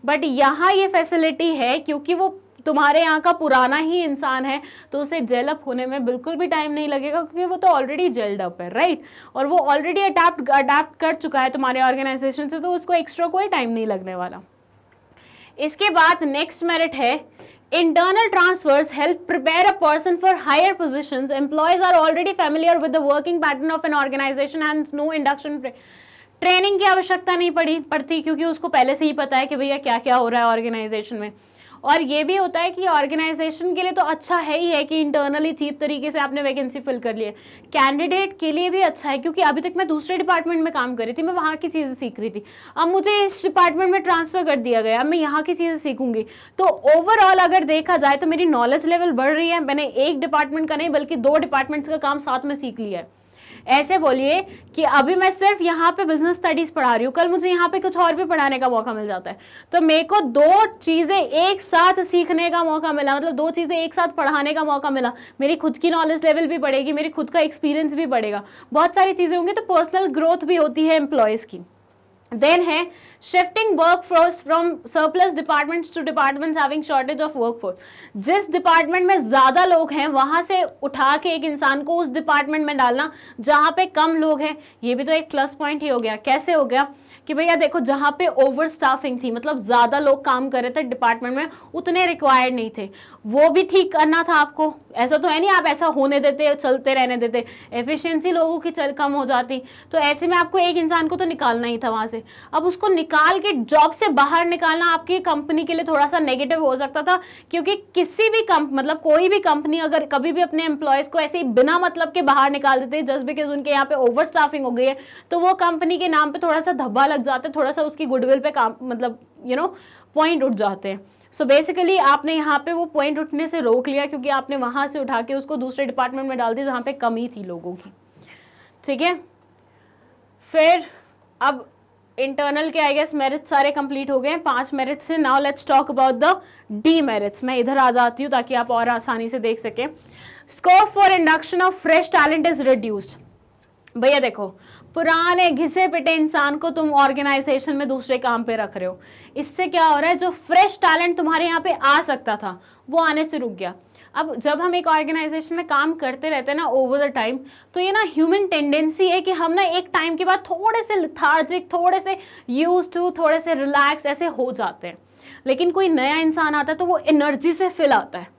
बट यहाँ ये फैसिलिटी है क्योंकि वो तुम्हारे यहाँ का पुराना ही इंसान है तो उसे जेल अप होने में बिल्कुल भी टाइम नहीं लगेगा क्योंकि वो तो ऑलरेडी जेल्ड अप है राइट और वो ऑलरेडी अडाप्ट अडाप्ट कर चुका है तुम्हारे ऑर्गेनाइजेशन से तो उसको एक्स्ट्रा कोई टाइम नहीं लगने वाला इसके बाद नेक्स्ट मेरिट है internal transfers help prepare a person for higher position employees are already familiar with the working pattern of an organization and no induction training की आवश्यकता नहीं पड़ी पड़ती क्योंकि उसको पहले से ही पता है कि भैया क्या क्या हो रहा है ऑर्गेनाइजेशन में और ये भी होता है कि ऑर्गेनाइजेशन के लिए तो अच्छा है ही है कि इंटरनली चीप तरीके से आपने वैकेंसी फिल कर ली है कैंडिडेट के लिए भी अच्छा है क्योंकि अभी तक मैं दूसरे डिपार्टमेंट में काम कर रही थी मैं वहाँ की चीज़ें सीख रही थी अब मुझे इस डिपार्टमेंट में ट्रांसफ़र कर दिया गया अब मैं यहाँ की चीज़ें सीखूंगी तो ओवरऑल अगर देखा जाए तो मेरी नॉलेज लेवल बढ़ रही है मैंने एक डिपार्टमेंट का नहीं बल्कि दो डिपार्टमेंट्स का काम साथ में सीख लिया है ऐसे बोलिए कि अभी मैं सिर्फ यहाँ पे बिजनेस स्टडीज पढ़ा रही हूँ कल मुझे यहाँ पे कुछ और भी पढ़ाने का मौका मिल जाता है तो मेरे को दो चीज़ें एक साथ सीखने का मौका मिला मतलब दो चीज़ें एक साथ पढ़ाने का मौका मिला मेरी खुद की नॉलेज लेवल भी बढ़ेगी मेरी खुद का एक्सपीरियंस भी बढ़ेगा बहुत सारी चीज़ें होंगी तो पर्सनल ग्रोथ भी होती है एम्प्लॉयज़ की देन है shifting work force from surplus departments to departments having shortage of work force जिस डिपार्टमेंट में ज़्यादा लोग हैं वहाँ से उठा के एक इंसान को उस डिपार्टमेंट में डालना जहाँ पे कम लोग हैं ये भी तो एक प्लस पॉइंट ही हो गया कैसे हो गया कि भैया देखो जहाँ पे ओवर स्टाफिंग थी मतलब ज़्यादा लोग काम कर रहे थे डिपार्टमेंट में उतने रिक्वायर्ड नहीं थे वो भी ठीक करना था आपको ऐसा तो है नहीं आप ऐसा होने देते चलते रहने देते एफिशिएंसी लोगों की चल कम हो जाती तो ऐसे में आपको एक इंसान को तो निकालना ही था वहाँ से अब उसको निकाल के जॉब से बाहर निकालना आपकी कंपनी के लिए थोड़ा सा नेगेटिव हो सकता था क्योंकि किसी भी कंप मतलब कोई भी कंपनी अगर कभी भी अपने एम्प्लॉयज़ को ऐसे ही बिना मतलब के बाहर निकाल देते जस्ट बिकॉज उनके यहाँ पे ओवर स्टाफिंग हो गई है तो वो कंपनी के नाम पर थोड़ा सा धब्बा लग जाता है थोड़ा सा उसकी गुडविल पे काम मतलब यू नो पॉइंट उठ जाते हैं सो so बेसिकली आपने यहाँ पे वो पॉइंट उठने से रोक लिया क्योंकि आपने वहाँ से उठा के उसको दूसरे डिपार्टमेंट में डाल दी जहाँ पे कमी थी लोगों की ठीक है फिर अब इंटरनल के आई गेस मेरिट्स सारे कंप्लीट हो गए हैं पांच मेरिट्स से now let's talk about the demerits मैं इधर आ जाती हूँ ताकि आप और आसानी से देख सकें scope for induction of fresh talent is reduced भैया देखो पुराने घिसे पिटे इंसान को तुम ऑर्गेनाइजेशन में दूसरे काम पे रख रहे हो इससे क्या हो रहा है जो फ्रेश टैलेंट तुम्हारे यहाँ पे आ सकता था वो आने से रुक गया अब जब हम एक ऑर्गेनाइजेशन में काम करते रहते हैं ना ओवर द टाइम तो ये ना ह्यूमन टेंडेंसी है कि हम ना एक टाइम के बाद थोड़े से लिथार्जिक थोड़े से यूज टू थोड़े से रिलैक्स ऐसे हो जाते हैं लेकिन कोई नया इंसान आता है तो वो एनर्जी से फिल आता है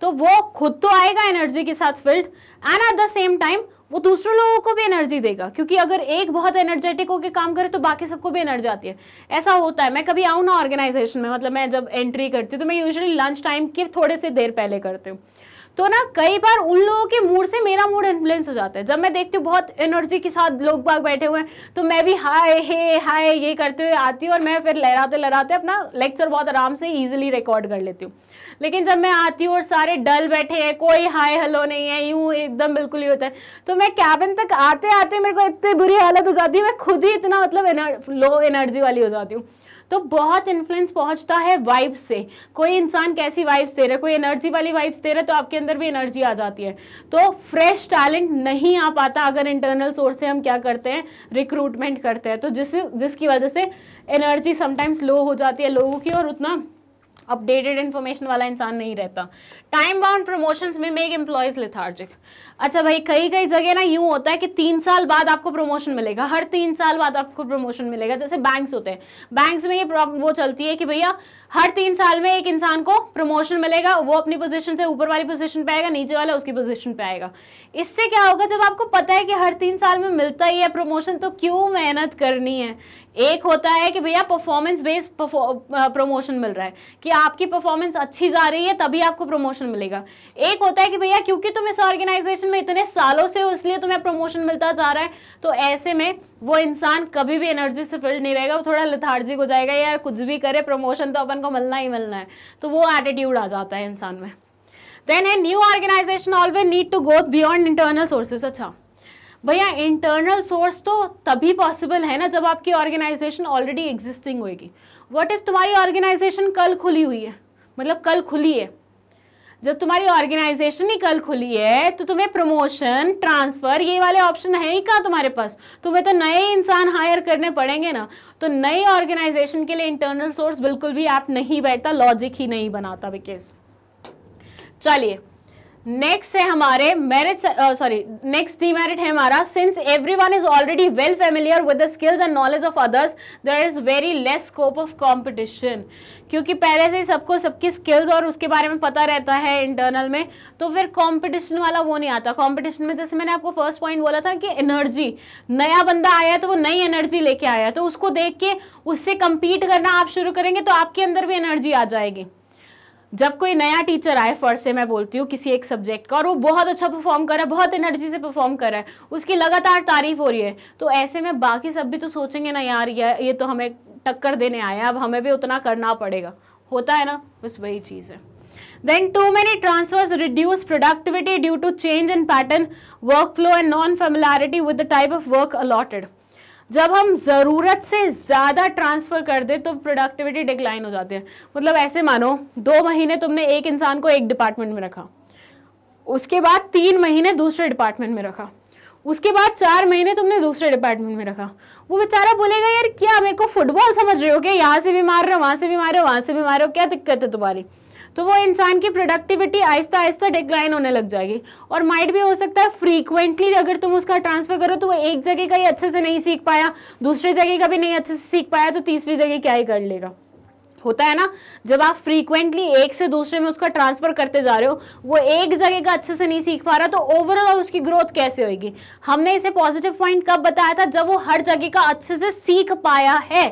तो वो खुद तो आएगा एनर्जी के साथ filled and at the same time वो दूसरे लोगों को भी एनर्जी देगा क्योंकि अगर एक बहुत एनर्जेटिक होकर काम करे तो बाकी सबको भी एनर्जी आती है ऐसा होता है मैं कभी आऊँ ना ऑर्गेनाइजेशन में मतलब मैं जब एंट्री करती हूँ तो मैं यूजली लंच टाइम के थोड़े से देर पहले करती हूँ तो ना कई बार उन लोगों के मूड से मेरा मूड इन्फ्लुएंस हो जाता है जब मैं देखती हूँ बहुत एनर्जी के साथ लोग बाग बैठे हुए हैं तो मैं भी हाय हे हाय ये करते हुए आती हूँ और मैं फिर लहराते लहराते अपना लेक्चर बहुत आराम से ईजिली रिकॉर्ड कर लेती हूँ लेकिन जब मैं आती हूँ और सारे डल बैठे हैं कोई हाय हेलो नहीं है यूँ एकदम बिल्कुल ही होता है तो मैं कैबिन तक आते आते मेरे को इतनी बुरी हालत हो जाती है मैं खुद ही इतना मतलब एनर, लो एनर्जी वाली हो जाती हूँ तो बहुत इन्फ्लुएंस पहुंचता है वाइब्स से कोई इंसान कैसी वाइब्स दे रहा है कोई एनर्जी वाली वाइब्स दे रहा है तो आपके अंदर भी एनर्जी आ जाती है तो फ्रेश टैलेंट नहीं आ पाता अगर इंटरनल सोर्स से हम क्या करते हैं रिक्रूटमेंट करते हैं तो जिस जिसकी वजह से एनर्जी समटाइम्स लो हो जाती है लोगों की और उतना अपडेटेड इन्फॉर्मेशन वाला इंसान नहीं रहता टाइम बाउंड प्रमोशंस में मेक एम्प्लॉयज लिथार्जिक अच्छा भाई कई कई जगह ना यूँ होता है कि तीन साल बाद आपको प्रमोशन मिलेगा हर तीन साल बाद आपको प्रमोशन मिलेगा जैसे बैंक्स होते हैं बैंक्स में ये वो चलती है कि भैया हर तीन साल में एक इंसान को प्रमोशन मिलेगा वो अपनी पोजीशन से ऊपर वाली पोजीशन पे आएगा नीचे वाला उसकी पोजीशन पे आएगा इससे क्या होगा जब आपको पता है कि हर तीन साल में मिलता ही है प्रमोशन तो क्यों मेहनत करनी है एक होता है कि भैया परफॉर्मेंस बेस्ड प्रमोशन मिल रहा है कि आपकी परफॉर्मेंस अच्छी जा रही है तभी आपको प्रमोशन मिलेगा एक होता है कि भैया क्योंकि तुम इस ऑर्गेनाइजेशन में इतने सालों से हो इसलिए तुम्हें प्रमोशन मिलता जा रहा है तो ऐसे में वो इंसान कभी भी एनर्जी से फिल्ड नहीं रहेगा वो थोड़ा लथार्जिक हो जाएगा या कुछ भी करे प्रमोशन तो अपन को मिलना ही मिलना है तो वो एटीट्यूड आ जाता है इंसान में देन है new organization always need to go beyond internal sources अच्छा भैया इंटरनल सोर्स तो तभी पॉसिबल है ना जब आपकी ऑर्गेनाइजेशन ऑलरेडी एग्जिस्टिंग होगी व्हाट इफ तुम्हारी ऑर्गेनाइजेशन कल खुली हुई है मतलब कल खुली है जब तुम्हारी ऑर्गेनाइजेशन ही कल खुली है तो तुम्हें प्रमोशन ट्रांसफर ये वाले ऑप्शन है ही कहा तुम्हारे पास तुम्हें तो नए इंसान हायर करने पड़ेंगे ना तो नई ऑर्गेनाइजेशन के लिए इंटरनल सोर्स बिल्कुल भी आप नहीं बैठता लॉजिक ही नहीं बनाता बिकेज चलिए नेक्स्ट है हमारे merits sorry next demerit है हमारा since everyone is already well familiar with the skills and knowledge of others there is very less scope of competition क्योंकि पहले से ही सबको सबकी स्किल्स और उसके बारे में पता रहता है इंटरनल में तो फिर कंपटीशन वाला वो नहीं आता कंपटीशन में जैसे मैंने आपको फर्स्ट पॉइंट बोला था कि एनर्जी नया बंदा आया तो वो नई एनर्जी लेके आया तो उसको देख के उससे कंपीट करना आप शुरू करेंगे तो आपके अंदर भी एनर्जी आ जाएगी जब कोई नया टीचर आए फर्स्ट से मैं बोलती हूँ किसी एक सब्जेक्ट का और वो बहुत अच्छा परफॉर्म कर रहा है बहुत एनर्जी से परफॉर्म कर रहा है उसकी लगातार तारीफ हो रही है तो ऐसे में बाकी सब भी तो सोचेंगे ना यार ये तो हमें टक्कर देने आया अब हमें भी उतना करना पड़ेगा होता है ना बस वही चीज़ है then too many transfers reduce productivity due to change in pattern work flow and non familiarity with the type of work allotted जब हम ज़रूरत से ज़्यादा ट्रांसफ़र कर दे तो प्रोडक्टिविटी डिक्लाइन हो जाती है मतलब ऐसे मानो दो महीने तुमने एक इंसान को एक डिपार्टमेंट में रखा उसके बाद तीन महीने दूसरे डिपार्टमेंट में रखा उसके बाद चार महीने तुमने दूसरे डिपार्टमेंट में रखा वो बेचारा बोलेगा यार क्या मेरे को फुटबॉल समझ रहे हो क्या यहाँ से भी मार रहे हो वहाँ से भी मार रहे हो वहाँ से भी मार रहे हो क्या दिक्कत है तुम्हारी तो वो इंसान की प्रोडक्टिविटी आहिस्ता आहिस्ता डिक्लाइन होने लग जाएगी और माइट भी हो सकता है फ्रीक्वेंटली अगर तुम उसका ट्रांसफर करो तो वो एक जगह का ही अच्छे से नहीं सीख पाया दूसरी जगह का भी नहीं अच्छे से सीख पाया तो तीसरी जगह क्या ही कर लेगा होता है ना जब आप फ्रीक्वेंटली एक से दूसरे में उसका ट्रांसफर करते जा रहे हो वो एक जगह का अच्छे से नहीं सीख पा रहा तो ओवरऑल उसकी ग्रोथ कैसे होगी हमने इसे पॉजिटिव पॉइंट कब बताया था जब वो हर जगह का अच्छे से सीख पाया है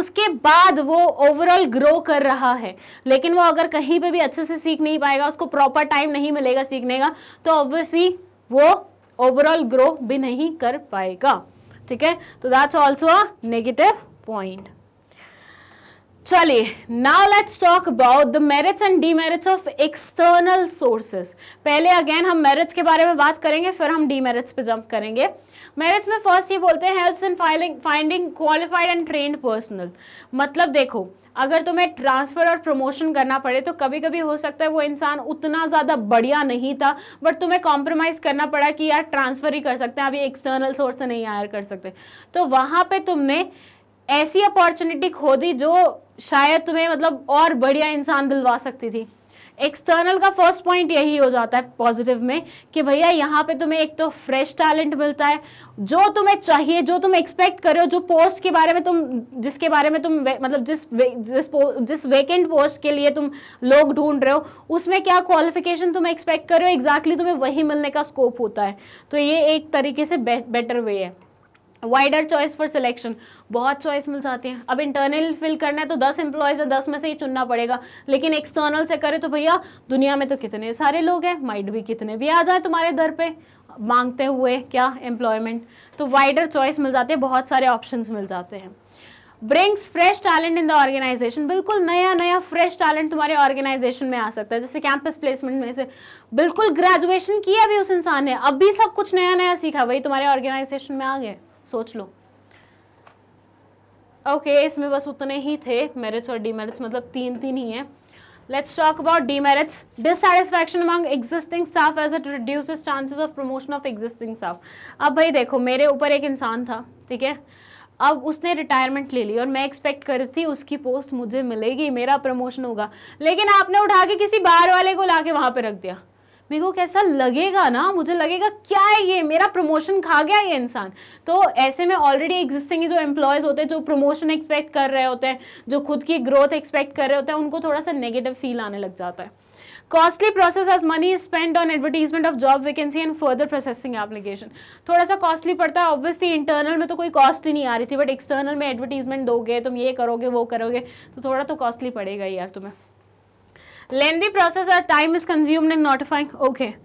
उसके बाद वो ओवरऑल ग्रो कर रहा है लेकिन वो अगर कहीं पर भी अच्छे से सीख नहीं पाएगा उसको प्रॉपर टाइम नहीं मिलेगा सीखने का तो ऑब्वियसली वो ओवरऑल ग्रो भी नहीं कर पाएगा ठीक है तो that's also a negative point चलिए now let's talk about the merits and demerits of external sources पहले अगेन हम मेरिट्स के बारे में बात करेंगे फिर हम डीमेरिट्स पे जंप करेंगे मेरिट्स में फर्स्ट ये बोलते हैं helps in filing finding qualified and trained personnel मतलब देखो अगर तुम्हें ट्रांसफ़र और प्रमोशन करना पड़े तो कभी कभी हो सकता है वो इंसान उतना ज़्यादा बढ़िया नहीं था बट तुम्हें कॉम्प्रोमाइज़ करना पड़ा कि यार ट्रांसफ़र ही कर सकते हैं अभी एक्सटर्नल सोर्स से नहीं हायर कर सकते तो वहाँ पे तुमने ऐसी अपॉर्चुनिटी खो दी जो शायद तुम्हें मतलब और बढ़िया इंसान दिलवा सकती थी एक्सटर्नल का फर्स्ट पॉइंट यही हो जाता है पॉजिटिव में कि भैया यहाँ पे तुम्हें एक तो फ्रेश टैलेंट मिलता है जो तुम्हें चाहिए जो तुम एक्सपेक्ट कर रहे हो जो पोस्ट के बारे में तुम जिसके बारे में तुम मतलब जिस वे, जिस जिस वेकेंट पोस्ट के लिए तुम लोग ढूंढ रहे हो उसमें क्या क्वालिफिकेशन तुम एक्सपेक्ट कर रहे हो एग्जैक्टली exactly तुम्हें वही मिलने का स्कोप होता है तो ये एक तरीके से बे, बेटर वे है वाइडर चॉइस फॉर सिलेक्शन बहुत चॉइस मिल जाती है अब इंटरनल फिल करना है तो दस एम्प्लॉयज़ है दस में से ही चुनना पड़ेगा लेकिन एक्सटर्नल से करे तो भैया दुनिया में तो कितने सारे लोग हैं माइट भी कितने भी आ जाए तुम्हारे दर पे मांगते हुए क्या एम्प्लॉयमेंट तो वाइडर चॉइस मिल जाते हैं बहुत सारे ऑप्शन मिल जाते हैं brings fresh talent in the organization बिल्कुल नया नया फ्रेश टैलेंट तुम्हारे ऑर्गेनाइजेशन में आ सकता है जैसे कैंपस प्लेसमेंट में से बिल्कुल ग्रेजुएशन किया भी उस इंसान ने अब भी सब कुछ नया नया सीखा वही तुम्हारे ऑर्गेनाइजेशन में आ गए सोच लो ओके okay, इसमें बस उतने ही थे मेरिट्स और डीमेरिट्स मतलब तीन तीन ही हैं let's talk about demerits dissatisfaction among existing staff as it reduce chances of promotion of existing staff अब भाई देखो मेरे ऊपर एक इंसान था ठीक है अब उसने रिटायरमेंट ले ली और मैं एक्सपेक्ट कर थी उसकी पोस्ट मुझे मिलेगी मेरा प्रमोशन होगा लेकिन आपने उठा के किसी बाहर वाले को ला के वहाँ पर रख दिया मेरे को कैसा लगेगा ना मुझे लगेगा क्या है ये मेरा प्रमोशन खा गया ये इंसान तो ऐसे में ऑलरेडी एग्जिस्टिंग जो एम्प्लॉयज़ होते हैं जो प्रमोशन एक्सपेक्ट कर रहे होते हैं जो खुद की ग्रोथ एक्सपेक्ट कर रहे होते हैं उनको थोड़ा सा नेगेटिव फील आने लग जाता है costly process as money is spend on advertisement of job vacancy and further processing application थोड़ा सा कॉस्टली पड़ता है ऑब्वियसली इंटरनल में तो कोई कॉस्ट ही नहीं आ रही थी बट एक्सटर्नल में एडवर्टीजमेंट दोगे तुम ये करोगे वो करोगे तो थोड़ा तो कॉस्टली पड़ेगा यार तुम्हें lengthy process or time is consumed in notifying okay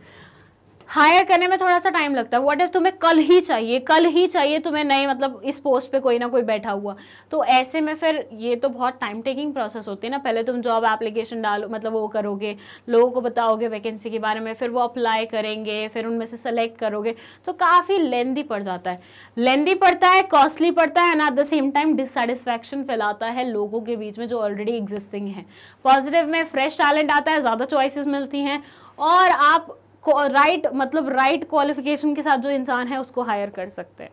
hire करने में थोड़ा सा टाइम लगता है व्हाट इफ तुम्हें कल ही चाहिए कल ही चाहिए तुम्हें नए मतलब इस पोस्ट पे कोई ना कोई बैठा हुआ तो ऐसे में फिर ये तो बहुत टाइम टेकिंग प्रोसेस होती है ना पहले तुम जॉब एप्लीकेशन डालो मतलब वो करोगे लोगों को बताओगे वैकेंसी के बारे में फिर वो अप्लाई करेंगे फिर उनमें से सेलेक्ट करोगे तो काफ़ी लेंदी पड़ जाता है लेंदी पड़ता है कॉस्टली पड़ता है and at the same time dissatisfaction फैलाता है लोगों के बीच में जो ऑलरेडी एग्जिस्टिंग है पॉजिटिव में फ्रेश टैलेंट आता है ज़्यादा चॉइसिस मिलती हैं और आप राइट मतलब राइट क्वालिफिकेशन के साथ जो इंसान है उसको हायर कर सकते हैं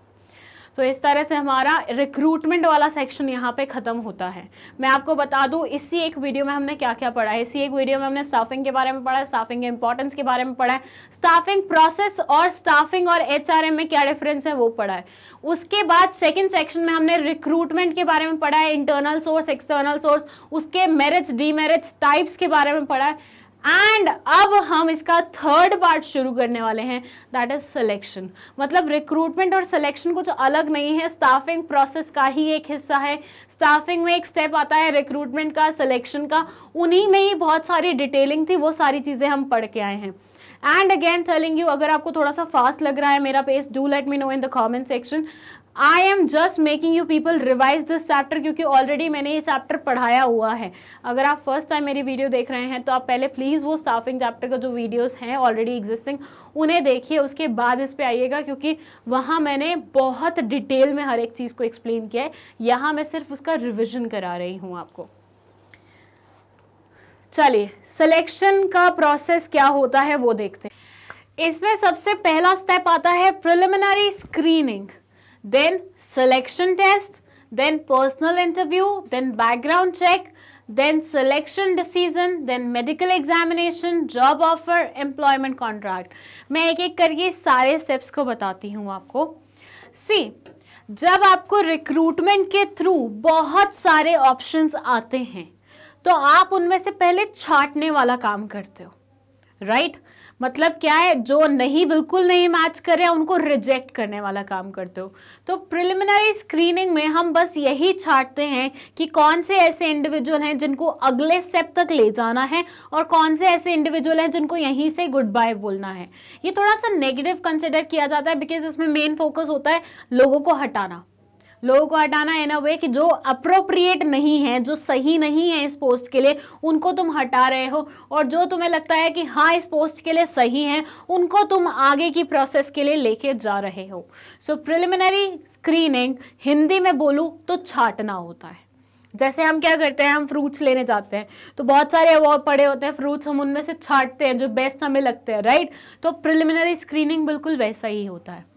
तो इस तरह से हमारा रिक्रूटमेंट वाला सेक्शन यहाँ पे ख़त्म होता है मैं आपको बता दूँ इसी एक वीडियो में हमने क्या क्या पढ़ा है इसी एक वीडियो में हमने स्टाफिंग के बारे में पढ़ा है स्टाफिंग के इंपॉर्टेंस के बारे में पढ़ा है स्टाफिंग प्रोसेस और स्टाफिंग और एच में क्या डिफरेंस है वो पढ़ा है उसके बाद सेकेंड सेक्शन में हमने रिक्रूटमेंट के बारे में पढ़ा है इंटरनल सोर्स एक्सटर्नल सोर्स उसके मेरिट्स डी टाइप्स के बारे में पढ़ा है एंड अब हम इसका थर्ड पार्ट शुरू करने वाले हैं दैट इज सिलेक्शन मतलब रिक्रूटमेंट और सिलेक्शन कुछ अलग नहीं है स्टाफिंग प्रोसेस का ही एक हिस्सा है स्टाफिंग में एक स्टेप आता है रिक्रूटमेंट का सिलेक्शन का उन्हीं में ही बहुत सारी डिटेलिंग थी वो सारी चीज़ें हम पढ़ के आए हैं एंड अगेन टेलिंग यू अगर आपको थोड़ा सा फास्ट लग रहा है मेरा page do let me know in the comment section I am just making you people revise this chapter क्योंकि ऑलरेडी मैंने ये चैप्टर पढ़ाया हुआ है अगर आप फर्स्ट टाइम मेरी वीडियो देख रहे हैं तो आप पहले प्लीज़ वो स्टाफिंग चैप्टर का जो वीडियोस हैं ऑलरेडी एग्जिस्टिंग उन्हें देखिए उसके बाद इस पर आइएगा क्योंकि वहाँ मैंने बहुत डिटेल में हर एक चीज़ को एक्सप्लेन किया है यहाँ मैं सिर्फ उसका रिविजन करा रही हूँ आपको चलिए सिलेक्शन का प्रोसेस क्या होता है वो देखते हैं इसमें सबसे पहला स्टेप आता है preliminary screening then selection test, then personal interview, then background check, then selection decision, then medical examination, job offer, employment contract. मैं एक एक करके सारे steps को बताती हूँ आपको See, जब आपको recruitment के through बहुत सारे options आते हैं तो आप उनमें से पहले छाटने वाला काम करते हो right? मतलब क्या है जो नहीं बिल्कुल नहीं मैच कर रहे उनको रिजेक्ट करने वाला काम करते हो तो प्रिलिमिनरी स्क्रीनिंग में हम बस यही छाटते हैं कि कौन से ऐसे इंडिविजुअल हैं जिनको अगले स्टेप तक ले जाना है और कौन से ऐसे इंडिविजुअल हैं जिनको यहीं से गुड बाय बोलना है ये थोड़ा सा नेगेटिव कंसिडर किया जाता है बिकॉज इसमें मेन फोकस होता है लोगों को हटाना लोगों को हटाना है ना वे कि जो अप्रोप्रिएट नहीं है जो सही नहीं है इस पोस्ट के लिए उनको तुम हटा रहे हो और जो तुम्हें लगता है कि हाँ इस पोस्ट के लिए सही है उनको तुम आगे की प्रोसेस के लिए लेके जा रहे हो सो प्रिलिमिनरी स्क्रीनिंग हिंदी में बोलूँ तो छाटना होता है जैसे हम क्या करते हैं हम फ्रूट्स लेने जाते हैं तो बहुत सारे अवार्ड पड़े होते हैं फ्रूट्स हम उनमें से छाटते हैं जो बेस्ट हमें लगते हैं राइट तो प्रिलिमिनरी स्क्रीनिंग बिल्कुल वैसा ही होता है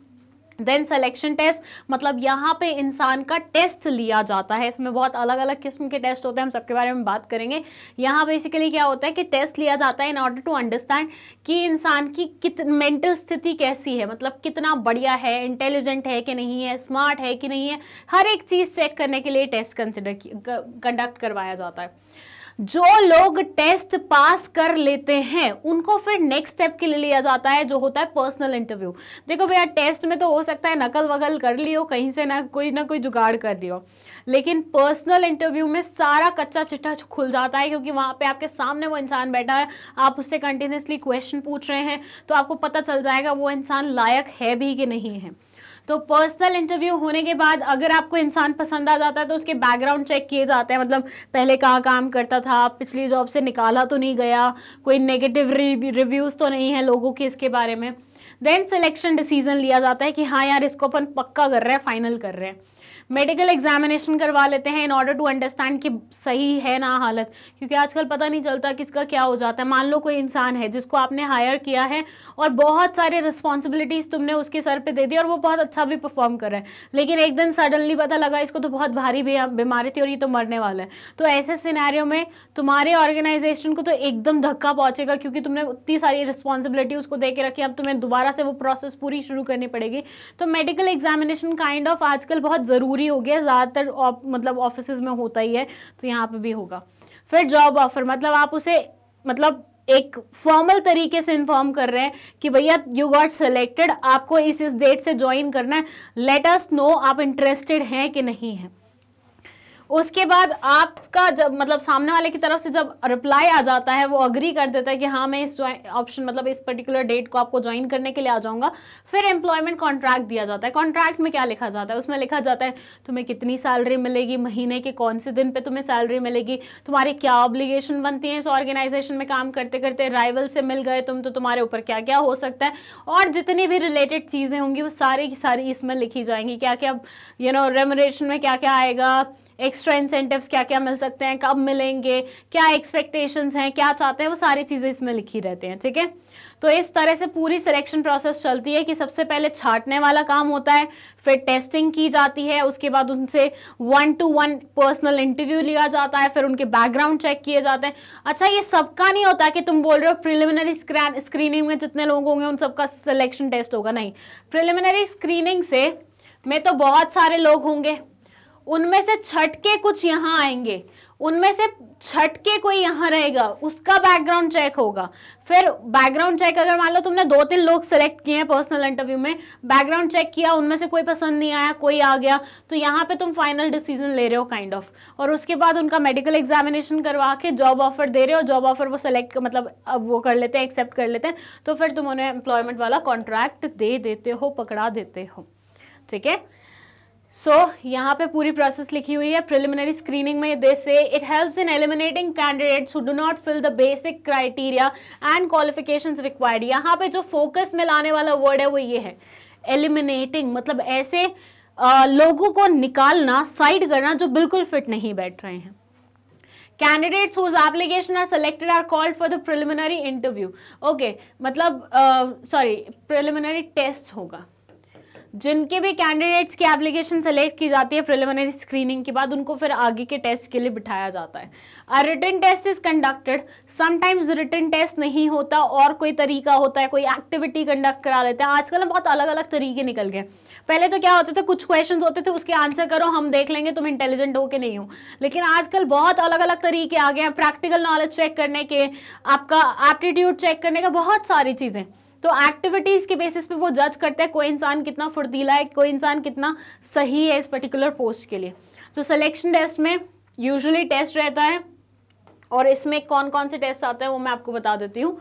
देन सेलेक्शन टेस्ट मतलब यहाँ पे इंसान का टेस्ट लिया जाता है इसमें बहुत अलग अलग किस्म के टेस्ट होते हैं हम सबके बारे में बात करेंगे यहाँ बेसिकली क्या होता है कि टेस्ट लिया जाता है इन ऑर्डर टू अंडरस्टैंड कि इंसान की कित मेंटल स्थिति कैसी है मतलब कितना बढ़िया है इंटेलिजेंट है कि नहीं है स्मार्ट है कि नहीं है हर एक चीज़ चेक करने के लिए टेस्ट कंसिडर कंडक्ट करवाया जाता है जो लोग टेस्ट पास कर लेते हैं उनको फिर नेक्स्ट स्टेप के लिए लिया जाता है जो होता है पर्सनल इंटरव्यू देखो भैया टेस्ट में तो हो सकता है नकल वकल कर लियो कहीं से ना कोई ना कोई जुगाड़ कर लियो लेकिन पर्सनल इंटरव्यू में सारा कच्चा चिट्ठा खुल जाता है क्योंकि वहाँ पे आपके सामने वो इंसान बैठा है आप उससे कंटिन्यूसली क्वेश्चन पूछ रहे हैं तो आपको पता चल जाएगा वो इंसान लायक है भी कि नहीं है तो पर्सनल इंटरव्यू होने के बाद अगर आपको इंसान पसंद आ जाता है तो उसके बैकग्राउंड चेक किए जाते हैं मतलब पहले कहाँ काम करता था पिछली जॉब से निकाला तो नहीं गया कोई नेगेटिव रिव्यूज़ तो नहीं है लोगों के इसके बारे में देन सिलेक्शन डिसीजन लिया जाता है कि हाँ यार इसको अपन पक्का कर रहे हैं फाइनल कर रहे हैं मेडिकल एग्जामिनेशन करवा लेते हैं इन ऑर्डर टू अंडरस्टैंड कि सही है ना हालत क्योंकि आजकल पता नहीं चलता किसका क्या हो जाता है मान लो कोई इंसान है जिसको आपने हायर किया है और बहुत सारे रिस्पॉन्सिबिलिटीज़ तुमने उसके सर पर दे दी और वो बहुत अच्छा भी परफॉर्म कर रहा है लेकिन एक दिन सडनली पता लगा इसको तो बहुत भारी बीमारी थी और ये तो मरने वाला है तो ऐसे सिनेरियो में तुम्हारे ऑर्गेनाइजेशन को तो एकदम धक्का पहुंचेगा क्योंकि तुमने उतनी सारी रिस्पॉन्सिबिलिटी उसको दे के रखी अब तुम्हें दोबारा से वो प्रोसेस पूरी शुरू करनी पड़ेगी तो मेडिकल एग्जामिनेशन काइंड ऑफ आजकल बहुत ज़रूरी पूरी हो गया ज़्यादातर मतलब ऑफिस में होता ही है तो यहाँ पर भी होगा फिर जॉब ऑफर मतलब आप उसे मतलब एक फॉर्मल तरीके से इन्फॉर्म कर रहे हैं कि भैया यू गॉट सेलेक्टेड आपको इस इस डेट से ज्वाइन करना है लेट अस नो आप इंटरेस्टेड हैं कि नहीं हैं उसके बाद आपका जब मतलब सामने वाले की तरफ से जब रिप्लाई आ जाता है वो अग्री कर देता है कि हाँ मैं इस ऑप्शन मतलब इस पर्टिकुलर डेट को आपको ज्वाइन करने के लिए आ जाऊँगा फिर एम्प्लॉयमेंट कॉन्ट्रैक्ट दिया जाता है कॉन्ट्रैक्ट में क्या लिखा जाता है उसमें लिखा जाता है तुम्हें कितनी सैलरी मिलेगी महीने के कौन से दिन पर तुम्हें सैलरी मिलेगी तुम्हारी क्या ऑब्लिगेशन बनती है इस ऑर्गेनाइजेशन में काम करते करते राइवल से मिल गए तुम तो तुम्हारे ऊपर क्या क्या हो सकता है और जितनी भी रिलेटेड चीज़ें होंगी वो सारी की सारी इसमें लिखी जाएंगी क्या क्या यू नो रेमोरेशन में क्या क्या आएगा एक्स्ट्रा इंसेंटिव्स क्या क्या मिल सकते हैं कब मिलेंगे क्या एक्सपेक्टेशंस हैं क्या चाहते हैं वो सारी चीज़ें इसमें लिखी रहते हैं ठीक है तो इस तरह से पूरी सिलेक्शन प्रोसेस चलती है कि सबसे पहले छाटने वाला काम होता है फिर टेस्टिंग की जाती है उसके बाद उनसे one to one personal interview लिया जाता है फिर उनके बैकग्राउंड चेक किए जाते हैं अच्छा ये सबका नहीं होता कि तुम बोल रहे हो प्रिलिमिनरी स्क्रीनिंग में जितने लोग होंगे उन सबका सिलेक्शन टेस्ट होगा नहीं प्रिलिमिनरी स्क्रीनिंग से में तो बहुत सारे लोग होंगे उनमें से छठ के कुछ यहाँ आएंगे उनमें से छठ के कोई यहाँ रहेगा उसका बैकग्राउंड चेक होगा फिर बैकग्राउंड चेक अगर मान लो तुमने दो तीन लोग सेलेक्ट किए हैं पर्सनल इंटरव्यू में बैकग्राउंड चेक किया उनमें से कोई पसंद नहीं आया कोई आ गया तो यहाँ पे तुम फाइनल डिसीजन ले रहे हो काइंड kind ऑफ of. और उसके बाद उनका मेडिकल एग्जामिनेशन करवा के जॉब ऑफर दे रहे हो और जॉब ऑफर वो सेलेक्ट मतलब अब वो कर लेते हैं एक्सेप्ट कर लेते हैं तो फिर तुम उन्हें एम्प्लॉयमेंट वाला कॉन्ट्रैक्ट दे देते हो पकड़ा देते हो ठीक है सो so, यहाँ पे पूरी प्रोसेस लिखी हुई है प्रिलिमिनरी स्क्रीनिंग में they say it helps in eliminating candidates who do not fill the basic criteria and qualifications required यहाँ पे जो फोकस में लाने वाला वर्ड है वो ये है एलिमिनेटिंग मतलब ऐसे आ, लोगों को निकालना साइड करना जो बिल्कुल फिट नहीं बैठ रहे हैं candidates whose application are selected are called for the preliminary interview okay मतलब सॉरी प्रिलिमिनरी टेस्ट होगा जिनके भी कैंडिडेट्स की एप्लीकेशन सेलेक्ट की जाती है प्रिलिमिनरी स्क्रीनिंग के बाद उनको फिर आगे के टेस्ट के लिए बिठाया जाता है a written test is conducted sometimes written test नहीं होता और कोई तरीका होता है कोई एक्टिविटी कंडक्ट करा लेते हैं आजकल बहुत अलग अलग तरीके निकल गए पहले तो क्या होते थे कुछ क्वेश्चन होते थे उसके आंसर करो हम देख लेंगे तुम इंटेलिजेंट हो के नहीं हो लेकिन आजकल बहुत अलग अलग तरीके आ गए हैं प्रैक्टिकल नॉलेज चेक करने के आपका एप्टीट्यूड चेक करने का बहुत सारी चीज़ें तो एक्टिविटीज के बेसिस पे वो जज करते हैं कोई इंसान कितना फुर्तीला है कोई इंसान कितना सही है इस पर्टिकुलर पोस्ट के लिए तो सिलेक्शन टेस्ट में यूजुअली टेस्ट रहता है और इसमें कौन कौन से टेस्ट आते हैं वो मैं आपको बता देती हूँ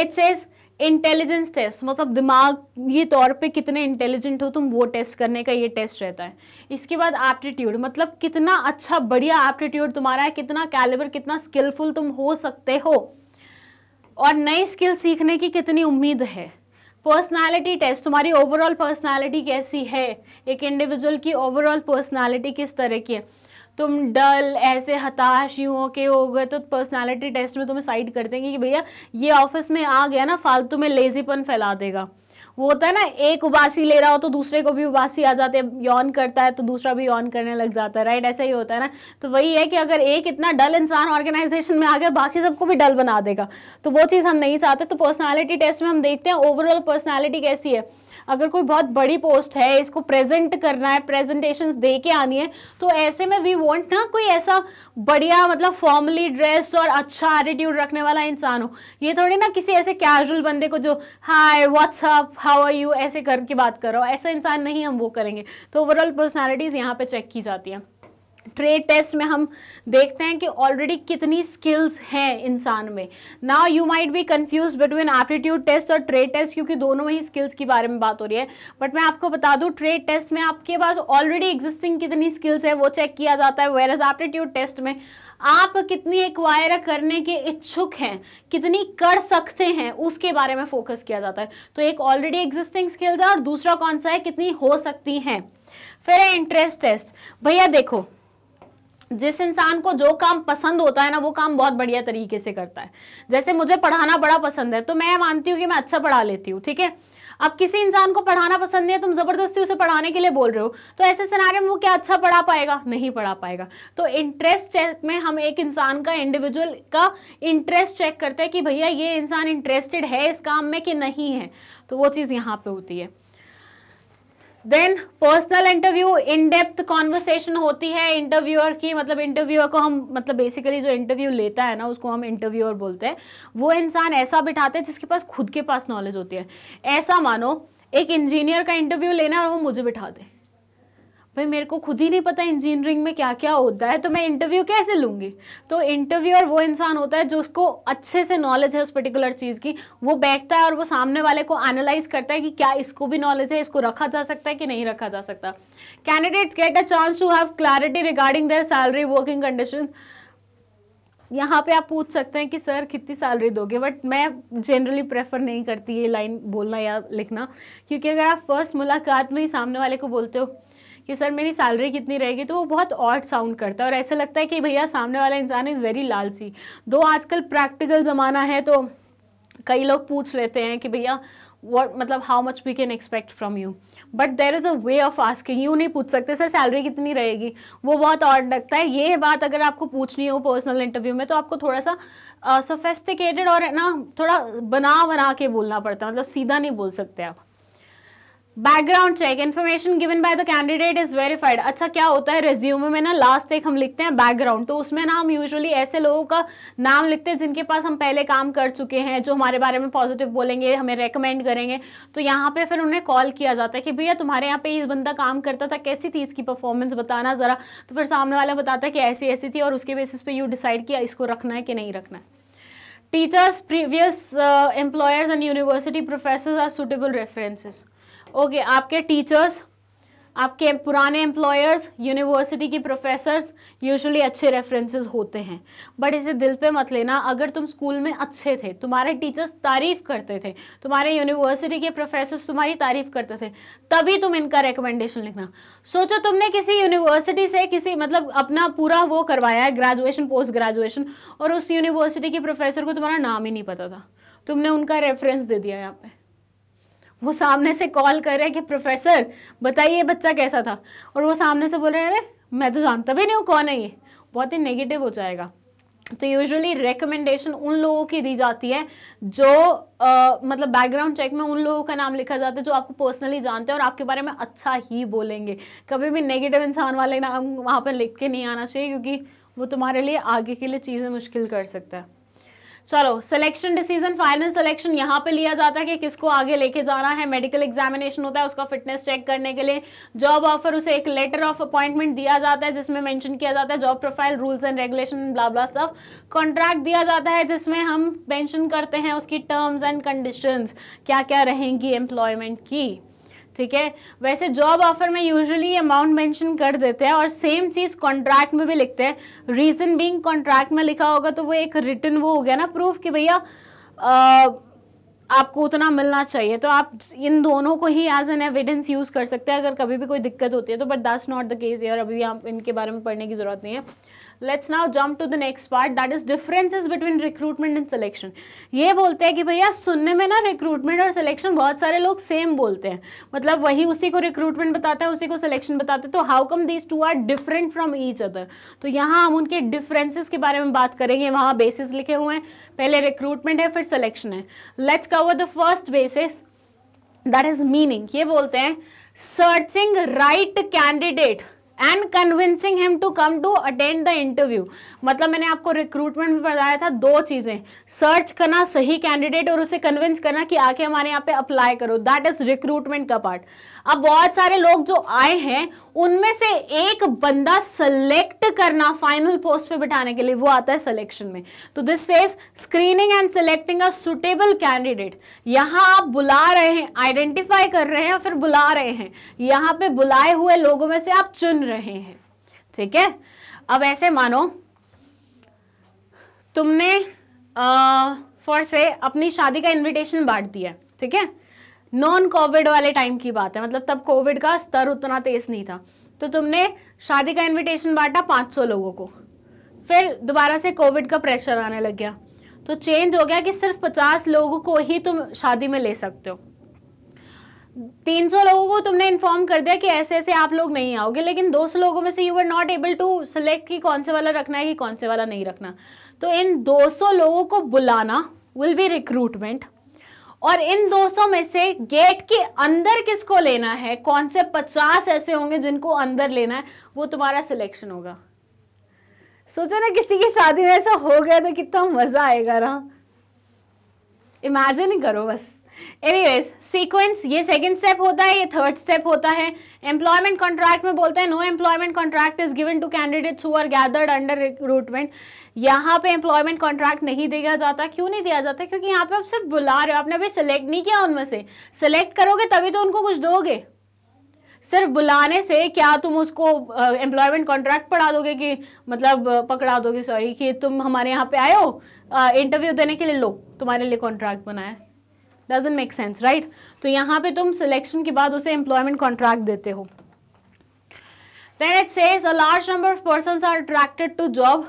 इट्स एज इंटेलिजेंस टेस्ट मतलब दिमाग ये तौर पे कितने इंटेलिजेंट हो तुम वो टेस्ट करने का ये टेस्ट रहता है इसके बाद एप्टीट्यूड मतलब कितना अच्छा बढ़िया एप्टीट्यूड तुम्हारा है कितना कैलिबर कितना स्किलफुल तुम हो सकते हो और नई स्किल सीखने की कितनी उम्मीद है पर्सनालिटी टेस्ट तुम्हारी ओवरऑल पर्सनालिटी कैसी है एक इंडिविजुअल की ओवरऑल पर्सनालिटी किस तरह की है तुम डल ऐसे हताश यूँ के हो गए तो पर्सनालिटी टेस्ट में तुम्हें साइड कर देंगे कि भैया ये ऑफिस में आ गया ना फालतू में लेजीपन फैला देगा वो होता है ना एक उबासी ले रहा हो तो दूसरे को भी उबासी आ जाते है यौन करता है तो दूसरा भी यौन करने लग जाता है राइट ऐसा ही होता है ना तो वही है कि अगर एक इतना डल इंसान ऑर्गेनाइजेशन में आ गया बाकी सबको भी डल बना देगा तो वो चीज़ हम नहीं चाहते तो पर्सनैलिटी टेस्ट में हम देखते हैं ओवरऑल पर्सनैलिटी कैसी है अगर कोई बहुत बड़ी पोस्ट है इसको प्रेजेंट करना है प्रेजेंटेशन दे के आनी है तो ऐसे में वी वॉन्ट ना कोई ऐसा बढ़िया मतलब फॉर्मली ड्रेस और अच्छा एटीट्यूड रखने वाला इंसान हो ये थोड़ी ना किसी ऐसे कैजुअल बंदे को जो hi what's up how are you ऐसे करके बात करो ऐसा इंसान नहीं हम वो करेंगे तो ओवरऑल पर्सनैलिटीज़ यहाँ पे चेक की जाती है ट्रेड टेस्ट में हम देखते हैं कि ऑलरेडी कितनी स्किल्स हैं इंसान में now you might be confuse between aptitude test और ट्रेड टेस्ट क्योंकि दोनों ही स्किल्स के बारे में बात हो रही है बट मैं आपको बता दूँ ट्रेड टेस्ट में आपके पास ऑलरेडी एग्जिस्टिंग कितनी स्किल्स है वो चेक किया जाता है वेर एज एप्टीट्यूड टेस्ट में आप कितनी एक्वायर करने के इच्छुक हैं कितनी कर सकते हैं उसके बारे में फोकस किया जाता है तो एक ऑलरेडी एग्जिस्टिंग स्किल्स है और दूसरा कौन सा है कितनी हो सकती हैं फिर है इंटरेस्ट टेस्ट भैया देखो जिस इंसान को जो काम पसंद होता है ना वो काम बहुत बढ़िया तरीके से करता है जैसे मुझे पढ़ाना बड़ा पसंद है तो मैं मानती हूँ कि मैं अच्छा पढ़ा लेती हूँ ठीक है अब किसी इंसान को पढ़ाना पसंद नहीं है तुम जबरदस्ती उसे पढ़ाने के लिए बोल रहे हो तो ऐसे सिनारे में वो क्या अच्छा पढ़ा पाएगा नहीं पढ़ा पाएगा तो इंटरेस्ट चेक में हम एक इंसान का इंडिविजुअल का इंटरेस्ट चेक करते हैं कि भैया ये इंसान इंटरेस्टेड है इस काम में कि नहीं है तो वो चीज़ यहाँ पे होती है then personal interview in depth conversation होती है इंटरव्यूअर की मतलब इंटरव्यूअर को हम मतलब बेसिकली जो इंटरव्यू लेता है ना उसको हम इंटरव्यूअर बोलते हैं वो इंसान ऐसा बिठाते हैं जिसके पास खुद के पास नॉलेज होती है ऐसा मानो एक इंजीनियर का इंटरव्यू लेना है और वो मुझे बिठा दे भाई मेरे को खुद ही नहीं पता इंजीनियरिंग में क्या क्या होता है तो मैं इंटरव्यू कैसे लूँगी तो इंटरव्यूअर वो इंसान होता है जो उसको अच्छे से नॉलेज है उस पर्टिकुलर चीज़ की वो बैठता है और वो सामने वाले को एनालाइज करता है कि क्या इसको भी नॉलेज है इसको रखा जा सकता है कि नहीं रखा जा सकता candidates get a chance to have clarity regarding their salary working condition यहाँ पे आप पूछ सकते हैं कि सर कितनी सैलरी दोगे बट मैं जनरली प्रेफर नहीं करती ये लाइन बोलना या लिखना क्योंकि अगर आप फर्स्ट मुलाकात में ही सामने वाले को बोलते हो कि सर मेरी सैलरी कितनी रहेगी तो वो बहुत ऑट साउंड करता है और ऐसा लगता है कि भैया सामने वाला इंसान इज़ वेरी लालसी दो आजकल प्रैक्टिकल ज़माना है तो कई लोग पूछ लेते हैं कि भैया वॉट मतलब how much we can expect from you but there is a way of asking you नहीं पूछ सकते सर सैलरी कितनी रहेगी वो बहुत और लगता है ये बात अगर आपको पूछनी हो पर्सनल इंटरव्यू में तो आपको थोड़ा सा सोफेस्टिकेटेड uh, और ना थोड़ा बना बना के बोलना पड़ता है मतलब सीधा नहीं बोल सकते आप background check information given by the candidate is verified अच्छा क्या होता है रेज्यूम में ना लास्ट एक हम लिखते हैं बैकग्राउंड तो उसमें ना हम यूजुअली ऐसे लोगों का नाम लिखते हैं जिनके पास हम पहले काम कर चुके हैं जो हमारे बारे में पॉजिटिव बोलेंगे हमें रेकमेंड करेंगे तो यहाँ पे फिर उन्हें कॉल किया जाता है कि भैया तुम्हारे यहाँ पे इस बंदा काम करता था कैसी थी इसकी परफॉर्मेंस बताना ज़रा तो फिर सामने वाला बताता कि ऐसी ऐसी थी और उसके बेसिस पे यू डिसाइड किया इसको रखना है कि नहीं रखना है teachers previous employers and university professor are suitable references okay okay, आपके टीचर्स आपके पुराने एम्प्लॉयर्स यूनिवर्सिटी के प्रोफेसर्स यूजुअली अच्छे रेफरेंसेस होते हैं बट इसे दिल पे मत लेना अगर तुम स्कूल में अच्छे थे तुम्हारे टीचर्स तारीफ़ करते थे तुम्हारे यूनिवर्सिटी के प्रोफेसर्स तुम्हारी तारीफ़ करते थे तभी तुम इनका रिकमेंडेशन लिखना सोचो तुमने किसी यूनिवर्सिटी से किसी मतलब अपना पूरा वो करवाया है ग्रेजुएशन पोस्ट ग्रेजुएशन और उस यूनिवर्सिटी के प्रोफेसर को तुम्हारा नाम ही नहीं पता था तुमने उनका रेफरेंस दे दिया यहाँ पे वो सामने से कॉल कर रहे हैं कि प्रोफेसर बताइए बच्चा कैसा था और वो सामने से बोल रहे हैं अरे मैं तो जानता भी नहीं हूँ कौन है ये बहुत ही नेगेटिव हो जाएगा तो यूजुअली रिकमेंडेशन उन लोगों की दी जाती है जो आ, मतलब बैकग्राउंड चेक में उन लोगों का नाम लिखा जाता है जो आपको पर्सनली जानते हैं और आपके बारे में अच्छा ही बोलेंगे कभी भी नेगेटिव इंसान वाले नाम वहाँ पर लिख के नहीं आना चाहिए क्योंकि वो तुम्हारे लिए आगे के लिए चीज़ें मुश्किल कर सकता है चलो सिलेक्शन डिसीजन फाइनल सिलेक्शन यहाँ पे लिया जाता है कि किसको आगे लेके जाना है मेडिकल एग्जामिनेशन होता है उसका फिटनेस चेक करने के लिए जॉब ऑफर उसे एक लेटर ऑफ अपॉइंटमेंट दिया जाता है जिसमें मेंशन किया जाता है job profile rules and regulation blah blah सब कॉन्ट्रैक्ट दिया जाता है जिसमें हम मैंशन करते हैं उसकी टर्म्स एंड कंडीशन क्या क्या रहेंगी एम्प्लॉयमेंट की ठीक है वैसे जॉब ऑफर में यूजुअली अमाउंट मेंशन कर देते हैं और सेम चीज़ कॉन्ट्रैक्ट में भी लिखते हैं रीज़न बीइंग कॉन्ट्रैक्ट में लिखा होगा तो वो एक रिटर्न वो हो गया ना प्रूफ कि भैया आपको उतना मिलना चाहिए तो आप इन दोनों को ही एज एन एविडेंस यूज़ कर सकते हैं अगर कभी भी कोई दिक्कत होती है तो but that's not the case यार अभी आप इनके बारे में पढ़ने की ज़रूरत नहीं है let's now jump to the next part that is differences between recruitment and selection ये बोलते हैं कि भैया सुनने में ना रिक्रूटमेंट और सिलेक्शन बहुत सारे लोग सेम बोलते हैं मतलब वही उसी को रिक्रूटमेंट बताता है उसी को सिलेक्शन बताता है तो how come these two are different from each other तो यहाँ हम उनके डिफरेंसेज के बारे में बात करेंगे वहाँ बेसिस लिखे हुए हैं पहले रिक्रूटमेंट है फिर सिलेक्शन है let's cover the first basis that is meaning ये बोलते हैं searching right candidate and convincing him to come to attend the interview मतलब मैंने आपको रिक्रूटमेंट में बताया था दो चीज़ें सर्च करना सही कैंडिडेट और उसे कन्विंस करना कि आके हमारे यहाँ पे अप्लाई करो दैट इज रिक्रूटमेंट का पार्ट अब बहुत सारे लोग जो आए हैं उनमें से एक बंदा सेलेक्ट करना फाइनल पोस्ट पे बिठाने के लिए वो आता है सिलेक्शन में तो this says screening and selecting a suitable candidate यहां आप बुला रहे हैं आइडेंटिफाई कर रहे हैं और फिर बुला रहे हैं यहां पे बुलाए हुए लोगों में से आप चुन रहे हैं ठीक है अब ऐसे मानो तुमने फॉर से अपनी शादी का इन्विटेशन बांट दिया ठीक है नॉन कोविड वाले टाइम की बात है मतलब तब कोविड का स्तर उतना तेज नहीं था तो तुमने शादी का इनविटेशन बांटा 500 लोगों को फिर दोबारा से कोविड का प्रेशर आने लग गया तो चेंज हो गया कि सिर्फ 50 लोगों को ही तुम शादी में ले सकते हो 300 लोगों को तुमने इन्फॉर्म कर दिया कि ऐसे ऐसे आप लोग नहीं आओगे लेकिन 200 लोगों में से you are not able to select कि कौन से वाला रखना है कि कौन से वाला नहीं रखना तो इन 200 लोगों को बुलाना विल बी रिक्रूटमेंट और इन 200 में से गेट के अंदर किसको लेना है कौन से 50 ऐसे होंगे जिनको अंदर लेना है वो तुम्हारा सिलेक्शन होगा सोचो ना किसी की शादी में ऐसा हो गया तो कितना मजा आएगा ना इमेजिन करो बस एनीवेज सीक्वेंस ये सेकंड स्टेप होता है ये थर्ड स्टेप होता है एम्प्लॉयमेंट कॉन्ट्रैक्ट में बोलते हैं no employment contract is given to candidates who are gathered under recruitment यहाँ पे एम्प्लॉयमेंट कॉन्ट्रैक्ट नहीं दिया जाता क्यों नहीं दिया जाता क्योंकि यहाँ पे आप सिर्फ बुला रहे हो आपने अभी सिलेक्ट नहीं किया उनमें से सिलेक्ट करोगे तभी तो उनको कुछ दोगे सिर्फ बुलाने से क्या तुम उसको एम्प्लॉयमेंट कॉन्ट्रैक्ट पढ़ा दोगे कि मतलब पकड़ा दोगे सॉरी कि तुम हमारे यहाँ पे आए हो इंटरव्यू देने के लिए लो तुम्हारे लिए कॉन्ट्रैक्ट बनाया डजेंट मेक सेंस राइट तो यहाँ पे तुम सिलेक्शन के बाद उसे एम्प्लॉयमेंट कॉन्ट्रैक्ट देते हो then it says a large number of persons are attracted to job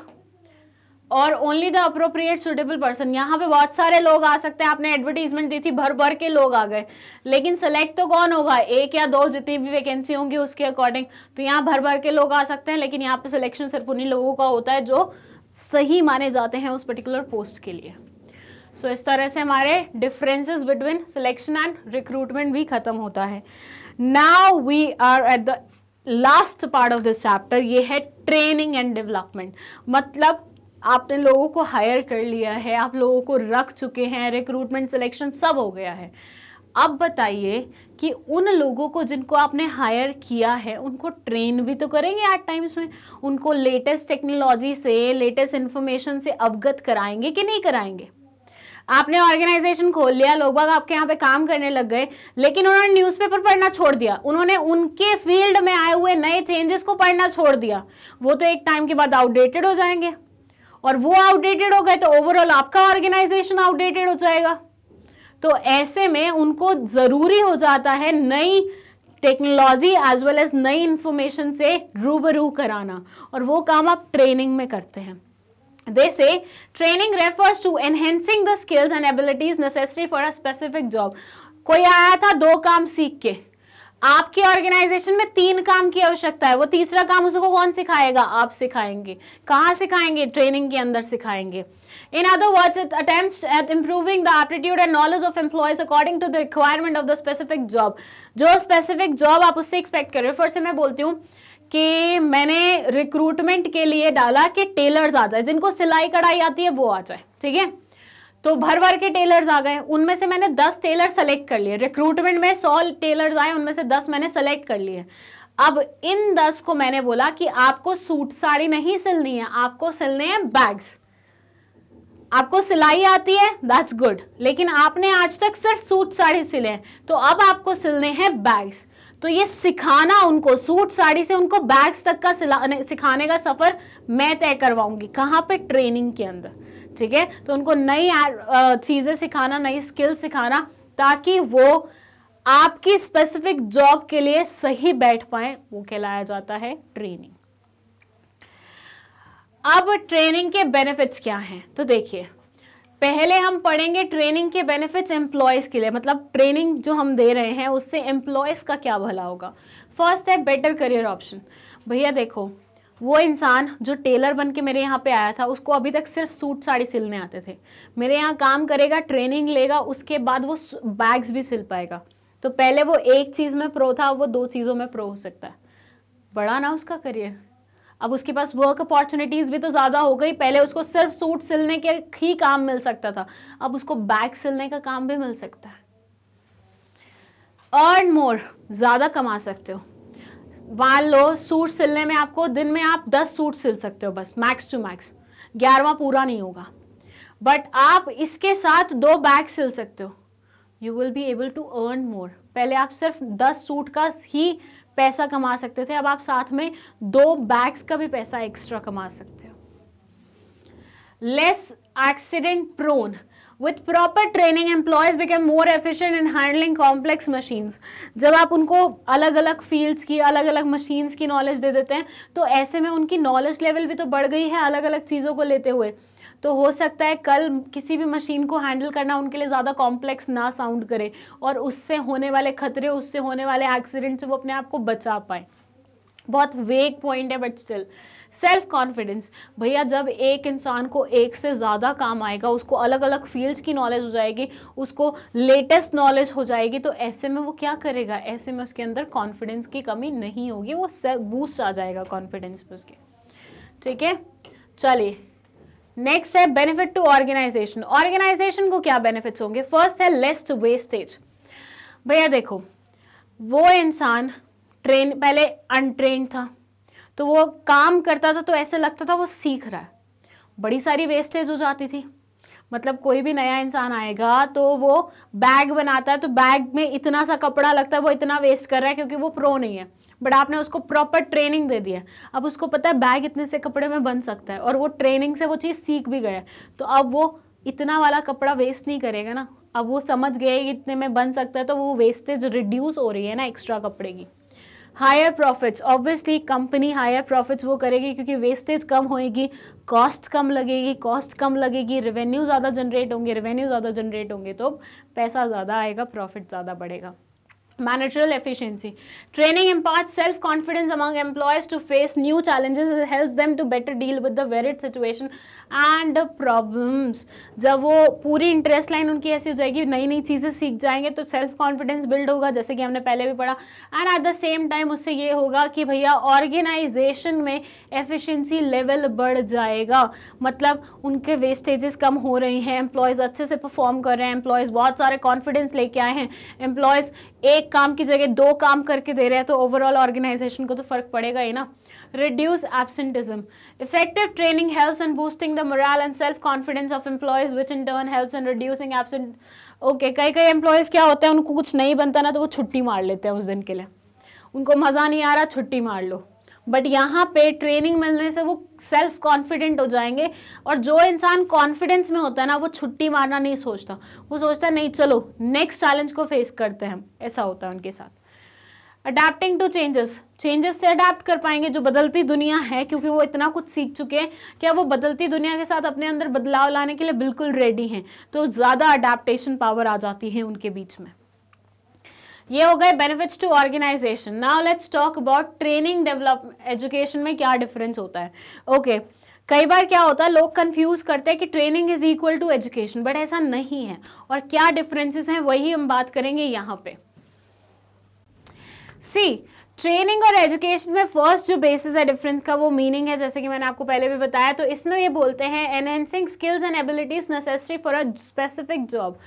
और only the appropriate suitable person यहाँ पे बहुत सारे लोग आ सकते हैं आपने एडवर्टीजमेंट दी थी भर भर के लोग आ गए लेकिन सेलेक्ट तो कौन होगा एक या दो जितनी भी वैकेंसी होंगी उसके अकॉर्डिंग तो यहाँ भर भर के लोग आ सकते हैं लेकिन यहाँ पे सिलेक्शन सिर्फ उन्हीं लोगों का होता है जो सही माने जाते हैं उस पर्टिकुलर पोस्ट के लिए सो so, इस तरह से हमारे differences between selection and recruitment भी खत्म होता है now we are at the last part of this chapter ये है ट्रेनिंग एंड डेवलपमेंट मतलब आपने लोगों को हायर कर लिया है आप लोगों को रख चुके हैं रिक्रूटमेंट सिलेक्शन सब हो गया है अब बताइए कि उन लोगों को जिनको आपने हायर किया है उनको ट्रेन भी तो करेंगे एट टाइम्स में उनको लेटेस्ट टेक्नोलॉजी से लेटेस्ट इन्फॉर्मेशन से अवगत कराएंगे कि नहीं कराएंगे आपने ऑर्गेनाइजेशन खोल लिया लोग बाग आपके यहाँ पे काम करने लग गए लेकिन उन्होंने न्यूज़पेपर पढ़ना छोड़ दिया उन्होंने उनके फील्ड में आए हुए नए चेंजेस को पढ़ना छोड़ दिया वो तो एक टाइम के बाद आउटडेटेड हो जाएंगे और वो आउटडेटेड हो गए तो ओवरऑल आपका ऑर्गेनाइजेशन आउटडेटेड हो जाएगा तो ऐसे में उनको ज़रूरी हो जाता है नई टेक्नोलॉजी एज वेल एज नई इंफॉर्मेशन से रूबरू कराना और वो काम आप ट्रेनिंग में करते हैं they say training refers to enhancing the skills and abilities necessary for a specific job कोई आया था दो काम सीख के आपके ऑर्गेनाइजेशन में तीन काम की आवश्यकता है वो तीसरा काम उसको कौन सिखाएगा आप सिखाएंगे कहाँ सिखाएंगे ट्रेनिंग के अंदर सिखाएंगे in other words it attempt at improving the aptitude and knowledge of employees according to the requirement of the specific job जो स्पेसिफिक जॉब आप उससे एक्सपेक्ट कर रहे हो फिर से मैं बोलती हूँ कि मैंने रिक्रूटमेंट के लिए डाला कि टेलर्स आ जाए जिनको सिलाई कढ़ाई आती है वो आ जाए ठीक है तो भर भर के टेलर्स आ गए उनमें से मैंने दस टेलर सेलेक्ट कर लिए रिक्रूटमेंट में सौ टेलर्स आए उनमें से दस मैंने सेलेक्ट कर लिए अब इन दस को मैंने बोला कि आपको सूट साड़ी नहीं सिलनी है आपको सिलने हैं बैग्स आपको सिलाई आती है दैट्स गुड लेकिन आपने आज तक सिर्फ सूट साड़ी सिले तो अब आपको सिलने हैं बैग्स तो ये सिखाना उनको सूट साड़ी से उनको बैग्स तक का सिला सिखाने का सफ़र मैं तय करवाऊंगी कहाँ पे ट्रेनिंग के अंदर ठीक है तो उनको नई चीज़ें सिखाना नई स्किल सिखाना ताकि वो आपकी स्पेसिफिक जॉब के लिए सही बैठ पाए वो कहलाया जाता है ट्रेनिंग अब ट्रेनिंग के बेनिफिट्स क्या हैं तो देखिए पहले हम पढ़ेंगे ट्रेनिंग के बेनिफिट्स एम्प्लॉयज़ के लिए मतलब ट्रेनिंग जो हम दे रहे हैं उससे एम्प्लॉयज़ का क्या भला होगा फर्स्ट है बेटर करियर ऑप्शन भैया देखो वो इंसान जो टेलर बन के मेरे यहाँ पे आया था उसको अभी तक सिर्फ सूट साड़ी सिलने आते थे मेरे यहाँ काम करेगा ट्रेनिंग लेगा उसके बाद वो बैग्स भी सिल पाएगा तो पहले वो एक चीज़ में प्रो था वो दो चीज़ों में प्रो हो सकता है बड़ा ना उसका करियर अब उसके पास वर्क अपॉर्चुनिटीज़ भी तो ज़्यादा हो गई पहले उसको सिर्फ सूट सिलने के ही काम मिल सकता था अब उसको बैग सिलने का काम भी मिल सकता है अर्न मोर ज़्यादा कमा सकते हो मान लो सूट सिलने में आपको दिन में आप दस सूट सिल सकते हो बस मैक्स टू मैक्स ग्यारहवा पूरा नहीं होगा बट आप इसके साथ दो बैग सिल सकते हो you will be able to earn more पहले आप सिर्फ दस सूट का ही पैसा कमा सकते थे अब आप साथ में दो बैग्स का भी पैसा एक्स्ट्रा कमा सकते हो less accident prone with proper training employees become more efficient in handling complex machines जब आप उनको अलग अलग फील्ड्स की अलग अलग मशीन्स की नॉलेज दे देते हैं तो ऐसे में उनकी नॉलेज लेवल भी तो बढ़ गई है अलग अलग चीज़ों को लेते हुए तो हो सकता है कल किसी भी मशीन को हैंडल करना उनके लिए ज़्यादा कॉम्प्लेक्स ना साउंड करे और उससे होने वाले खतरे उससे होने वाले एक्सीडेंट से वो अपने आप को बचा पाए बहुत वेग पॉइंट है बट स्टिल सेल्फ कॉन्फिडेंस भैया जब एक इंसान को एक से ज़्यादा काम आएगा उसको अलग अलग फील्ड्स की नॉलेज हो जाएगी उसको लेटेस्ट नॉलेज हो जाएगी तो ऐसे में वो क्या करेगा ऐसे में उसके अंदर कॉन्फिडेंस की कमी नहीं होगी वो बूस्ट आ जाएगा कॉन्फिडेंस पे उसके ठीक है चलिए नेक्स्ट है बेनिफिट टू ऑर्गेनाइजेशन ऑर्गेनाइजेशन को क्या बेनिफिट्स होंगे फर्स्ट है लेस्ट वेस्टेज भैया देखो वो इंसान ट्रेन पहले अनट्रेन था तो वो काम करता था तो ऐसे लगता था वो सीख रहा है बड़ी सारी वेस्टेज हो जाती थी मतलब कोई भी नया इंसान आएगा तो वो बैग बनाता है तो बैग में इतना सा कपड़ा लगता है वो इतना वेस्ट कर रहा है क्योंकि वो प्रो नहीं है बट आपने उसको प्रॉपर ट्रेनिंग दे दिया अब उसको पता है बैग इतने से कपड़े में बन सकता है और वो ट्रेनिंग से वो चीज़ सीख भी गया तो अब वो इतना वाला कपड़ा वेस्ट नहीं करेगा ना अब वो समझ गए इतने में बन सकता है तो वो वेस्टेज रिड्यूस हो रही है ना एक्स्ट्रा कपड़े की higher profits obviously company higher profits वो करेगी क्योंकि वेस्टेज कम होएगी कॉस्ट कम लगेगी कॉस्ट कम लगेगी रेवेन्यू ज़्यादा जनरेट होंगे रेवेन्यू ज़्यादा जनरेट होंगे तो पैसा ज़्यादा आएगा प्रॉफिट ज़्यादा बढ़ेगा managerial efficiency training imparts self confidence among employees to face new challenges it helps them to better deal with the varied situation and problems जब वो पूरी इंटरेस्ट लाइन उनकी ऐसी हो जाएगी नई नई चीज़ें सीख जाएंगे तो सेल्फ कॉन्फिडेंस बिल्ड होगा जैसे कि हमने पहले भी पढ़ा and at the same time उससे ये होगा कि भैया ऑर्गेनाइजेशन में एफिशिएंसी लेवल बढ़ जाएगा मतलब उनके वेस्टेजेस कम हो रही हैं एम्प्लॉयज़ अच्छे से परफॉर्म कर रहे हैं एम्प्लॉयज़ बहुत सारे कॉन्फिडेंस लेके आए हैं एम्प्लॉयज़ एक काम की जगह दो काम करके दे रहे हैं तो ओवरऑल ऑर्गेनाइजेशन को तो फर्क पड़ेगा ही ना reduce absenteeism effective training helps and boosting the morale and self confidence of employees which in turn helps and reducing absent okay कई कई एम्प्लॉयज़ क्या होते हैं उनको कुछ नहीं बनता ना तो वो छुट्टी मार लेते हैं उस दिन के लिए उनको मज़ा नहीं आ रहा छुट्टी मार लो बट यहाँ पे ट्रेनिंग मिलने से वो सेल्फ कॉन्फिडेंट हो जाएंगे और जो इंसान कॉन्फिडेंस में होता है ना वो छुट्टी मारना नहीं सोचता वो सोचता नहीं चलो नेक्स्ट चैलेंज को फेस करते हैं ऐसा होता है उनके साथ अडेप्टिंग टू चेंजेस चेंजेस से अडेप्ट कर पाएंगे जो बदलती दुनिया है क्योंकि वो इतना कुछ सीख चुके हैं क्या वो बदलती दुनिया के साथ अपने अंदर बदलाव लाने के लिए बिल्कुल रेडी हैं तो ज़्यादा अडाप्टेशन पावर आ जाती है उनके बीच में ये हो गए benefits to organization now let's talk about training develop education में क्या डिफरेंस होता है ओके okay. कई बार क्या होता है लोग कंफ्यूज करते हैं कि training is equal to education but ऐसा नहीं है और क्या डिफरेंसेस हैं वही हम बात करेंगे यहाँ पे सी ट्रेनिंग और एजुकेशन में फर्स्ट जो बेसिस है डिफरेंस का वो मीनिंग है जैसे कि मैंने आपको पहले भी बताया तो इसमें ये बोलते हैं enhancing skills and abilities necessary for a specific job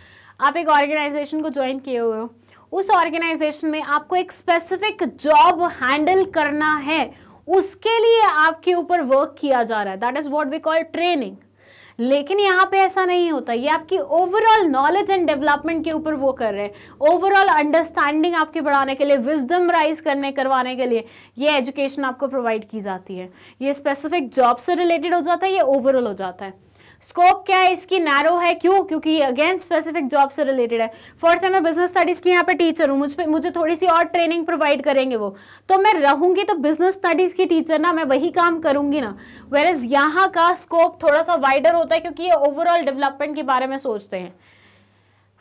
आप एक ऑर्गेनाइजेशन को ज्वाइन किए हुए हो उस ऑर्गेनाइजेशन में आपको एक स्पेसिफिक जॉब हैंडल करना है उसके लिए आपके ऊपर वर्क किया जा रहा है that is what we call training लेकिन यहाँ पे ऐसा नहीं होता ये आपकी ओवरऑल नॉलेज एंड डेवलपमेंट के ऊपर वो कर रहे हैं ओवरऑल अंडरस्टैंडिंग आपके बढ़ाने के लिए विजडम राइज करने करवाने के लिए ये एजुकेशन आपको प्रोवाइड की जाती है ये स्पेसिफिक जॉब से रिलेटेड हो जाता है ये ओवरऑल हो जाता है स्कोप क्या है इसकी नैरो है क्यों क्योंकि अगेन स्पेसिफिक जॉब से रिलेटेड है फॉर से मैं बिजनेस स्टडीज़ की यहाँ पे टीचर हूँ मुझ पर मुझे थोड़ी सी और ट्रेनिंग प्रोवाइड करेंगे वो तो मैं रहूंगी तो बिजनेस स्टडीज़ की टीचर ना मैं वही काम करूंगी ना वेर इज़ यहाँ का स्कोप थोड़ा सा वाइडर होता है क्योंकि ये ओवरऑल डेवलपमेंट के बारे में सोचते हैं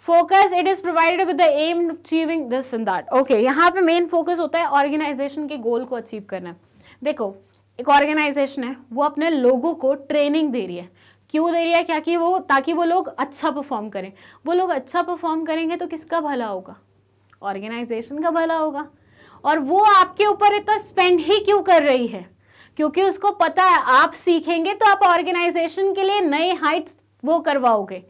focus it is provided with the aim achieving this in that okay यहाँ पे मेन फोकस होता है ऑर्गेनाइजेशन के गोल को अचीव करना देखो एक ऑर्गेनाइजेशन है वो अपने लोगों को ट्रेनिंग दे रही है क्यों दे रही है क्या कि वो ताकि वो लोग अच्छा परफॉर्म करें वो लोग अच्छा परफॉर्म करेंगे तो किसका भला होगा ऑर्गेनाइजेशन का भला होगा और वो आपके ऊपर इतना स्पेंड ही क्यों कर रही है क्योंकि उसको पता है आप सीखेंगे तो आप ऑर्गेनाइजेशन के लिए नए हाइट्स वो करवाओगे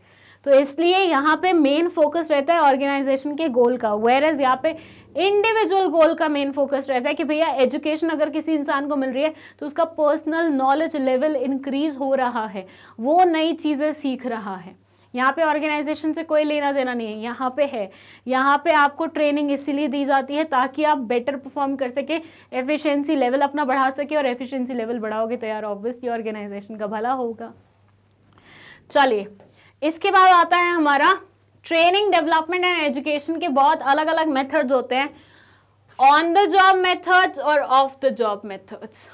तो इसलिए यहाँ पे मेन फोकस रहता है ऑर्गेनाइजेशन के गोल का वेर एज यहाँ पे इंडिविजुअल गोल का मेन फोकस रहता है कि भैया एजुकेशन अगर किसी इंसान को मिल रही है तो उसका पर्सनल नॉलेज लेवल इंक्रीज हो रहा है वो नई चीज़ें सीख रहा है यहाँ पे ऑर्गेनाइजेशन से कोई लेना देना नहीं है यहाँ पे है यहाँ पे आपको ट्रेनिंग इसीलिए दी जाती है ताकि आप बेटर परफॉर्म कर सके एफिशिएंसी लेवल अपना बढ़ा सके और एफिशिएंसी लेवल बढ़ाओगे तो यार ऑब्वियसली ऑर्गेनाइजेशन का भला होगा चलिए इसके बाद आता है हमारा ट्रेनिंग डेवलपमेंट एंड एजुकेशन के बहुत अलग अलग मेथड्स होते हैं ऑन द जॉब मेथड्स और off the job methods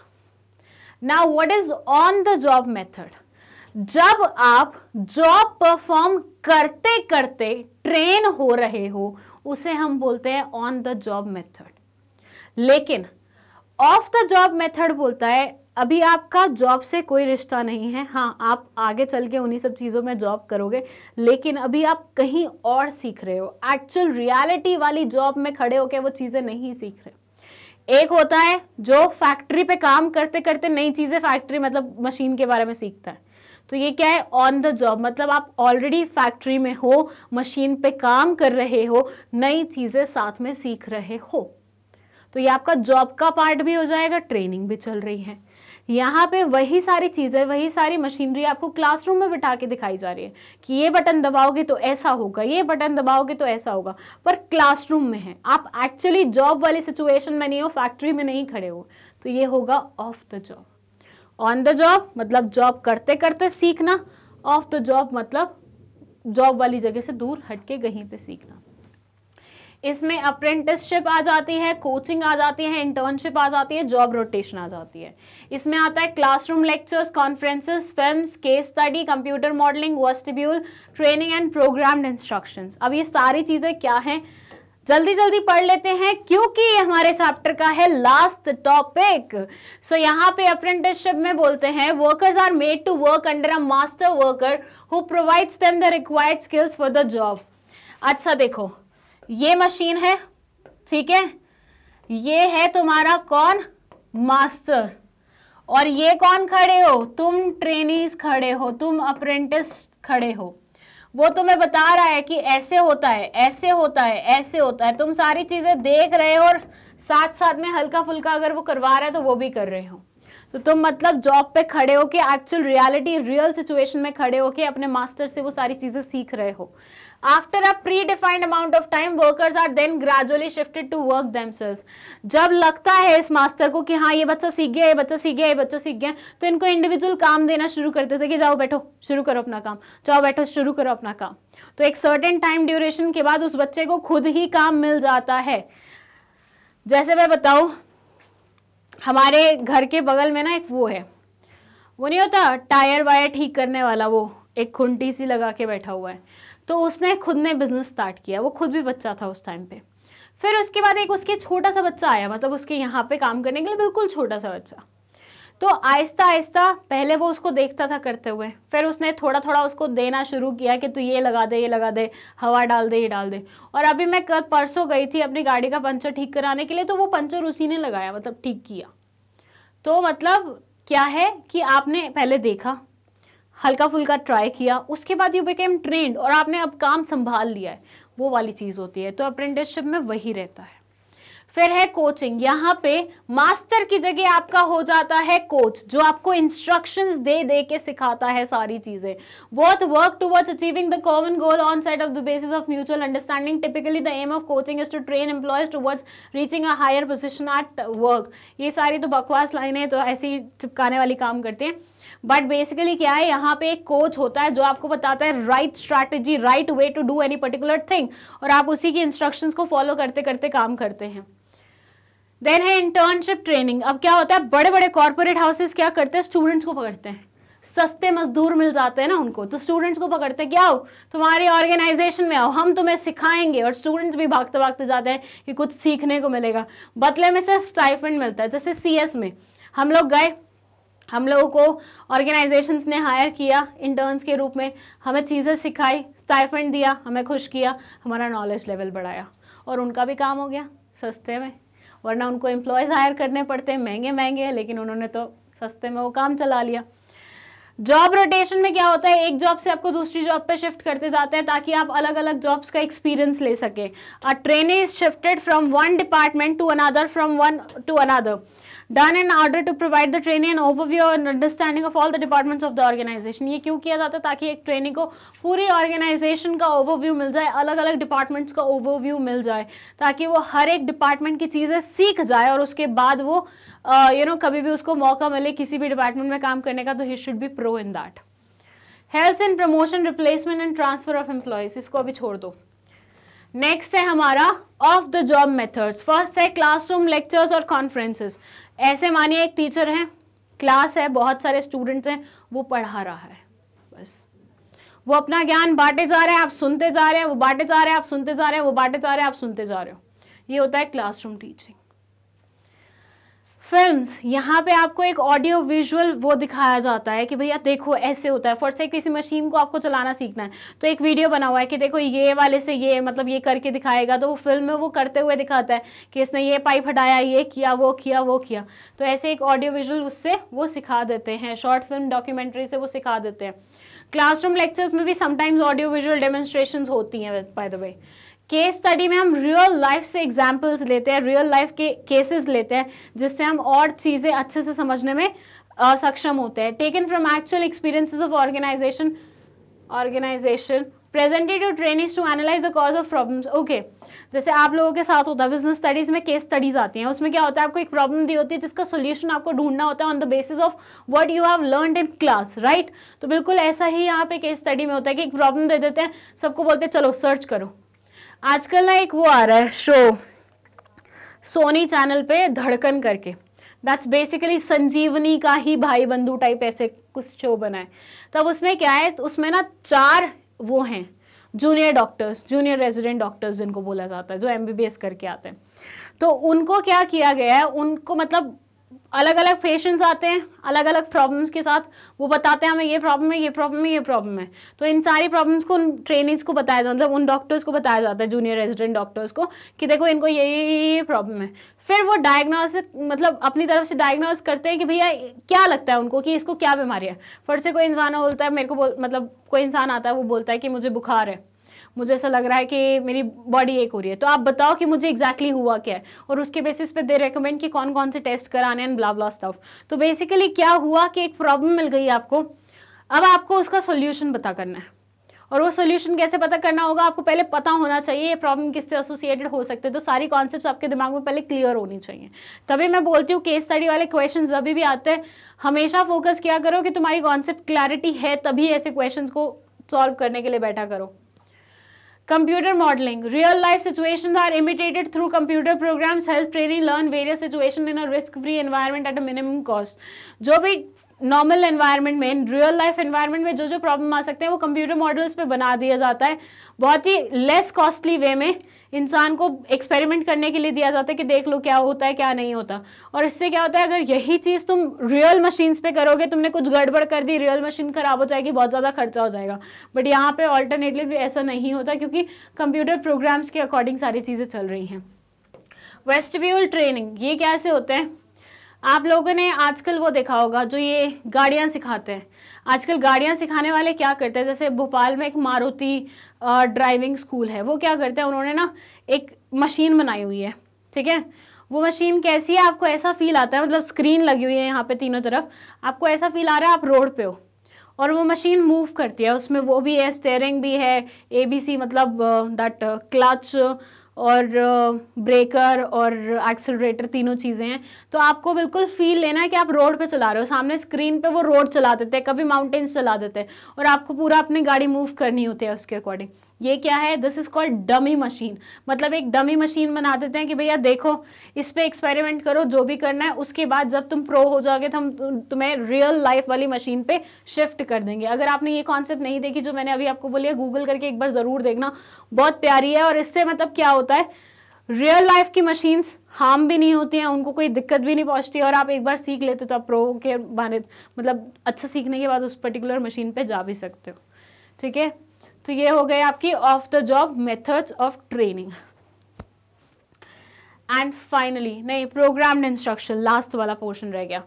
now what is on the job method जब आप जॉब परफॉर्म करते करते ट्रेन हो रहे हो उसे हम बोलते हैं ऑन द जॉब मेथड लेकिन ऑफ द जॉब मेथड बोलता है अभी आपका जॉब से कोई रिश्ता नहीं है हाँ आप आगे चल के उन्हीं सब चीज़ों में जॉब करोगे लेकिन अभी आप कहीं और सीख रहे हो एक्चुअल रियलिटी वाली जॉब में खड़े होकर वो चीज़ें नहीं सीख रहे एक होता है जो फैक्ट्री पे काम करते करते नई चीज़ें फैक्ट्री मतलब मशीन के बारे में सीखता है तो ये क्या है ऑन द जॉब मतलब आप ऑलरेडी फैक्ट्री में हो मशीन पे काम कर रहे हो नई चीज़ें साथ में सीख रहे हो तो ये आपका जॉब का पार्ट भी हो जाएगा ट्रेनिंग भी चल रही है यहाँ पे वही सारी चीज़ें वही सारी मशीनरी आपको क्लासरूम में बिठा के दिखाई जा रही है कि ये बटन दबाओगे तो ऐसा होगा ये बटन दबाओगे तो ऐसा होगा पर क्लासरूम में है आप एक्चुअली जॉब वाली सिचुएशन में नहीं हो फैक्ट्री में नहीं खड़े हो तो ये होगा off the job on the job मतलब जॉब करते करते सीखना ऑफ द जॉब मतलब जॉब वाली जगह से दूर हटके कहीं पे सीखना इसमें अप्रेंटिसशिप आ जाती है कोचिंग आ जाती है इंटर्नशिप आ जाती है जॉब रोटेशन आ जाती है इसमें आता है classroom lectures conferences film case study computer modelling vestibule training and programmed instruction अब ये सारी चीज़ें क्या हैं जल्दी जल्दी पढ़ लेते हैं क्योंकि ये हमारे चैप्टर का है लास्ट टॉपिक सो यहाँ पे अप्रेंटिसशिप में बोलते हैं workers are made to work under a master worker who provides them the required skills for the job अच्छा देखो ये मशीन है ठीक है ये है तुम्हारा कौन मास्टर और ये कौन खड़े हो तुम ट्रेनिंग खड़े हो तुम अप्रेंटिस खड़े हो वो तुम्हें बता रहा है कि ऐसे होता है ऐसे होता है ऐसे होता है तुम सारी चीज़ें देख रहे हो और साथ साथ में हल्का फुल्का अगर वो करवा रहा है तो वो भी कर रहे हो तो तुम मतलब जॉब पे खड़े होके एक्चुअल रियलिटी रियल सिचुएशन में खड़े होके अपने मास्टर से वो सारी चीज़ें सीख रहे हो after a predefined amount of time workers are then gradually shifted to work themselves जब लगता है इस मास्टर को कि हाँ ये बच्चा सीख गया ये बच्चा सीख गया ये बच्चा सीख गया तो इनको इंडिविजुअल काम देना शुरू करते थे कि जाओ बैठो शुरू करो अपना काम जाओ बैठो शुरू करो अपना काम तो एक सर्टेन टाइम ड्यूरेशन के बाद उस बच्चे को खुद ही काम मिल जाता है जैसे मैं बताऊँ हमारे घर के बगल में ना एक वो है वो नहीं होता टायर वायर ठीक करने वाला वो एक खुंटी सी लगा के बैठा हुआ है तो उसने खुद ने बिजनेस स्टार्ट किया वो खुद भी बच्चा था उस टाइम पे फिर उसके बाद एक उसके छोटा सा बच्चा आया मतलब उसके यहाँ पे काम करने के लिए बिल्कुल छोटा सा बच्चा तो आहिस्ता आहिस्ता पहले वो उसको देखता था करते हुए फिर उसने थोड़ा थोड़ा उसको देना शुरू किया कि तू ये लगा दे ये लगा दे हवा डाल दे ये डाल दे और अभी मैं कल परसों गई थी अपनी गाड़ी का पंचर ठीक कराने के लिए तो वो पंचर उसी ने लगाया मतलब ठीक किया तो मतलब क्या है कि आपने पहले देखा हल्का फुल्का ट्राई किया उसके बाद यू बिकेम ट्रेंड और आपने अब काम संभाल लिया है वो वाली चीज़ होती है तो अप्रेंटिसशिप में वही रहता है फिर है कोचिंग यहाँ पे मास्टर की जगह आपका हो जाता है कोच जो आपको इंस्ट्रक्शंस दे दे के सिखाता है सारी चीज़ें बहुत work to towards achieving the common goal on side of the basis of mutual understanding typically the aim of coaching is to train employees towards reaching a higher position at work ये सारी तो बकवास है तो ऐसी चिपकाने वाली काम करते हैं बट बेसिकली क्या है यहाँ पे एक कोच होता है जो आपको बताता है right strategy right way to do any particular thing और आप उसी की इंस्ट्रक्शन को फॉलो करते करते काम करते हैं देन है इंटर्नशिप ट्रेनिंग अब क्या होता है बड़े बड़े कॉर्पोरेट हाउसेस क्या करते हैं स्टूडेंट्स को पकड़ते हैं सस्ते मजदूर मिल जाते हैं ना उनको तो स्टूडेंट्स को पकड़ते हैं कि आओ तुम्हारे ऑर्गेनाइजेशन में आओ हम तुम्हें सिखाएंगे और स्टूडेंट्स भी भागते भागते जाते हैं कि कुछ सीखने को मिलेगा बदले में सिर्फ स्टाइफेंड मिलता है जैसे सी में हम लोग गए हम लोगों को ऑर्गेनाइजेशंस ने हायर किया इंटर्न्स के रूप में हमें चीज़ें सिखाई स्टाइफेंड दिया हमें खुश किया हमारा नॉलेज लेवल बढ़ाया और उनका भी काम हो गया सस्ते में वरना उनको एम्प्लॉयज़ हायर करने पड़ते हैं महंगे महंगे लेकिन उन्होंने तो सस्ते में वो काम चला लिया जॉब रोटेशन में क्या होता है एक जॉब से आपको दूसरी जॉब पे शिफ्ट करते जाते हैं ताकि आप अलग अलग जॉब्स का एक्सपीरियंस ले सकें a training is shifted from one department to another from one to another done in order to provide the training and overview and understanding of all the department of the organization ये क्यों किया जाता है ताकि एक training को पूरी organisation का ओवरव्यू मिल जाए अलग अलग डिपार्टमेंट्स का ओवरव्यू मिल जाए ताकि वो हर एक डिपार्टमेंट की चीज़ें सीख जाए और उसके बाद वो यू नो कभी भी उसको मौका मिले किसी भी डिपार्टमेंट में काम करने का तो ही should be pro in that health and promotion replacement and transfer of employees इसको अभी छोड़ दो नेक्स्ट है हमारा off the job methods first है क्लासरूम लेक्चर्स और कॉन्फ्रेंसेस ऐसे मानिए एक टीचर है क्लास है बहुत सारे स्टूडेंट्स हैं वो पढ़ा रहा है बस वो अपना ज्ञान बांटे जा रहे हैं आप सुनते जा रहे हैं वो बांटे जा रहे हैं आप सुनते जा रहे हैं वो बांटे जा रहे हैं आप सुनते जा रहे हो ये होता है क्लासरूम टीचिंग फिल्म यहाँ पे आपको एक ऑडियो विजुअल वो दिखाया जाता है कि भैया देखो ऐसे होता है फॉर से किसी मशीन को आपको चलाना सीखना है तो एक वीडियो बना हुआ है कि देखो ये वाले से ये मतलब ये करके दिखाएगा तो वो फिल्म में वो करते हुए दिखाता है कि इसने ये पाइप हटाया ये किया वो किया वो किया तो ऐसे एक ऑडियो विजुअल उससे वो सिखा देते हैं शॉर्ट फिल्म डॉक्यूमेंट्री से वो सिखा देते हैं क्लासरूम लेक्चर्स में भी समटाइम्स ऑडियो विजुअल डेमोन्स्ट्रेशन होती हैं by the way case study में हम रियल लाइफ से एग्जाम्पल्स लेते हैं रियल लाइफ के केसेस लेते हैं जिससे हम और चीज़ें अच्छे से समझने में uh, सक्षम होते हैं taken from actual experiences of organization organization presented to training to analyse the cause of problems okay जैसे आप लोगों के साथ होता है बिजनेस स्टडीज में केस स्टडीज आती हैं उसमें क्या होता है आपको एक प्रॉब्लम दी होती है जिसका सोल्यूशन आपको ढूंढना होता है on the basis of what you have learn in class right तो बिल्कुल ऐसा ही यहाँ पे केस स्टडी में होता है कि एक प्रॉब्लम दे देते हैं सबको बोलते हैं चलो सर्च करो आजकल ना एक वो आ रहा है शो सोनी चैनल पे धड़कन करके दैट्स बेसिकली संजीवनी का ही भाई बंधु टाइप ऐसे कुछ शो बना है तब उसमें क्या है तो उसमें ना चार वो हैं junior doctors junior resident doctors जिनको बोला जाता है जो एम करके आते हैं तो उनको क्या किया गया है उनको मतलब अलग अलग पेशेंट्स आते हैं अलग अलग प्रॉब्लम्स के साथ वो बताते हैं हमें ये प्रॉब्लम है ये प्रॉब्लम है ये प्रॉब्लम है तो इन सारी प्रॉब्लम्स को उन ट्रेनिंग्स को बताया जाता है मतलब उन डॉक्टर्स को बताया जाता है जूनियर रेजिडेंट डॉक्टर्स को कि देखो इनको ये ये ये प्रॉब्लम है फिर वो डायग्नोस मतलब अपनी तरफ से डायग्नोस करते हैं कि भैया क्या लगता है उनको कि इसको क्या बीमारी है फिर से कोई इंसान बोलता है मेरे को मतलब कोई इंसान आता है वो बोलता है कि मुझे बुखार है मुझे ऐसा लग रहा है कि मेरी बॉडी एक हो रही है तो आप बताओ कि मुझे एग्जैक्टली exactly हुआ क्या है और उसके बेसिस पे दे रिकमेंड कि कौन कौन से टेस्ट कराने एंड ब्ला ब्ला स्टफ तो बेसिकली क्या हुआ कि एक प्रॉब्लम मिल गई आपको अब आपको उसका सोल्यूशन पता करना है और वो सोल्यूशन कैसे पता करना होगा आपको पहले पता होना चाहिए ये प्रॉब्लम किससे एसोसिएटेड हो सकते हैं तो सारी कॉन्सेप्ट आपके दिमाग में पहले क्लियर होनी चाहिए तभी मैं बोलती हूँ केस स्टडी वाले क्वेश्चन अभी भी आते हैं हमेशा फोकस किया करो कि तुम्हारी कॉन्सेप्ट क्लैरिटी है तभी ऐसे क्वेश्चन को सॉल्व करने के लिए बैठा करो Computer modeling. Real life situations are imitated through computer programs help trainee learn various situations in a risk free environment at a minimum cost. Normal environment में रियल लाइफ एनवायरनमेंट में जो जो प्रॉब्लम आ सकते हैं वो कंप्यूटर मॉडल्स पे बना दिया जाता है बहुत ही लेस कॉस्टली वे में इंसान को एक्सपेरिमेंट करने के लिए दिया जाता है कि देख लो क्या होता है क्या नहीं होता और इससे क्या होता है अगर यही चीज़ तुम रियल मशीन्स पे करोगे तुमने कुछ गड़बड़ कर दी रियल मशीन ख़राब हो जाएगी बहुत ज़्यादा खर्चा हो जाएगा बट यहाँ पे ऑल्टरनेटली ऐसा नहीं होता क्योंकि कंप्यूटर प्रोग्राम्स के अकॉर्डिंग सारी चीज़ें चल रही हैं वेस्टिब्यूल ट्रेनिंग ये कैसे होते हैं आप लोगों ने आजकल वो देखा होगा जो ये गाड़ियाँ सिखाते हैं आजकल गाड़ियाँ सिखाने वाले क्या करते हैं जैसे भोपाल में एक मारुति ड्राइविंग स्कूल है वो क्या करते हैं उन्होंने ना एक मशीन बनाई हुई है ठीक है वो मशीन कैसी है आपको ऐसा फील आता है मतलब स्क्रीन लगी हुई है यहाँ पे तीनों तरफ आपको ऐसा फील आ रहा है आप रोड पे हो और वो मशीन मूव करती है उसमें वो भी है स्टेयरिंग भी है ए बी सी मतलब दैट क्लच और ब्रेकर और एक्सलरेटर तीनों चीज़ें हैं तो आपको बिल्कुल फील लेना है कि आप रोड पे चला रहे हो सामने स्क्रीन पे वो रोड चला देते हैं कभी माउंटेन्स चला देते हैं और आपको पूरा अपनी गाड़ी मूव करनी होती है उसके अकॉर्डिंग ये क्या है this is called dummy machine मतलब एक डमी मशीन बना देते हैं कि भैया देखो इस पर एक्सपेरिमेंट करो जो भी करना है उसके बाद जब तुम प्रो हो जाओगे तो हम तुम्हें रियल लाइफ वाली मशीन पे शिफ्ट कर देंगे अगर आपने ये कॉन्सेप्ट नहीं देखी जो मैंने अभी आपको बोली है गूगल करके एक बार ज़रूर देखना बहुत प्यारी है और इससे मतलब क्या होता है रियल लाइफ की मशीन्स हार्म भी नहीं होती हैं उनको कोई दिक्कत भी नहीं पहुंचती और आप एक बार सीख लेते हो तो आप प्रो के बारे मतलब अच्छा सीखने के बाद उस पर्टिकुलर मशीन पे जा भी सकते हो ठीक है तो ये हो गए आपकी off the job methods of training and finally नहीं प्रोग्राम्ड इंस्ट्रक्शन लास्ट वाला पोर्शन रह गया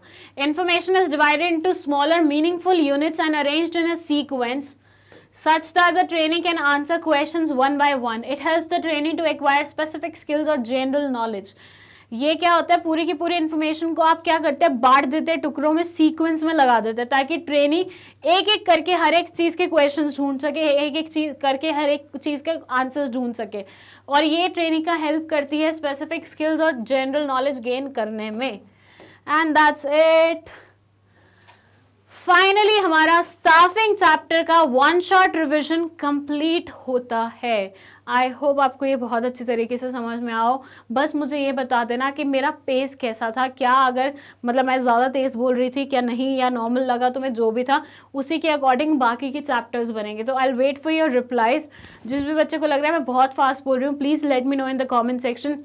information is divided into smaller meaningful units and arranged in a sequence such that the trainee can answer questions one by one. It helps the trainee to acquire specific skills or general knowledge. ये क्या होता है पूरी की पूरी information को आप क्या करते हैं बांट देते हैं टुकड़ों में सीक्वेंस में लगा देते हैं ताकि ट्रेनी एक एक करके हर एक चीज़ के क्वेश्चन ढूंढ सके एक एक चीज़ करके हर एक चीज़ के आंसर्स ढूंढ सके और ये ट्रेनिंग का हेल्प करती है स्पेसिफिक स्किल्स और जनरल नॉलेज गेन करने में एंड दैट्स इट फाइनली हमारा स्टाफिंग चैप्टर का वन शॉट रिविजन कंप्लीट होता है आई होप आपको ये बहुत अच्छी तरीके से समझ में आओ बस मुझे ये बता देना कि मेरा पेस कैसा था क्या अगर मतलब मैं ज़्यादा तेज़ बोल रही थी क्या नहीं या नॉर्मल लगा तो मैं जो भी था उसी के अकॉर्डिंग बाकी के चैप्टर्स बनेंगे तो I wait for your replies जिस भी बच्चे को लग रहा है मैं बहुत फास्ट बोल रही हूँ please let me know in the comment section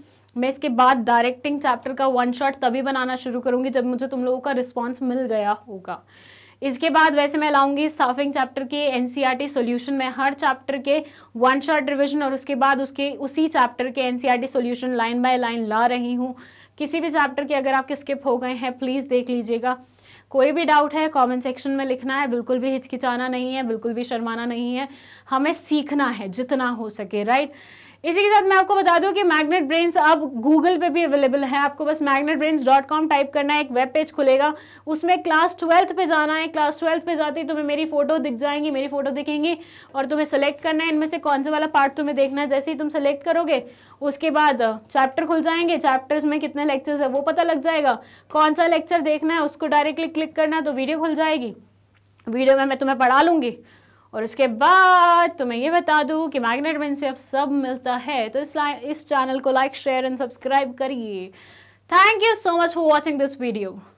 मैं इसके बाद डायरेक्टिंग चैप्टर का वन शॉट तभी बनाना शुरू करूँगी जब मुझे तुम लोगों का रिस्पॉन्स मिल गया होगा इसके बाद वैसे मैं लाऊंगी साफिंग चैप्टर के एनसीईआरटी सॉल्यूशन e में हर चैप्टर के वन शॉट रिविजन और उसके बाद उसके उसी चैप्टर के NCERT solution line by line ला रही हूँ किसी भी चैप्टर के अगर आपके स्किप हो गए हैं प्लीज़ देख लीजिएगा कोई भी डाउट है कमेंट सेक्शन में लिखना है बिल्कुल भी हिचकिचाना नहीं है बिल्कुल भी शर्माना नहीं है हमें सीखना है जितना हो सके राइट right? इसी के साथ मैं आपको बता दूं कि मैग्नेट ब्रेन्स अब गूगल पे भी अवेलेबल है आपको बस magnet brains dot com type करना है एक वेब पेज खुलेगा उसमें क्लास ट्वेल्थ पे जाना है क्लास ट्वेल्थ पे जाते ही तुम्हें मेरी फोटो दिख जाएंगी मेरी फोटो दिखेंगी और तुम्हें सेलेक्ट करना है इनमें से कौन सा वाला पार्ट तुम्हें देखना है जैसे ही तुम सेलेक्ट करोगे उसके बाद चैप्टर खुल जाएंगे चैप्टर्स में कितने लेक्चर्स है वो पता लग जाएगा कौन सा लेक्चर देखना है उसको डायरेक्टली क्लिक करना है तो वीडियो खुल जाएगी वीडियो में मैं तुम्हें पढ़ा लूँगी और उसके बाद तो मैं ये बता दूँ कि मैग्नेट विन से अब सब मिलता है तो इस इस चैनल को लाइक शेयर एंड सब्सक्राइब करिए thank you so much for watching this video